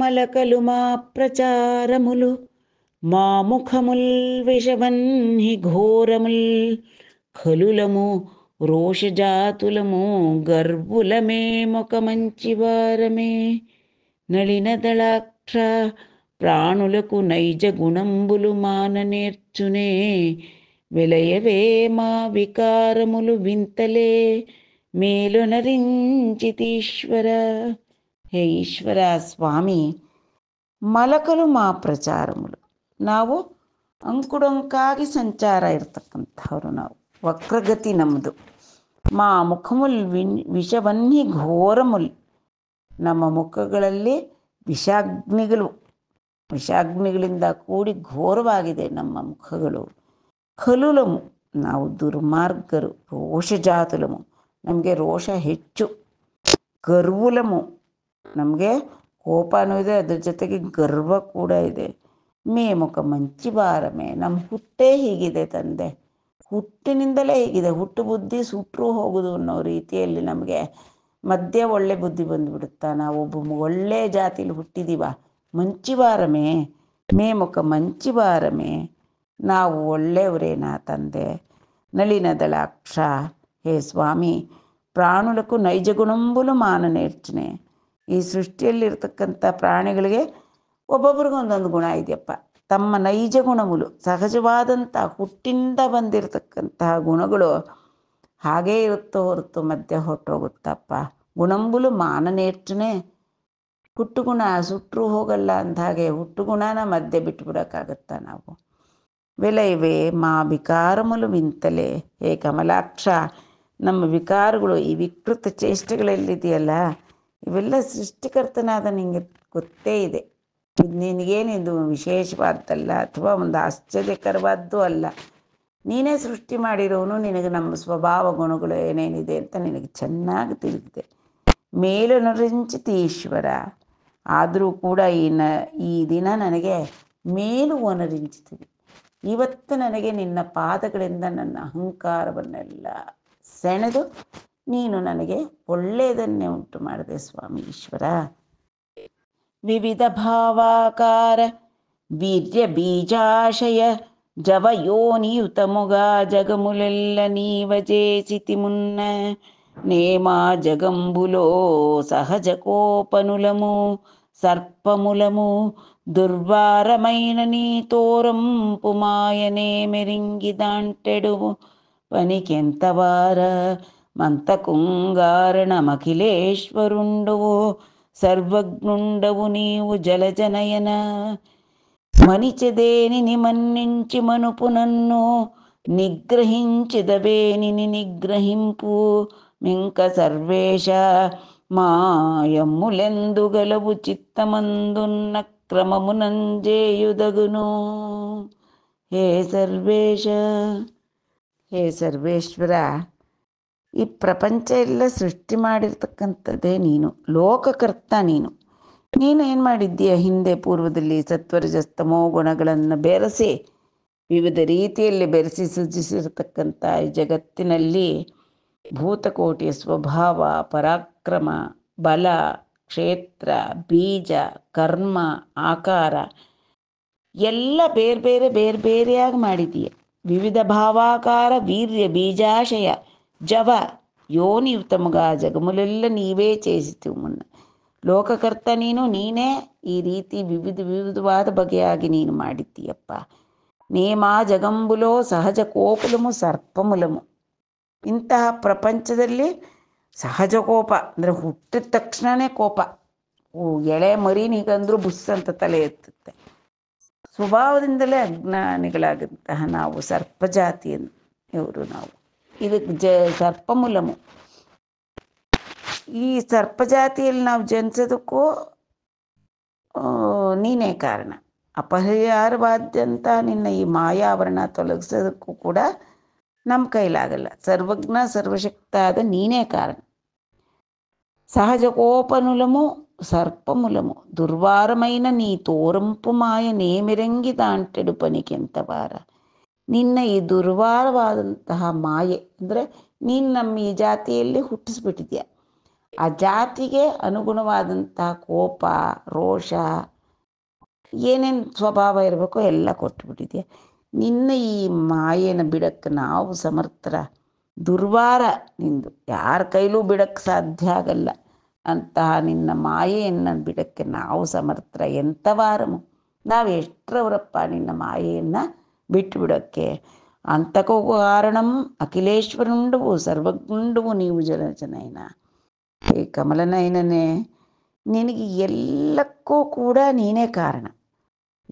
ಮಲಕಲು ಮಾ ಮುಲು మా ముఖముల్ విషవన్హి ఘోరముల్ ఖలులము రోషజాతులము గర్వులమే ఒక మంచి వారమే నళిన దళాక్ష ప్రాణులకు నైజ గుణంబులు నేర్చునే విలయవే మా వికారములు వింతలే నరించితీశ్వర హే ఈశ్వర స్వామి మలకలు మా ప్రచారములు ನಾವು ಅಂಕುಡೊಂಕಾಗಿ ಸಂಚಾರ ಇರ್ತಕ್ಕಂಥವ್ರು ನಾವು ವಕ್ರಗತಿ ನಮ್ಮದು ಮಾ ಮುಖಮುಲ್ ವಿನ್ ವಿಷವನ್ನಿ ಘೋರಮುಲ್ ನಮ್ಮ ಮುಖಗಳಲ್ಲಿ ವಿಷಾಗ್ನಿಗಳು ವಿಷಾಗ್ನಿಗಳಿಂದ ಕೂಡಿ ಘೋರವಾಗಿದೆ ನಮ್ಮ ಮುಖಗಳು ಖಲುಲಮು ನಾವು ದುರ್ಮಾರ್ಗರು ಜಾತುಲಮು ನಮಗೆ ರೋಷ ಹೆಚ್ಚು ಗರ್ವುಲಮು ನಮಗೆ ಕೋಪನೂ ಇದೆ ಅದ್ರ ಜೊತೆಗೆ ಗರ್ವ ಕೂಡ ಇದೆ ಮೇಮಕ ಮಂಚಿ ಬಾರಮೆ ನಮ್ಮ ಹುಟ್ಟೇ ಹೀಗಿದೆ ತಂದೆ ಹುಟ್ಟಿನಿಂದಲೇ ಹೀಗಿದೆ ಹುಟ್ಟು ಬುದ್ಧಿ ಸುಟ್ಟರು ಹೋಗುದು ಅನ್ನೋ ರೀತಿಯಲ್ಲಿ ನಮಗೆ ಮಧ್ಯೆ ಒಳ್ಳೆ ಬುದ್ಧಿ ಬಂದ್ಬಿಡುತ್ತ ನಾವು ಒಳ್ಳೆ ಜಾತಿಲಿ ಹುಟ್ಟಿದೀವ ಮಂಚಿ ಮೇ ಮುಖ ಮಂಚಿ ಬಾರಮೆ ನಾವು ಒಳ್ಳೆಯವರೇನಾ ತಂದೆ ನಳಿನದಳ ಅಕ್ಷ ಹೇ ಸ್ವಾಮಿ ಪ್ರಾಣುಲಕ್ಕೂ ನೈಜ ಗುಣಂಬುಲು ಮಾನ ನೇರ್ಚನೆ ಈ ಸೃಷ್ಟಿಯಲ್ಲಿರ್ತಕ್ಕಂಥ ಪ್ರಾಣಿಗಳಿಗೆ ಒಬ್ಬೊಬ್ರಿಗೂ ಒಂದೊಂದು ಗುಣ ಇದೆಯಪ್ಪ ತಮ್ಮ ನೈಜ ಗುಣಮುಲು ಸಹಜವಾದಂಥ ಹುಟ್ಟಿಂದ ಬಂದಿರತಕ್ಕಂತಹ ಗುಣಗಳು ಹಾಗೇ ಇರುತ್ತೋ ಹೊರತು ಮಧ್ಯೆ ಹೊಟ್ಟೋಗುತ್ತಪ್ಪ ಗುಣಂಬುಲು ಮಾನನೇಟ್ಟನೆ ಹುಟ್ಟು ಗುಣ ಸುಟ್ಟರೂ ಹೋಗಲ್ಲ ಅಂದ ಹಾಗೆ ಹುಟ್ಟು ಗುಣನ ಮಧ್ಯೆ ಬಿಟ್ಬಿಡೋಕ್ಕಾಗತ್ತ ನಾವು ಇವೆ ಮಾ ವಿಕಾರಮುಲು ಮಿಂತಲೆ ಹೇ ಕಮಲಾಕ್ಷ ನಮ್ಮ ವಿಕಾರಗಳು ಈ ವಿಕೃತ ಚೇಷ್ಟೆಗಳೆಲ್ಲಿದೆಯಲ್ಲ ಇವೆಲ್ಲ ಸೃಷ್ಟಿಕರ್ತನಾದ ನಿಮಗೆ ಗೊತ್ತೇ ಇದೆ ಇದು ನಿನಗೇನಿದು ವಿಶೇಷವಾದ್ದಲ್ಲ ಅಥವಾ ಒಂದು ಆಶ್ಚರ್ಯಕರವಾದ್ದು ಅಲ್ಲ ನೀನೇ ಸೃಷ್ಟಿ ಮಾಡಿರೋನು ನಿನಗೆ ನಮ್ಮ ಸ್ವಭಾವ ಗುಣಗಳು ಏನೇನಿದೆ ಅಂತ ನಿನಗೆ ಚೆನ್ನಾಗಿ ತಿಳಿದಿದೆ ಮೇಲನುರಂಚಿತ ಈಶ್ವರ ಆದರೂ ಕೂಡ ಈ ನ ಈ ದಿನ ನನಗೆ ಮೇಲು ಅನುರಿಂಚಿತೀವಿ ಇವತ್ತು ನನಗೆ ನಿನ್ನ ಪಾದಗಳಿಂದ ನನ್ನ ಅಹಂಕಾರವನ್ನೆಲ್ಲ ಸೆಣೆದು ನೀನು ನನಗೆ ಒಳ್ಳೆಯದನ್ನೇ ಉಂಟು ಮಾಡಿದೆ ಸ್ವಾಮಿ ಈಶ್ವರ వివిధ భావాకార వీర్య బీజాశయ జవయోనియుతముగా జగములెల్ల నీవజేసితిమున్న నేమా జగంబులో సహజ కోపనులము సర్పములము దుర్వారమైన నీ పుమాయనే మెరింగి దాంటెడు పనికెంతవార మంతకుంగారణమఖిలేశ్వరుండువో సర్వజ్ఞుండవు నీవు జలజనయన మనిచెదేనిని మన్నించి మనుపు నన్ను నిగ్రహించిదవేని నిగ్రహింపు మింక సర్వేష గలవు చిత్తమందున్న క్రమము నంజేయుదగును హే సర్వేష హే సర్వేశ్వర ಈ ಪ್ರಪಂಚ ಎಲ್ಲ ಸೃಷ್ಟಿ ಮಾಡಿರ್ತಕ್ಕಂಥದ್ದೇ ನೀನು ಲೋಕಕರ್ತ ನೀನು ನೀನು ಏನು ಮಾಡಿದ್ದೀಯ ಹಿಂದೆ ಪೂರ್ವದಲ್ಲಿ ಸತ್ವರಜಸ್ತಮೋ ಗುಣಗಳನ್ನು ಬೆರೆಸಿ ವಿವಿಧ ರೀತಿಯಲ್ಲಿ ಬೆರೆಸಿ ಸೃಜಿಸಿರ್ತಕ್ಕಂಥ ಈ ಜಗತ್ತಿನಲ್ಲಿ ಭೂತಕೋಟಿಯ ಸ್ವಭಾವ ಪರಾಕ್ರಮ ಬಲ ಕ್ಷೇತ್ರ ಬೀಜ ಕರ್ಮ ಆಕಾರ ಎಲ್ಲ ಬೇರೆ ಬೇರೆ ಬೇರೆ ಬೇರೆಯಾಗಿ ಮಾಡಿದೀಯ ವಿವಿಧ ಭಾವಾಕಾರ ವೀರ್ಯ ಬೀಜಾಶಯ ಜವ ಆ ಜಗಮುಲೆಲ್ಲ ನೀವೇ ಚೇಸಿತು ಮುನ್ನ ಲೋಕಕರ್ತ ನೀನು ನೀನೇ ಈ ರೀತಿ ವಿವಿಧ ವಿವಿಧವಾದ ಬಗೆಯಾಗಿ ನೀನು ಮಾಡಿದ್ದೀಯಪ್ಪ ನೇಮ ಜಗಂಬುಲೋ ಸಹಜ ಕೋಪುಲಮು ಸರ್ಪಮುಲಮು ಇಂತಹ ಪ್ರಪಂಚದಲ್ಲಿ ಸಹಜ ಕೋಪ ಅಂದರೆ ಹುಟ್ಟಿದ ತಕ್ಷಣನೇ ಕೋಪ ಓ ಎಳೆ ಮರಿ ನೀಗಂದ್ರೂ ಬುಸ್ ಅಂತ ತಲೆ ಎತ್ತುತ್ತೆ ಸ್ವಭಾವದಿಂದಲೇ ಅಜ್ಞಾನಿಗಳಾಗಂತಹ ನಾವು ಜಾತಿಯನ್ನು ಇವರು ನಾವು ఇది సర్పములము ಈ ಸರ್ಪಜಾತಿಯಲ್ಲಿ ನಾವು ಜನಿಸೋದಕ್ಕೂ ನೀನೇ ಕಾರಣ ಅಪರಿಹಾರವಾದ್ಯಂತ ನಿನ್ನ ಈ ಮಾಯಾವರಣ ತೊಲಗಿಸೋದಕ್ಕೂ ಕೂಡ ನಮ್ಮ ಕೈಲಾಗಲ್ಲ ಸರ್ವಜ್ಞ ಸರ್ವಶಕ್ತ ಆದ ನೀನೇ ಕಾರಣ సహజ కోపనులము సర్పములము దుర్వారమైన నీ తోరంపు మాయ నేమిరంగి దాంటెడు పనికెంతవారా ನಿನ್ನ ಈ ದುರ್ವಾರವಾದಂತಹ ಮಾಯೆ ಅಂದರೆ ನೀನು ನಮ್ಮ ಈ ಜಾತಿಯಲ್ಲಿ ಹುಟ್ಟಿಸ್ಬಿಟ್ಟಿದ್ಯ ಆ ಜಾತಿಗೆ ಅನುಗುಣವಾದಂತಹ ಕೋಪ ರೋಷ ಏನೇನು ಸ್ವಭಾವ ಇರಬೇಕೋ ಎಲ್ಲ ಕೊಟ್ಬಿಟ್ಟಿದ್ಯ ನಿನ್ನ ಈ ಮಾಯೆನ ಬಿಡಕ್ಕೆ ನಾವು ಸಮರ್ಥರ ದುರ್ವಾರ ನಿಂದು ಯಾರ ಕೈಲೂ ಬಿಡಕ್ಕೆ ಸಾಧ್ಯ ಆಗಲ್ಲ ಅಂತಹ ನಿನ್ನ ಮಾಯೆಯನ್ನು ಬಿಡಕ್ಕೆ ನಾವು ಸಮರ್ಥರ ಎಂಥ ವಾರಮು ನಾವು ಎಷ್ಟರವರಪ್ಪ ನಿನ್ನ ಮಾಯೆಯನ್ನು ಬಿಟ್ಟುಬಿಡೋಕ್ಕೆ ಅಂತಕೋ ಕಾರಣಂ ಅಖಿಲೇಶ್ವರುಂಡುವು ಸರ್ವಗುಂಡುವು ನೀವು ಜಲಚನಯನ ಏ ಕಮಲನಯನನೇ ನಿನಗೆ ಎಲ್ಲಕ್ಕೂ ಕೂಡ ನೀನೇ ಕಾರಣ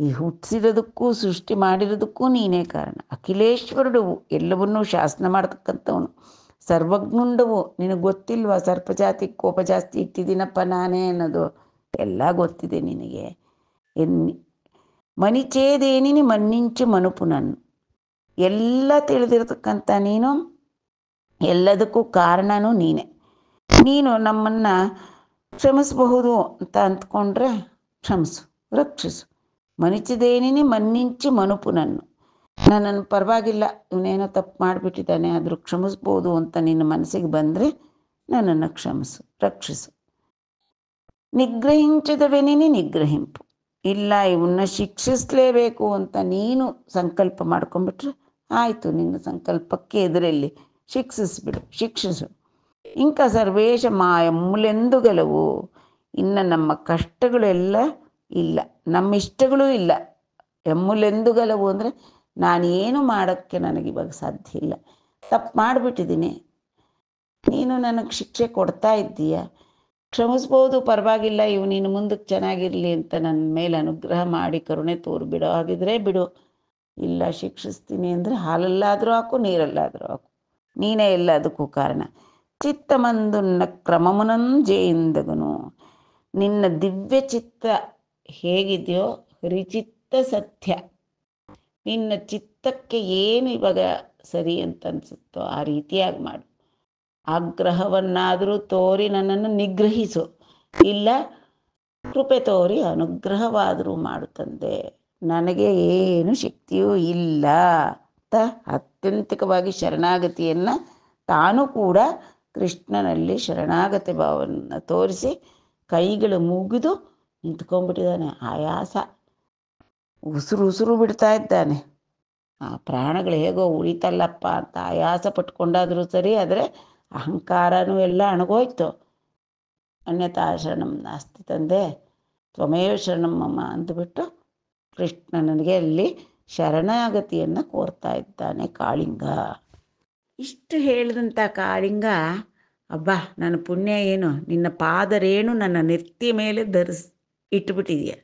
ಈ ಹುಟ್ಟಿಸಿರೋದಕ್ಕೂ ಸೃಷ್ಟಿ ಮಾಡಿರೋದಕ್ಕೂ ನೀನೇ ಕಾರಣ ಅಖಿಲೇಶ್ವರುಡು ಎಲ್ಲವನ್ನೂ ಶಾಸನ ಮಾಡ್ತಕ್ಕಂಥವನು ಸರ್ವಜ್ಞುಂಡವು ನಿನಗೆ ಗೊತ್ತಿಲ್ವಾ ಸರ್ಪಜಾತಿ ಕೋಪ ಜಾಸ್ತಿ ಇಟ್ಟಿದ್ದೀನಪ್ಪ ನಾನೇ ಅನ್ನೋದು ಎಲ್ಲ ಗೊತ್ತಿದೆ ನಿನಗೆ ಎನ್ ಮನಿಚೇ ಮಣ್ಣಿಂಚು ಮನುಪು ನನ್ನ ಎಲ್ಲ ತಿಳಿದಿರ್ತಕ್ಕಂಥ ನೀನು ಎಲ್ಲದಕ್ಕೂ ಕಾರಣನೂ ನೀನೆ ನೀನು ನಮ್ಮನ್ನ ಕ್ಷಮಿಸಬಹುದು ಅಂತ ಅಂದ್ಕೊಂಡ್ರೆ ಕ್ಷಮಿಸು ರಕ್ಷಿಸು ಮಣಿಚಿದೇನಿನಿ ಮನ್ನಿಂಚಿ ಮನುಪು ನನ್ನು ನನ್ನನ್ನು ಪರವಾಗಿಲ್ಲ ಇವನೇನೋ ತಪ್ಪು ಮಾಡಿಬಿಟ್ಟಿದ್ದಾನೆ ಆದರೂ ಕ್ಷಮಿಸ್ಬೋದು ಅಂತ ನಿನ್ನ ಮನಸ್ಸಿಗೆ ಬಂದರೆ ನನ್ನನ್ನು ಕ್ಷಮಿಸು ರಕ್ಷಿಸು ನಿಗ್ರಹಿಂಚದವೆನಿನಿ ನಿಗ್ರಹಿಂಪು ಇಲ್ಲ ಇವನ್ನ ಶಿಕ್ಷಿಸಲೇಬೇಕು ಅಂತ ನೀನು ಸಂಕಲ್ಪ ಮಾಡ್ಕೊಂಬಿಟ್ರೆ ಆಯಿತು ನಿನ್ನ ಸಂಕಲ್ಪಕ್ಕೆ ಎದುರಲ್ಲಿ ಶಿಕ್ಷಿಸ್ಬಿಡು ಶಿಕ್ಷಿಸು ಇಂಕ ಸರ್ವೇಶ ಮಾಯ ಮುಲೆಂದು ಗೆಲುವು ಇನ್ನು ನಮ್ಮ ಕಷ್ಟಗಳೆಲ್ಲ ಇಲ್ಲ ನಮ್ಮ ಇಷ್ಟಗಳು ಇಲ್ಲ ಎಮ್ಮುಲೆಂದು ಗೆಲವು ಅಂದರೆ ನಾನು ಏನು ಮಾಡೋಕ್ಕೆ ಇವಾಗ ಸಾಧ್ಯ ಇಲ್ಲ ತಪ್ಪು ಮಾಡಿಬಿಟ್ಟಿದ್ದೀನಿ ನೀನು ನನಗೆ ಶಿಕ್ಷೆ ಕೊಡ್ತಾ ಇದ್ದೀಯಾ ಕ್ಷಮಿಸ್ಬೋದು ಪರವಾಗಿಲ್ಲ ಇವು ನೀನು ಮುಂದಕ್ಕೆ ಚೆನ್ನಾಗಿರಲಿ ಅಂತ ನನ್ನ ಮೇಲೆ ಅನುಗ್ರಹ ಮಾಡಿ ಕರುಣೆ ತೋರು ಬಿಡೋ ಹಾಗಿದ್ರೆ ಬಿಡು ಇಲ್ಲ ಶಿಕ್ಷಿಸ್ತೀನಿ ಅಂದರೆ ಹಾಲಲ್ಲಾದರೂ ಹಾಕು ನೀರಲ್ಲಾದರೂ ಹಾಕು ನೀನೇ ಅದಕ್ಕೂ ಕಾರಣ ಚಿತ್ತಮಂದುನ್ನ ಕ್ರಮಮುನಂ ಜೇಯಿಂದಗನು ನಿನ್ನ ದಿವ್ಯ ಚಿತ್ತ ಹೇಗಿದೆಯೋ ಹರಿಚಿತ್ತ ಸತ್ಯ ನಿನ್ನ ಚಿತ್ತಕ್ಕೆ ಏನು ಇವಾಗ ಸರಿ ಅಂತ ಅನಿಸುತ್ತೋ ಆ ರೀತಿಯಾಗಿ ಮಾಡು ಆಗ್ರಹವನ್ನಾದರೂ ತೋರಿ ನನ್ನನ್ನು ನಿಗ್ರಹಿಸು ಇಲ್ಲ ಕೃಪೆ ತೋರಿ ಅನುಗ್ರಹವಾದರೂ ಮಾಡುತ್ತಂದೆ ನನಗೆ ಏನು ಶಕ್ತಿಯೂ ಇಲ್ಲ ಅಂತ ಅತ್ಯಂತಿಕವಾಗಿ ಶರಣಾಗತಿಯನ್ನು ತಾನು ಕೂಡ ಕೃಷ್ಣನಲ್ಲಿ ಶರಣಾಗತಿ ಭಾವನ ತೋರಿಸಿ ಕೈಗಳು ಮುಗಿದು ನಿಂತ್ಕೊಂಡ್ಬಿಟ್ಟಿದ್ದಾನೆ ಆಯಾಸ ಉಸಿರು ಉಸಿರು ಬಿಡ್ತಾ ಇದ್ದಾನೆ ಆ ಪ್ರಾಣಗಳು ಹೇಗೋ ಉಳಿತಲ್ಲಪ್ಪ ಅಂತ ಆಯಾಸ ಪಟ್ಕೊಂಡಾದರೂ ಸರಿ ಆದರೆ ಅಹಂಕಾರನೂ ಎಲ್ಲ ಅಣಗೋಯ್ತು ಅನ್ಯತಾ ಶರಣಂ ನಾಸ್ತಿ ತಂದೆ ತ್ವಮೇವ ಶರಣಮ್ಮಮ್ಮ ಅಂದ್ಬಿಟ್ಟು ಕೃಷ್ಣ ನನಗೆ ಅಲ್ಲಿ ಶರಣಾಗತಿಯನ್ನು ಕೋರ್ತಾ ಇದ್ದಾನೆ ಕಾಳಿಂಗ ಇಷ್ಟು ಹೇಳಿದಂಥ ಕಾಳಿಂಗ ಅಬ್ಬಾ ನನ್ನ ಪುಣ್ಯ ಏನು ನಿನ್ನ ಪಾದರೇನು ನನ್ನ ನೆತ್ತಿ ಮೇಲೆ ಧರಿಸ್ ಇಟ್ಬಿಟ್ಟಿದೆಯ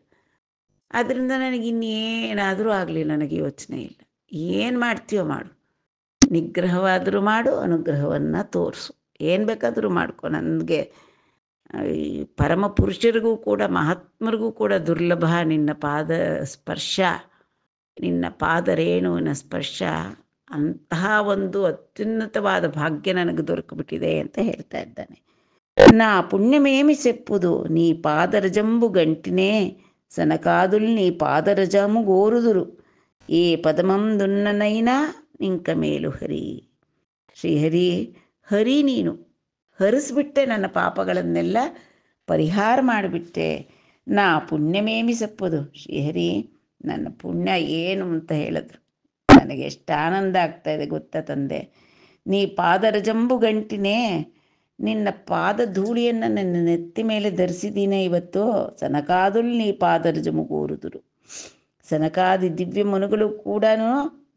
ಅದರಿಂದ ನನಗಿನ್ನೇನಾದರೂ ಆಗಲಿ ನನಗೆ ಯೋಚನೆ ಇಲ್ಲ ಏನು ಮಾಡ್ತೀಯೋ ಮಾಡು ನಿಗ್ರಹವಾದರೂ ಮಾಡು ಅನುಗ್ರಹವನ್ನು ತೋರಿಸು ಏನು ಬೇಕಾದರೂ ಮಾಡ್ಕೊ ನನಗೆ ಈ ಪರಮ ಪುರುಷರಿಗೂ ಕೂಡ ಮಹಾತ್ಮರಿಗೂ ಕೂಡ ದುರ್ಲಭ ನಿನ್ನ ಪಾದ ಸ್ಪರ್ಶ ನಿನ್ನ ಪಾದರೇಣುನ ಸ್ಪರ್ಶ ಅಂತಹ ಒಂದು ಅತ್ಯುನ್ನತವಾದ ಭಾಗ್ಯ ನನಗೆ ದೊರಕಿಬಿಟ್ಟಿದೆ ಅಂತ ಹೇಳ್ತಾ ಇದ್ದಾನೆ ನಾ ಪುಣ್ಯಮೇಮಿ ಸೆಪ್ಪುದು ನೀ ಪಾದರಜಂಬು ಗಂಟಿನೇ ಸನಕಾದುಲ್ ನೀ ಪಾದರಜಾಮು ಗೋರುದುರು ಏ ಪದಮಂದುನ್ನನೈನಾ ನಿಂಕ ಮೇಲು ಹರಿ ಶ್ರೀಹರಿ ಹರಿ ನೀನು ಹರಿಸ್ಬಿಟ್ಟೆ ನನ್ನ ಪಾಪಗಳನ್ನೆಲ್ಲ ಪರಿಹಾರ ಮಾಡಿಬಿಟ್ಟೆ ನಾ ಪುಣ್ಯ ಮೇಮಿಸಪ್ಪದು ಶ್ರೀಹರಿ ನನ್ನ ಪುಣ್ಯ ಏನು ಅಂತ ಹೇಳಿದ್ರು ನನಗೆ ಎಷ್ಟು ಆನಂದ ಆಗ್ತಾ ಇದೆ ಗೊತ್ತಾ ತಂದೆ ನೀ ಪಾದರಜಂಬು ಗಂಟಿನೇ ನಿನ್ನ ಪಾದ ಧೂಳಿಯನ್ನು ನನ್ನ ನೆತ್ತಿ ಮೇಲೆ ಧರಿಸಿದ್ದೀನೇ ಇವತ್ತು ಸನಕಾದುಲ್ ನೀ ಪಾದರಜಮು ಕೂರುದುರು ಸನಕಾದಿ ದಿವ್ಯ ಮನುಗಳು ಕೂಡ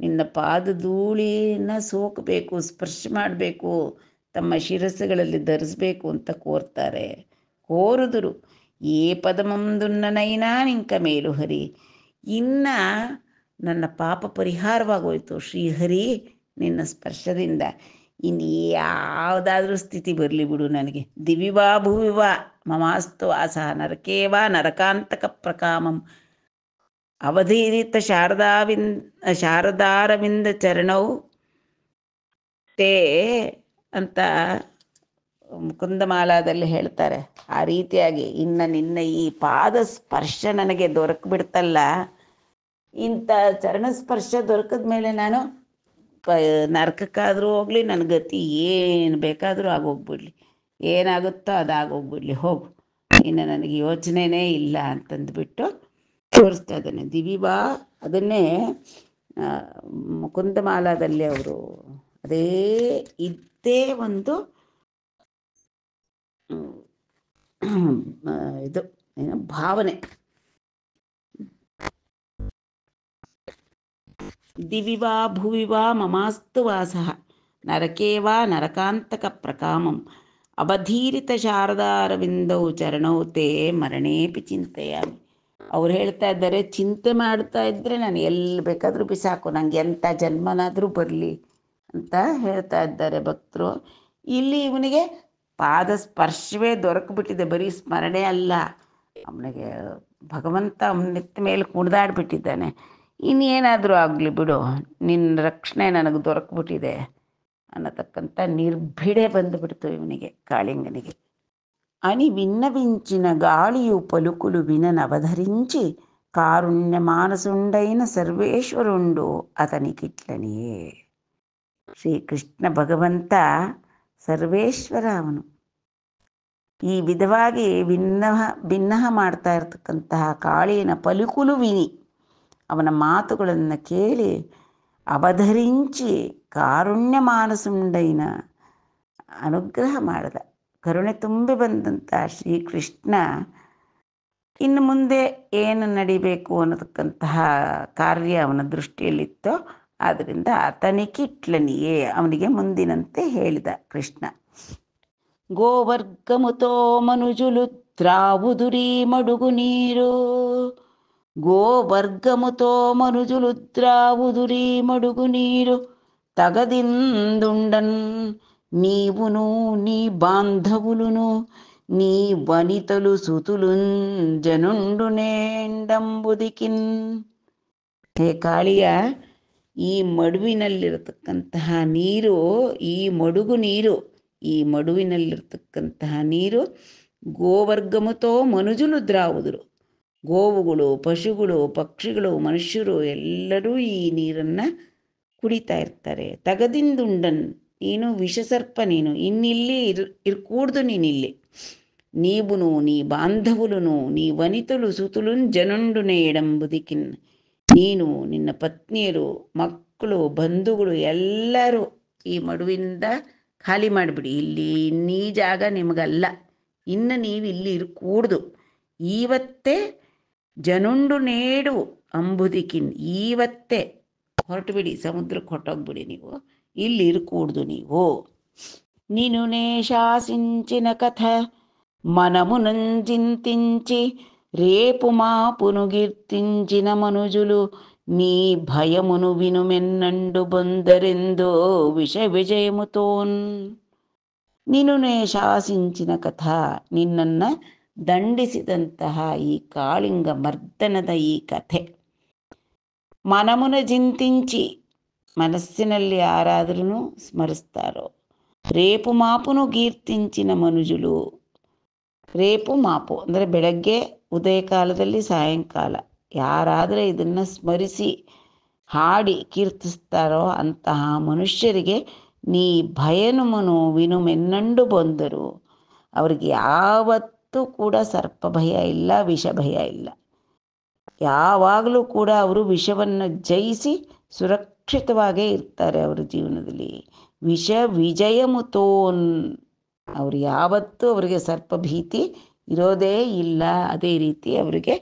ನಿನ್ನ ಪಾದ ಧೂಳಿನ ಸೋಕಬೇಕು ಸ್ಪರ್ಶ ಮಾಡಬೇಕು ತಮ್ಮ ಶಿರಸ್ಸುಗಳಲ್ಲಿ ಧರಿಸ್ಬೇಕು ಅಂತ ಕೋರ್ತಾರೆ ಕೋರಿದ್ರು ಏ ಪದಮಂದುನ್ನ ನಿಂಕ ಮೇಲು ಹರಿ ಇನ್ನ ನನ್ನ ಪಾಪ ಪರಿಹಾರವಾಗೋಯ್ತು ಶ್ರೀಹರಿ ನಿನ್ನ ಸ್ಪರ್ಶದಿಂದ ಇನ್ನು ಯಾವುದಾದ್ರೂ ಸ್ಥಿತಿ ಬರಲಿ ಬಿಡು ನನಗೆ ದಿವಿವಾ ಭೂವಿವಾ ಮಮಾಸ್ತು ಆಸಹ ನರಕೇವಾ ನರಕಾಂತಕ ಪ್ರಕಾಮಂ ಅವಧೀರಿತ ಶಾರದಾವಿಂದ ಶಾರದಾರವಿಂದ ಚರಣವು ತೇ ಅಂತ ಮುಕುಂದಮಾಲಾದಲ್ಲಿ ಹೇಳ್ತಾರೆ ಆ ರೀತಿಯಾಗಿ ಇನ್ನು ನಿನ್ನ ಈ ಪಾದ ಸ್ಪರ್ಶ ನನಗೆ ದೊರಕಿಬಿಡ್ತಲ್ಲ ಇಂಥ ಚರಣ ಸ್ಪರ್ಶ ದೊರಕದ ಮೇಲೆ ನಾನು ಪ ನರಕಕ್ಕಾದರೂ ಹೋಗಲಿ ನನ್ನ ಗತಿ ಏನು ಬೇಕಾದರೂ ಆಗೋಗ್ಬಿಡ್ಲಿ ಏನಾಗುತ್ತೋ ಅದಾಗೋಗ್ಬಿಡ್ಲಿ ಹೋಗು ಇನ್ನು ನನಗೆ ಯೋಚನೆನೇ ಇಲ್ಲ ಅಂತಂದ್ಬಿಟ್ಟು ತೋರಿಸ್ತಾ ಇದ್ದಾನೆ ದಿವಿವಾ ಅದನ್ನೇ ಮುಕುಂದಮಾಲಾದಲ್ಲಿ ಅವರು ಅದೇ ಇದ್ದೇ ಒಂದು ಇದು ಏನು ಭಾವನೆ ದಿವಿವಾ ಭುವಿವಾ ಮಮಾಸ್ತು ವಾಸ ನರಕೇವಾ ನರಕಾಂತಕ ಪ್ರಕಾಮಂ ಅವಧೀರಿತ ಶಾರದಾರವಿಂದೌ ಚರಣೌ ತೇ ಮರಣೇಪಿ ಚಿಂತೆಯಾಮಿ ಅವ್ರು ಹೇಳ್ತಾ ಇದ್ದಾರೆ ಚಿಂತೆ ಮಾಡ್ತಾ ಇದ್ದರೆ ನಾನು ಎಲ್ಲಿ ಬೇಕಾದರೂ ಬಿಸಾಕು ನನಗೆ ಎಂಥ ಜನ್ಮನಾದರೂ ಬರಲಿ ಅಂತ ಹೇಳ್ತಾ ಇದ್ದಾರೆ ಭಕ್ತರು ಇಲ್ಲಿ ಇವನಿಗೆ ಪಾದ ಸ್ಪರ್ಶವೇ ದೊರಕಿಬಿಟ್ಟಿದೆ ಬರೀ ಸ್ಮರಣೆ ಅಲ್ಲ ಅವನಿಗೆ ಭಗವಂತ ನೆತ್ತ ಮೇಲೆ ಕುಣಿದಾಡ್ಬಿಟ್ಟಿದ್ದಾನೆ ಇನ್ನೇನಾದರೂ ಆಗಲಿ ಬಿಡು ನಿನ್ನ ರಕ್ಷಣೆ ನನಗೆ ದೊರಕಿಬಿಟ್ಟಿದೆ ಅನ್ನತಕ್ಕಂಥ ನಿರ್ಭಿಡೆ ಬಂದುಬಿಡ್ತು ಇವನಿಗೆ ಕಾಳಿಂಗನಿಗೆ అని విన్నవించిన గాళియు పలుకులు విననవధరించి కారుణ్య మానసుండైన సర్వేశ్వరుండు అతనికిట్లనియే ಶ್ರೀಕೃಷ್ಣ ಭಗವಂತ ಸರ್ವೇಶ್ವರ ಅವನು ಈ ವಿಧವಾಗಿ ಭಿನ್ನ ಭಿನ್ನಹ ಮಾಡ್ತಾ ಇರ್ತಕ್ಕಂತಹ ಕಾಳಿನ ಪಲುಕುಲು ವಿನಿ ಅವನ ಮಾತುಗಳನ್ನು ಕೇಳಿ ಅವಧరించి ಕಾರುಣ್ಯ ಮಾನಸುಂಡೈನ ಅನುಗ್ರಹ ಮಾಡಿದ ಕರುಣೆ ತುಂಬಿ ಬಂದಂಥ ಶ್ರೀಕೃಷ್ಣ ಇನ್ನು ಮುಂದೆ ಏನು ನಡಿಬೇಕು ಅನ್ನತಕ್ಕಂತಹ ಕಾರ್ಯ ಅವನ ದೃಷ್ಟಿಯಲ್ಲಿತ್ತೋ ಆದ್ದರಿಂದ ಇಟ್ಲನಿಯೇ ಅವನಿಗೆ ಮುಂದಿನಂತೆ ಹೇಳಿದ ಕೃಷ್ಣ ಗೋವರ್ಗಮುತೋ ಮನುಜುಲು ದ್ರಾವುದುರಿ ಮಡುಗು ನೀರು ಗೋವರ್ಗಮುತೋ ಮನುಜುಲು ದ್ರಾವುದುರಿ ಮಡುಗು ನೀರು ತಗದಿಂದುಂಡನ್ ನೀವುನು ನೀ బాంధవులును ನೀ ಬನಿತಲು సుతులున్ జనుండు నేండంబుదికిన్ ಹೇ ಕಾಳಿಯ ಈ ಮಡುವಿನಲ್ಲಿರತಕ್ಕಂತಹ ನೀರು ಈ ಮಡುಗು ನೀರು ಈ ಮಡುವಿನಲ್ಲಿರ್ತಕ್ಕಂತಹ ನೀರು ಗೋವರ್ಗಮತೋ ಮನುಜುಲು ದ್ರಾವುದರು ಗೋವುಗಳು ಪಶುಗಳು ಪಕ್ಷಿಗಳು ಮನುಷ್ಯರು ಎಲ್ಲರೂ ಈ ನೀರನ್ನು ಕುಡಿತಾ ಇರ್ತಾರೆ ತಗದಿಂದುಂಡನ್ ನೀನು ವಿಷಸರ್ಪ ನೀನು ಇನ್ನಿಲ್ಲಿ ಇರ್ ಇರ್ಕೂಡ್ದು ನೀನಿಲ್ಲಿ ನೀವುನು ನೀ ಬಾಂಧವುಲುನು ನೀ ವನಿತುಲು సుతులున్ జనుండునే ఎడంబుదికిన్ ನೀನು ನಿನ್ನ ಪತ್ನಿಯರು ಮಕ್ಕಳು ಬಂಧುಗಳು ಎಲ್ಲರೂ ಈ ಮಡುವಿಂದ ಖಾಲಿ ಮಾಡಿಬಿಡಿ ಇಲ್ಲಿ ಇನ್ನೀ ಜಾಗ ನಿಮಗಲ್ಲ ಇನ್ನು ನೀವು ಇಲ್ಲಿ ಇರ್ಕೂಡ್ದು ಇವತ್ತೇ ಜನುಂಡು ನೇಡು ಅಂಬುದಿಕಿನ್ ಹೊರಟು ಬಿಡಿ ಸಮುದ್ರಕ್ಕೆ ಹೊರಟೋಗ್ಬಿಡಿ ನೀವು ఇల్లిరుకూడదు నీవో నిను నే శాసించిన కథ మనము నంజింతించి రేపు మాపును కీర్తించిన మనుజులు నీ భయమును వినుమెన్నండు బొందరెందో విష విజయముతోన్ నిను నే శాసించిన కథ ನಿನ್ನನ್ನು ದಂಡಿಸಿದಂತಹ ఈ కాళింగ మర్దనద ఈ కథే మనమున చింతించి ಮನಸ್ಸಿನಲ್ಲಿ ಯಾರಾದ್ರೂ ಸ್ಮರಿಸ್ತಾರೋ ರೇಪು ಮಾಪುನು ಕೀರ್ತಿನ ಮನುಜುಲು ರೇಪು ಮಾಪು ಅಂದರೆ ಬೆಳಗ್ಗೆ ಉದಯ ಕಾಲದಲ್ಲಿ ಸಾಯಂಕಾಲ ಯಾರಾದರೆ ಇದನ್ನು ಸ್ಮರಿಸಿ ಹಾಡಿ ಕೀರ್ತಿಸ್ತಾರೋ ಅಂತಹ ಮನುಷ್ಯರಿಗೆ ನೀ ಮನು ವಿನು ಮೆನ್ನಂಡು ಬಂದರು ಅವರಿಗೆ ಯಾವತ್ತೂ ಕೂಡ ಸರ್ಪ ಭಯ ಇಲ್ಲ ವಿಷ ಭಯ ಇಲ್ಲ ಯಾವಾಗಲೂ ಕೂಡ ಅವರು ವಿಷವನ್ನು ಜಯಿಸಿ ಸುರಕ್ಷ ಸುರಕ್ಷಿತವಾಗೇ ಇರ್ತಾರೆ ಅವರ ಜೀವನದಲ್ಲಿ ವಿಷ ವಿಜಯಮುತೋನ್ ಅವರು ಯಾವತ್ತೂ ಅವರಿಗೆ ಸರ್ಪ ಭೀತಿ ಇರೋದೇ ಇಲ್ಲ ಅದೇ ರೀತಿ ಅವರಿಗೆ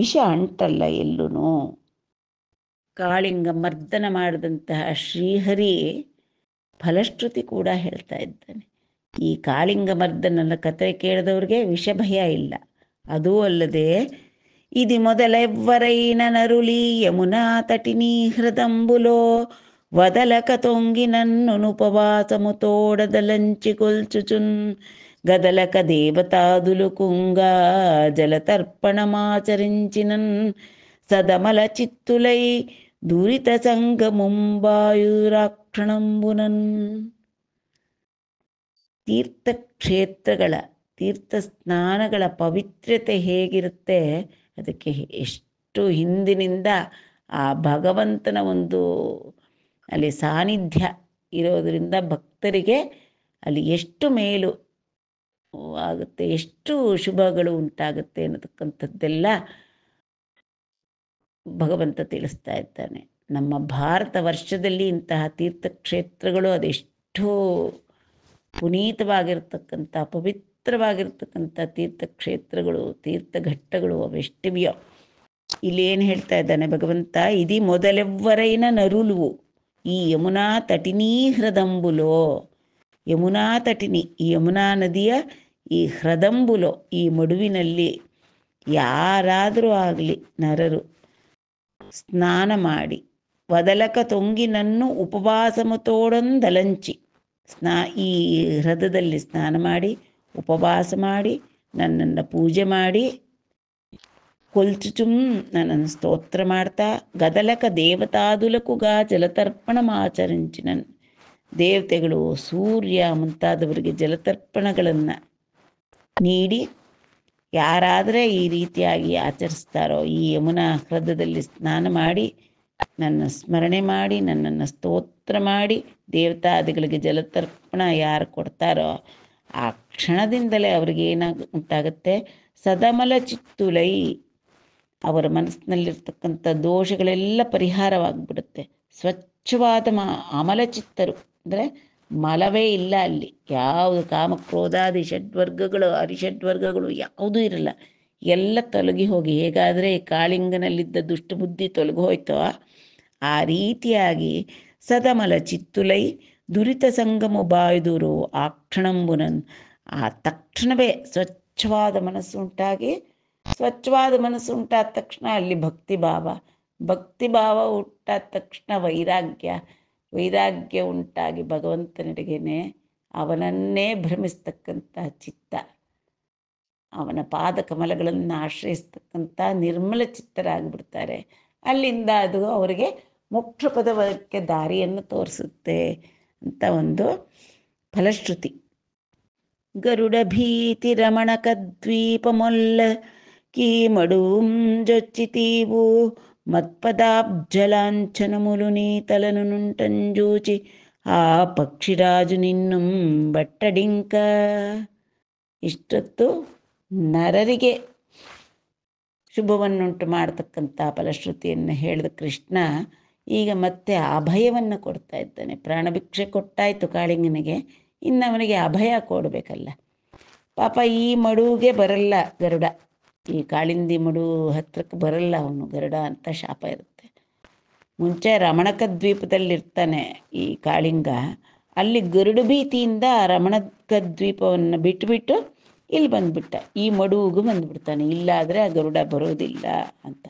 ವಿಷ ಅಂಟಲ್ಲ ಎಲ್ಲೂ ಕಾಳಿಂಗ ಮರ್ದನ ಮಾಡಿದಂತಹ ಶ್ರೀಹರಿ ಫಲಶ್ರುತಿ ಕೂಡ ಹೇಳ್ತಾ ಇದ್ದಾನೆ ಈ ಕಾಳಿಂಗ ಮರ್ದನನ ಕತೆ ಕೇಳಿದವ್ರಿಗೆ ವಿಷ ಭಯ ಇಲ್ಲ ಅದೂ ಅಲ್ಲದೆ ఇది మొదలెవ్వరైన నరులి యమునా తటిని హృదంబులో వదలక తొంగి నన్ను నన్నునుపవాసము తోడదలంచి కొల్చుచున్ గదలక దేవతాదులు కుంగా జలతర్పణమాచరించినన్ సదమల చిత్తులై దురిత సంగముంబాయురాక్షణంబున తీర్థక్షేత్రగల తీర్థ స్నానగల పవిత్రత హేగిరుతే ಅದಕ್ಕೆ ಎಷ್ಟು ಹಿಂದಿನಿಂದ ಆ ಭಗವಂತನ ಒಂದು ಅಲ್ಲಿ ಸಾನ್ನಿಧ್ಯ ಇರೋದರಿಂದ ಭಕ್ತರಿಗೆ ಅಲ್ಲಿ ಎಷ್ಟು ಮೇಲು ಆಗುತ್ತೆ ಎಷ್ಟು ಶುಭಗಳು ಉಂಟಾಗುತ್ತೆ ಅನ್ನತಕ್ಕಂಥದ್ದೆಲ್ಲ ಭಗವಂತ ತಿಳಿಸ್ತಾ ಇದ್ದಾನೆ ನಮ್ಮ ಭಾರತ ವರ್ಷದಲ್ಲಿ ಇಂತಹ ತೀರ್ಥಕ್ಷೇತ್ರಗಳು ಅದೆಷ್ಟು ಪುನೀತವಾಗಿರ್ತಕ್ಕಂಥ ಪವಿತ್ರ ಪವಿತ್ರವಾಗಿರ್ತಕ್ಕಂಥ ತೀರ್ಥಕ್ಷೇತ್ರಗಳು ತೀರ್ಥಘಟ್ಟಗಳು ಅವೆಷ್ಟಿವೆಯೋ ಇಲ್ಲೇನು ಹೇಳ್ತಾ ಇದ್ದಾನೆ ಭಗವಂತ ಇದೀ ಮೊದಲೆವ್ವರೈನ ನರುಲುವು ಈ ಯಮುನಾ ತಟಿನೀ ಹೃದಂಬುಲೋ ಯಮುನಾ ತಟಿನಿ ಈ ಯಮುನಾ ನದಿಯ ಈ ಹೃದಂಬುಲೋ ಈ ಮಡುವಿನಲ್ಲಿ ಯಾರಾದರೂ ಆಗಲಿ ನರರು ಸ್ನಾನ ಮಾಡಿ ವದಲಕ ತೊಂಗಿನನ್ನು ಉಪವಾಸಮತೋಡಂದಲಂಚಿ ಸ್ನಾ ಈ ಹೃದದಲ್ಲಿ ಸ್ನಾನ ಮಾಡಿ ಉಪವಾಸ ಮಾಡಿ ನನ್ನನ್ನು ಪೂಜೆ ಮಾಡಿ ಸ್ತೋತ್ರ ಮಾಡ್ತಾ ಗದಲಕ స్తోత్రమాడత ಜಲತರ್ಪಣ ದೇವತಾದುಲಕುಗ ನನ್ನ ದೇವತೆಗಳು ಸೂರ್ಯ ಮುಂತಾದವರಿಗೆ ಜಲತರ್ಪಣಗಳನ್ನು ನೀಡಿ ಯಾರಾದರೆ ಈ ರೀತಿಯಾಗಿ ಆಚರಿಸ್ತಾರೋ ಈ ಯಮುನಾ ಹೃದಯದಲ್ಲಿ ಸ್ನಾನ ಮಾಡಿ ನನ್ನ ಸ್ಮರಣೆ ಮಾಡಿ ನನ್ನನ್ನು ಸ್ತೋತ್ರ ಮಾಡಿ ದೇವತಾದಿಗಳಿಗೆ ಜಲತರ್ಪಣ ಯಾರು ಕೊಡ್ತಾರೋ ಆ ಕ್ಷಣದಿಂದಲೇ ಅವ್ರಿಗೆ ಏನಾಗ ಉಂಟಾಗುತ್ತೆ ಸದಮಲ ಚಿತ್ತುಲೈ ಅವರ ಮನಸ್ಸಿನಲ್ಲಿರ್ತಕ್ಕಂಥ ದೋಷಗಳೆಲ್ಲ ಪರಿಹಾರವಾಗಿಬಿಡುತ್ತೆ ಸ್ವಚ್ಛವಾದ ಮ ಅಮಲಚಿತ್ತರು ಅಂದರೆ ಮಲವೇ ಇಲ್ಲ ಅಲ್ಲಿ ಯಾವುದು ಕಾಮ ಕ್ರೋಧಾದಿ ಷಡ್ವರ್ಗಗಳು ಅರಿಷಡ್ವರ್ಗಗಳು ಯಾವುದೂ ಇರಲ್ಲ ಎಲ್ಲ ತೊಲಗಿ ಹೋಗಿ ಹೇಗಾದರೆ ಕಾಳಿಂಗನಲ್ಲಿದ್ದ ದುಷ್ಟಬುದ್ಧಿ ತೊಲಗಿ ಹೋಯ್ತೋ ಆ ರೀತಿಯಾಗಿ ಸದಮಲ ಚಿತ್ತುಲೈ ದುರಿತ ಸಂಗಮ ಬಾಯ್ದೂರು ಆ ಕ್ಷಣಂಬುನನ್ ಆ ತಕ್ಷಣವೇ ಸ್ವಚ್ಛವಾದ ಮನಸ್ಸು ಉಂಟಾಗಿ ಸ್ವಚ್ಛವಾದ ಮನಸ್ಸು ಉಂಟಾದ ತಕ್ಷಣ ಅಲ್ಲಿ ಭಕ್ತಿ ಭಾವ ಭಕ್ತಿ ಭಾವ ಹುಟ್ಟಾದ ತಕ್ಷಣ ವೈರಾಗ್ಯ ವೈರಾಗ್ಯ ಉಂಟಾಗಿ ಭಗವಂತನಡಿಗೇನೆ ಅವನನ್ನೇ ಭ್ರಮಿಸ್ತಕ್ಕಂಥ ಚಿತ್ತ ಅವನ ಪಾದ ಕಮಲಗಳನ್ನು ಆಶ್ರಯಿಸ್ತಕ್ಕಂಥ ನಿರ್ಮಲ ಚಿತ್ತರಾಗಿಬಿಡ್ತಾರೆ ಅಲ್ಲಿಂದ ಅದು ಅವರಿಗೆ ಮೋಕ್ಷ ಪದವಕ್ಕೆ ದಾರಿಯನ್ನು ತೋರಿಸುತ್ತೆ ಅಂತ ಒಂದು ಫಲಶ್ರುತಿ ಗರುಡ ಭೀತಿ ರಮಣಕ ದ್ವೀಪಮೊಲ್ಲ కీమడూం జొచ్చితీవు ಮತ್ಪದಾ నీ తలను ಆ ಪಕ್ಷಿ ರಾಜು ನಿನ್ನು ಬಟ್ಟಡಿಂಕ ಇಷ್ಟೊತ್ತು ನರರಿಗೆ ಶುಭವನ್ನುಂಟು ಮಾಡತಕ್ಕಂಥ ಫಲಶ್ರುತಿಯನ್ನು ಹೇಳಿದ ಕೃಷ್ಣ ಈಗ ಮತ್ತೆ ಅಭಯವನ್ನು ಕೊಡ್ತಾ ಇದ್ದಾನೆ ಪ್ರಾಣಭಿಕ್ಷೆ ಕೊಟ್ಟಾಯಿತು ಕಾಳಿಂಗನಿಗೆ ಇನ್ನು ಅವನಿಗೆ ಅಭಯ ಕೊಡಬೇಕಲ್ಲ ಪಾಪ ಈ ಮಡುವಿಗೆ ಬರಲ್ಲ ಗರುಡ ಈ ಕಾಳಿಂದಿ ಮಡು ಹತ್ರಕ್ಕೆ ಬರಲ್ಲ ಅವನು ಗರುಡ ಅಂತ ಶಾಪ ಇರುತ್ತೆ ಮುಂಚೆ ರಮಣಕ ದ್ವೀಪದಲ್ಲಿರ್ತಾನೆ ಈ ಕಾಳಿಂಗ ಅಲ್ಲಿ ಗರುಡು ಭೀತಿಯಿಂದ ರಮಣಕ ದ್ವೀಪವನ್ನು ಬಿಟ್ಟುಬಿಟ್ಟು ಇಲ್ಲಿ ಬಂದುಬಿಟ್ಟ ಈ ಮಡುವಿಗೂ ಬಂದ್ಬಿಡ್ತಾನೆ ಇಲ್ಲಾದರೆ ಆ ಗರುಡ ಬರೋದಿಲ್ಲ ಅಂತ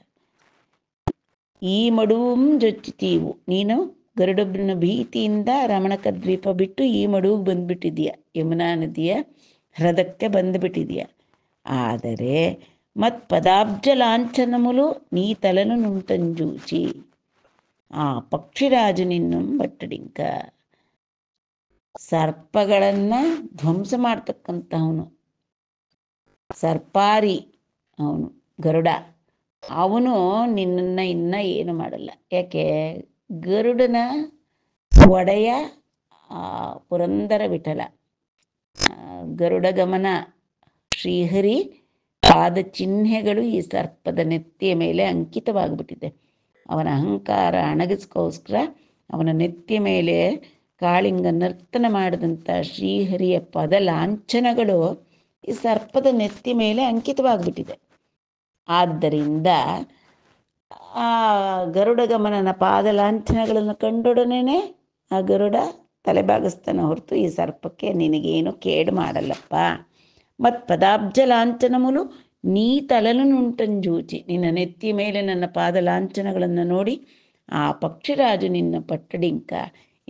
ಈ ಮಡುವಂ ಜೊಚ್ಚಿತೀವು ನೀನು ಗರುಡೊಬ್ಬನ ಭೀತಿಯಿಂದ ರಮಣಕ ದ್ವೀಪ ಬಿಟ್ಟು ಈ ಮಡುವಿಗೆ ಬಂದ್ಬಿಟ್ಟಿದೀಯ ಯಮುನಾ ನದಿಯ ಹೃದಕ್ಕೆ ಬಂದುಬಿಟ್ಟಿದೀಯ ಆದರೆ ಮತ್ ಪದಾಬ್ಜ ಲಾಂಛನಮುಲು ನೀ ತಲನು ನುಂಟಂಜೂಚಿ ಆ ಪಕ್ಷಿ ನಿನ್ನ ಬಟ್ಟಡಿಂಕ ಸರ್ಪಗಳನ್ನ ಧ್ವಂಸ ಮಾಡ್ತಕ್ಕಂಥವನು ಸರ್ಪಾರಿ ಅವನು ಗರುಡ ಅವನು ನಿನ್ನನ್ನ ಇನ್ನ ಏನು ಮಾಡಲ್ಲ ಯಾಕೆ ಗರುಡನ ಒಡೆಯ ಪುರಂದರ ವಿಠಲ ಗರುಡ ಗಮನ ಶ್ರೀಹರಿ ಪಾದ ಚಿಹ್ನೆಗಳು ಈ ಸರ್ಪದ ನೆತ್ತಿಯ ಮೇಲೆ ಅಂಕಿತವಾಗ್ಬಿಟ್ಟಿದೆ ಅವನ ಅಹಂಕಾರ ಅಣಗಿಸ್ಕೋಸ್ಕರ ಅವನ ನೆತ್ತಿಯ ಮೇಲೆ ಕಾಳಿಂಗ ನರ್ತನ ಮಾಡಿದಂಥ ಶ್ರೀಹರಿಯ ಪದ ಲಾಂಛನಗಳು ಈ ಸರ್ಪದ ನೆತ್ತಿ ಮೇಲೆ ಅಂಕಿತವಾಗ್ಬಿಟ್ಟಿದೆ ಆದ್ದರಿಂದ ಆ ಗರುಡ ಗಮನನ ಪಾದ ಲಾಂಛನಗಳನ್ನು ಕಂಡೊಡನೆ ಆ ಗರುಡ ತಲೆಬಾಗಿಸ್ತಾನ ಹೊರತು ಈ ಸರ್ಪಕ್ಕೆ ನಿನಗೇನು ಕೇಡು ಮಾಡಲ್ಲಪ್ಪ ಮತ್ ಪದಾಬ್ಜ ಲಾಂಛನಮುಲು ನೀ ತಲನು ನುಂಟಂಜೂಚಿ ನಿನ್ನ ನೆತ್ತಿ ಮೇಲೆ ನನ್ನ ಪಾದ ಲಾಂಛನಗಳನ್ನು ನೋಡಿ ಆ ಪಕ್ಷಿರಾಜು ನಿನ್ನ ಪಟ್ಟಡಿಂಕ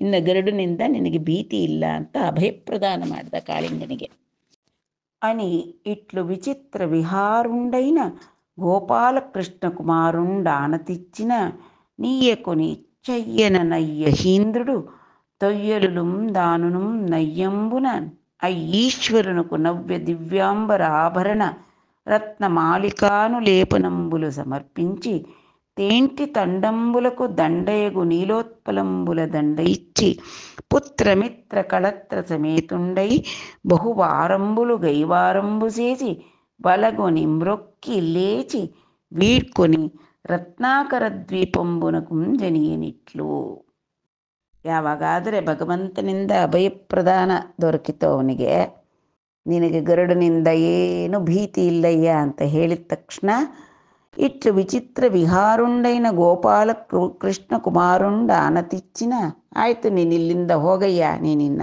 ಇನ್ನ ಗರುಡನಿಂದ ನಿನಗೆ ಭೀತಿ ಇಲ್ಲ ಅಂತ ಅಭಯಪ್ರದಾನ ಮಾಡಿದ ಕಾಳಿಂಗನಿಗೆ ಅಣಿ ಇಟ್ಲು ವಿಚಿತ್ರ ವಿಹಾರುಂಡೈನ గోపాలకృష్ణ కుమారుండానతిచ్చిన నీయకుని చెయ్యన నయ్య హీంద్రుడు తొయ్యలులుం దానును నయ్యంబున అయ్యీశ్వరునుకు నవ్య దివ్యాంబర ఆభరణ రత్నమాలికాను లేపనంబులు సమర్పించి తేంటి తండంబులకు దండయగు నీలోత్పలంబుల దండ ఇచ్చి పుత్రమిత్ర కళత్ర సమేతుండై బహువారంబులు గైవారంబు చేసి ಬಲಗೊನಿ ಮೃಕ್ಕಿ ಲೇಚಿ వీడ్కొని ರತ್ನಾಕರ ದ್ವೀಪಂಬುನ ಕುಂಜನಿಯನಿಟ್ಲು ಯಾವಾಗಾದರೆ ಭಗವಂತನಿಂದ ಅಭಯಪ್ರದಾನ ದೊರಕಿತು ಅವನಿಗೆ ನಿನಗೆ ಗರುಡನಿಂದ ಏನು ಭೀತಿ ಇಲ್ಲಯ್ಯ ಅಂತ ಹೇಳಿದ ತಕ್ಷಣ ಇಟ್ಲು ವಿಚಿತ್ರ ವಿಹಾರುಂಡೈನ ಗೋಪಾಲ ಕೃಷ್ಣ ಕುಮಾರುಂಡ ಅನತಿಚ್ಚಿನ ಆಯಿತು ನೀನು ಇಲ್ಲಿಂದ ಹೋಗಯ್ಯ ನೀನಿನ್ನ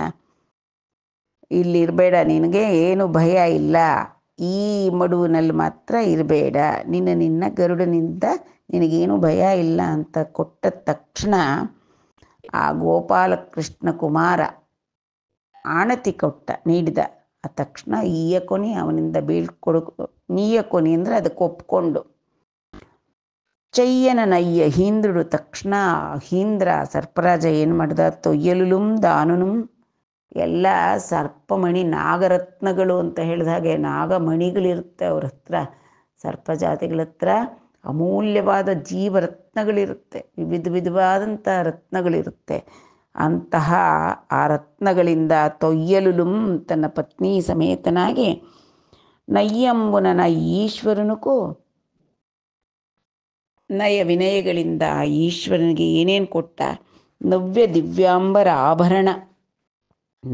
ಇಲ್ಲಿರಬೇಡ ನಿನಗೆ ಏನು ಭಯ ಇಲ್ಲ ಈ ಮಡುವಿನಲ್ಲಿ ಮಾತ್ರ ಇರಬೇಡ ನಿನ್ನ ನಿನ್ನ ಗರುಡನಿಂದ ನಿನಗೇನು ಭಯ ಇಲ್ಲ ಅಂತ ಕೊಟ್ಟ ತಕ್ಷಣ ಆ ಗೋಪಾಲಕೃಷ್ಣ ಕುಮಾರ ಆಣತಿ ಕೊಟ್ಟ ನೀಡಿದ ಆ ತಕ್ಷಣ ಈಯ ಕೊನಿ ಅವನಿಂದ ಬೀಳ್ಕೊಡು ನೀಯ ಕೊನಿ ಅಂದರೆ ಅದಕ್ಕೆ ಒಪ್ಕೊಂಡು ಚಯ್ಯನ ನಯ್ಯ ಹೀಂದ್ರುಡು ತಕ್ಷಣ ಹೀಂದ್ರ ಸರ್ಪರಾಜ ಏನು ಮಾಡ್ದ ತೊಯ್ಯಲುಲುಂ ದಾನುನುಂ ಎಲ್ಲ ಸರ್ಪಮಣಿ ನಾಗರತ್ನಗಳು ಅಂತ ಹೇಳಿದ ಹಾಗೆ ನಾಗಮಣಿಗಳಿರುತ್ತೆ ಅವ್ರ ಹತ್ರ ಸರ್ಪ ಜಾತಿಗಳ ಹತ್ರ ಅಮೂಲ್ಯವಾದ ಜೀವರತ್ನಗಳಿರುತ್ತೆ ವಿವಿಧ ವಿಧವಾದಂಥ ರತ್ನಗಳಿರುತ್ತೆ ಅಂತಹ ಆ ರತ್ನಗಳಿಂದ ತೊಯ್ಯಲುಲುಂ ತನ್ನ ಪತ್ನಿ ಸಮೇತನಾಗಿ ನಯ್ಯಂಬುನನ ಈಶ್ವರನಿಗೂ ನಯ ವಿನಯಗಳಿಂದ ಈಶ್ವರನಿಗೆ ಏನೇನು ಕೊಟ್ಟ ನವ್ಯ ದಿವ್ಯಾಂಬರ ಆಭರಣ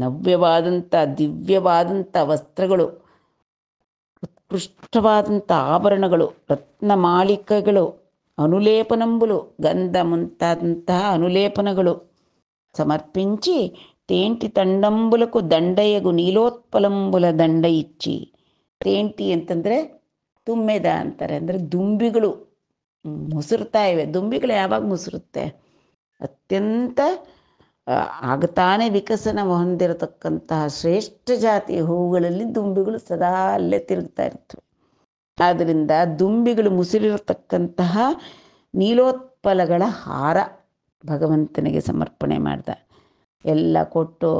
ನವ್ಯವಾದಂಥ ದಿವ್ಯವಾದಂಥ ವಸ್ತ್ರಗಳು ಉತ್ಕೃಷ್ಟವಾದಂಥ ಆಭರಣಗಳು ರತ್ನ ಮಾಳಿಕೆಗಳು ಅನುಲೇಪನಂಬುಲು ಗಂಧ ಮುಂತಾದಂತಹ ಅನುಲೇಪನಗಳು ಸಮರ್ಪಿಂಚಿ ತೇಂಟಿ ತಂಡಂಬುಲಕ್ಕೂ దండయగు ನೀಲೋತ್ಪಲಂಬುಲ ದಂಡ ಇಚ್ಚಿ ತೇಂಟಿ ಅಂತಂದರೆ ತುಂಬೆದ ಅಂತಾರೆ ಅಂದರೆ ದುಂಬಿಗಳು ಮುಸುರ್ತಾ ಇವೆ ದುಂಬಿಗಳು ಯಾವಾಗ ಮುಸುರುತ್ತೆ ಅತ್ಯಂತ ಆಗತಾನೇ ವಿಕಸನ ಹೊಂದಿರತಕ್ಕಂತಹ ಶ್ರೇಷ್ಠ ಜಾತಿಯ ಹೂವುಗಳಲ್ಲಿ ದುಂಬಿಗಳು ಸದಾ ಅಲ್ಲೇ ತಿರುಗ್ತಾ ಇರ್ತವೆ ಆದ್ದರಿಂದ ದುಂಬಿಗಳು ಮುಸಿರಿರತಕ್ಕಂತಹ ನೀಲೋತ್ಪಲಗಳ ಹಾರ ಭಗವಂತನಿಗೆ ಸಮರ್ಪಣೆ ಮಾಡ್ದ ಎಲ್ಲ ಕೊಟ್ಟು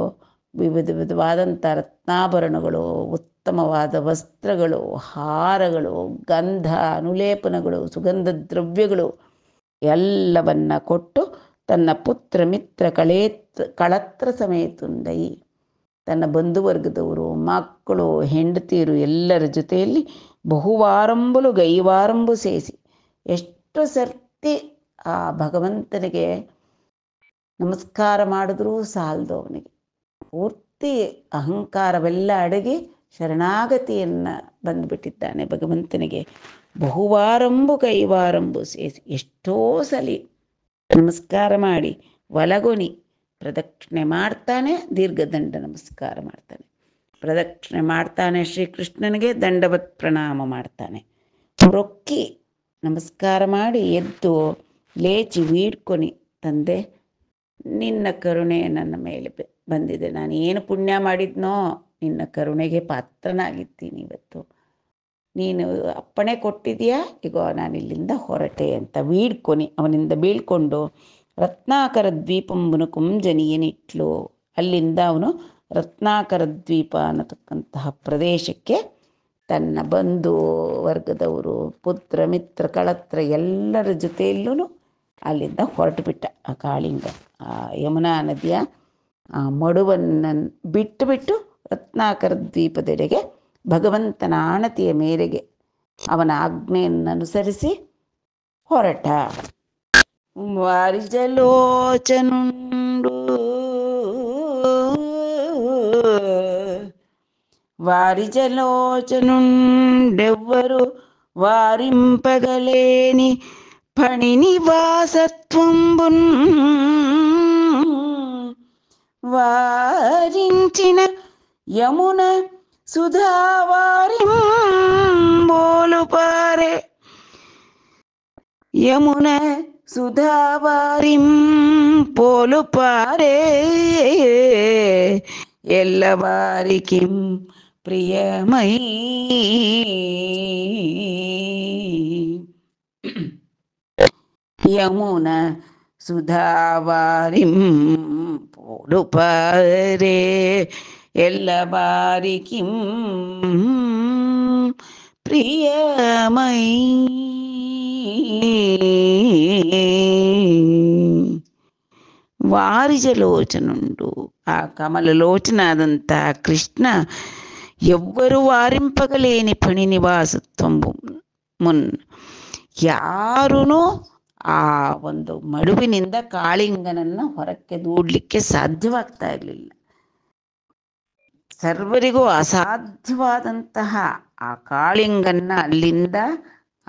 ವಿವಿಧ ವಿಧವಾದಂಥ ರತ್ನಾಭರಣಗಳು ಉತ್ತಮವಾದ ವಸ್ತ್ರಗಳು ಹಾರಗಳು ಗಂಧ ಅನುಲೇಪನಗಳು ಸುಗಂಧ ದ್ರವ್ಯಗಳು ಎಲ್ಲವನ್ನ ಕೊಟ್ಟು ತನ್ನ ಪುತ್ರ ಮಿತ್ರ ಕಳೇತ್ ಕಳತ್ರ ಸಮೇತುಂಡೈ ತನ್ನ ಬಂಧುವರ್ಗದವರು ಮಕ್ಕಳು ಹೆಂಡತಿಯರು ಎಲ್ಲರ ಜೊತೆಯಲ್ಲಿ ಬಹುವಾರಂಬಲು ಗೈವಾರಂಬು ಸೇಸಿ ಎಷ್ಟು ಸರ್ತಿ ಆ ಭಗವಂತನಿಗೆ ನಮಸ್ಕಾರ ಮಾಡಿದ್ರೂ ಸಾಲದು ಅವನಿಗೆ ಪೂರ್ತಿ ಅಹಂಕಾರವೆಲ್ಲ ಅಡಗಿ ಶರಣಾಗತಿಯನ್ನು ಬಂದುಬಿಟ್ಟಿದ್ದಾನೆ ಭಗವಂತನಿಗೆ ಬಹುವಾರಂಬು ಕೈವಾರಂಬು ಸೇಸಿ ಎಷ್ಟೋ ಸಲಿ ನಮಸ್ಕಾರ ಮಾಡಿ ಒಲಗೊನಿ ಪ್ರದಕ್ಷಿಣೆ ಮಾಡ್ತಾನೆ ದೀರ್ಘದಂಡ ನಮಸ್ಕಾರ ಮಾಡ್ತಾನೆ ಪ್ರದಕ್ಷಿಣೆ ಮಾಡ್ತಾನೆ ಶ್ರೀಕೃಷ್ಣನಿಗೆ ದಂಡವತ್ ಪ್ರಣಾಮ ಮಾಡ್ತಾನೆ ರೊಕ್ಕಿ ನಮಸ್ಕಾರ ಮಾಡಿ ಎದ್ದು ಲೇಚಿ ವೀಡ್ಕೊನಿ ತಂದೆ ನಿನ್ನ ಕರುಣೆ ನನ್ನ ಮೇಲೆ ಬಂದಿದೆ ನಾನು ಏನು ಪುಣ್ಯ ಮಾಡಿದ್ನೋ ನಿನ್ನ ಕರುಣೆಗೆ ಪಾತ್ರನಾಗಿದ್ದೀನಿ ಇವತ್ತು ನೀನು ಅಪ್ಪಣೆ ಕೊಟ್ಟಿದೆಯಾ ಇಗೋ ನಾನು ಇಲ್ಲಿಂದ ಹೊರಟೆ ಅಂತ ಬೀಡ್ಕೊನಿ ಅವನಿಂದ ಬೀಳ್ಕೊಂಡು ರತ್ನಾಕರ ದ್ವೀಪಂಬನು ಕುಂಜನಿಯನಿಟ್ಲು ಅಲ್ಲಿಂದ ಅವನು ರತ್ನಾಕರ ದ್ವೀಪ ಅನ್ನತಕ್ಕಂತಹ ಪ್ರದೇಶಕ್ಕೆ ತನ್ನ ಬಂಧು ವರ್ಗದವರು ಪುತ್ರ ಮಿತ್ರ ಕಳತ್ರ ಎಲ್ಲರ ಜೊತೆಯಲ್ಲೂ ಅಲ್ಲಿಂದ ಹೊರಟು ಬಿಟ್ಟ ಆ ಕಾಳಿಂಗ ಆ ಯಮುನಾ ನದಿಯ ಆ ಮಡುವನ್ನು ಬಿಟ್ಟು ಬಿಟ್ಟು ರತ್ನಾಕರ ದ್ವೀಪದೆಡೆಗೆ ಭಗವಂತನ ಆಣತಿಯ ಮೇರೆಗೆ ಅವನ ಆಜ್ಞೆಯನ್ನು ಅನುಸರಿಸಿ ಹೊರಟ ವಾರಿಜಲೋಚನು ವಾರಿಜಲೋಚನುಂಡೆವ್ವರು ವಾರಿಂಪಗಲೇನಿ ಫಣಿನಿವಾಸತ್ವಂಬುನ್ ವಾರಿಂಚಿನ ಯಮುನ సుధావారి బోలుపారే யமுன சுதாவாரிம் போலுப்பாரே எல்லவாரிக்கும் பிரியமை யமுன சுதாவாரிம் போலுப்பாரே ఎల్లవారికి ప్రియమై వారిజలోచనుండు ఆ కమలలోచన అదంతా కృష్ణ ఎవ్వరు వారింపగలేని పని నివాసత్వంబు మున్ ಯಾರೂ ಆ ಒಂದು ಮಡುವಿನಿಂದ ಕಾಳಿಂಗನನ್ನು ಹೊರಕ್ಕೆ ದೂಡ್ಲಿಕ್ಕೆ ಸಾಧ್ಯವಾಗ್ತಾ ಇರಲಿಲ್ಲ ಸರ್ವರಿಗೂ ಅಸಾಧ್ಯವಾದಂತಹ ಆ ಕಾಳಿಂಗನ್ನ ಅಲ್ಲಿಂದ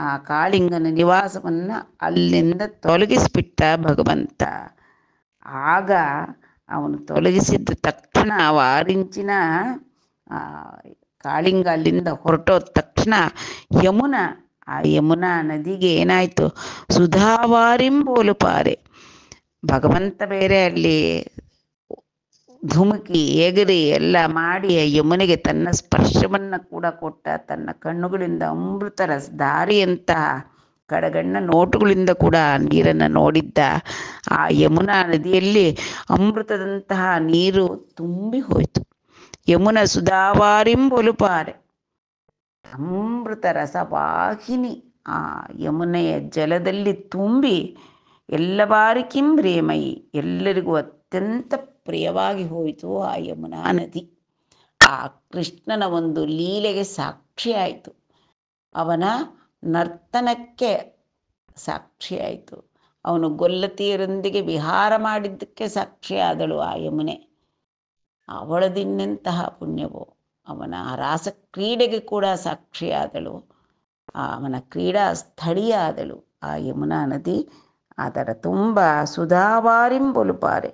ಆ ಕಾಳಿಂಗನ ನಿವಾಸವನ್ನು ಅಲ್ಲಿಂದ ತೊಲಗಿಸ್ಬಿಟ್ಟ ಭಗವಂತ ಆಗ ಅವನು ತೊಲಗಿಸಿದ ತಕ್ಷಣ ವಾರಿಂಚಿನ ಕಾಳಿಂಗ ಅಲ್ಲಿಂದ ಹೊರಟೋದ ತಕ್ಷಣ ಯಮುನ ಆ ಯಮುನಾ ನದಿಗೆ ಏನಾಯಿತು ಸುಧಾವಾರಿಂಬೋಲು ಪಾರೆ ಭಗವಂತ ಬೇರೆ ಅಲ್ಲಿ ಧುಮುಕಿ ಎಗರಿ ಎಲ್ಲ ಮಾಡಿ ಯಮುನಿಗೆ ತನ್ನ ಸ್ಪರ್ಶವನ್ನು ಕೂಡ ಕೊಟ್ಟ ತನ್ನ ಕಣ್ಣುಗಳಿಂದ ಅಮೃತ ರಸ ದಾರಿಯಂತಹ ಕಡಗಣ್ಣ ನೋಟುಗಳಿಂದ ಕೂಡ ನೀರನ್ನು ನೋಡಿದ್ದ ಆ ಯಮುನಾ ನದಿಯಲ್ಲಿ ಅಮೃತದಂತಹ ನೀರು ತುಂಬಿ ಹೋಯಿತು ಯಮುನ ಸುಧಾವಾರಿಂಬೊಲುಪಾರೆ ಅಮೃತ ರಸವಾಹಿನಿ ಆ ಯಮುನೆಯ ಜಲದಲ್ಲಿ ತುಂಬಿ ಎಲ್ಲ ಬಾರಿ ಎಲ್ಲರಿಗೂ ಅತ್ಯಂತ ಪ್ರಿಯವಾಗಿ ಹೋಯಿತು ಆ ಯಮುನಾ ನದಿ ಆ ಕೃಷ್ಣನ ಒಂದು ಲೀಲೆಗೆ ಸಾಕ್ಷಿಯಾಯಿತು ಅವನ ನರ್ತನಕ್ಕೆ ಸಾಕ್ಷಿಯಾಯಿತು ಅವನು ಗೊಲ್ಲತಿಯರೊಂದಿಗೆ ವಿಹಾರ ಮಾಡಿದ್ದಕ್ಕೆ ಸಾಕ್ಷಿಯಾದಳು ಆ ಯಮುನೆ ಅವಳದಿನ್ನೆಂತಹ ಪುಣ್ಯವು ಅವನ ರಾಸ ಕ್ರೀಡೆಗೆ ಕೂಡ ಸಾಕ್ಷಿಯಾದಳು ಅವನ ಕ್ರೀಡಾ ಸ್ಥಳೀಯ ಆ ಯಮುನಾ ನದಿ ಅದರ ತುಂಬ ಸುಧಾವಾರಿಂಬೊಲುಪಾರೆ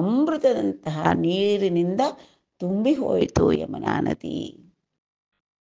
ಅಮೃತದಂತಹ ನೀರಿನಿಂದ ತುಂಬಿ ಹೋಯಿತು ಯಮುನಾ ನದಿ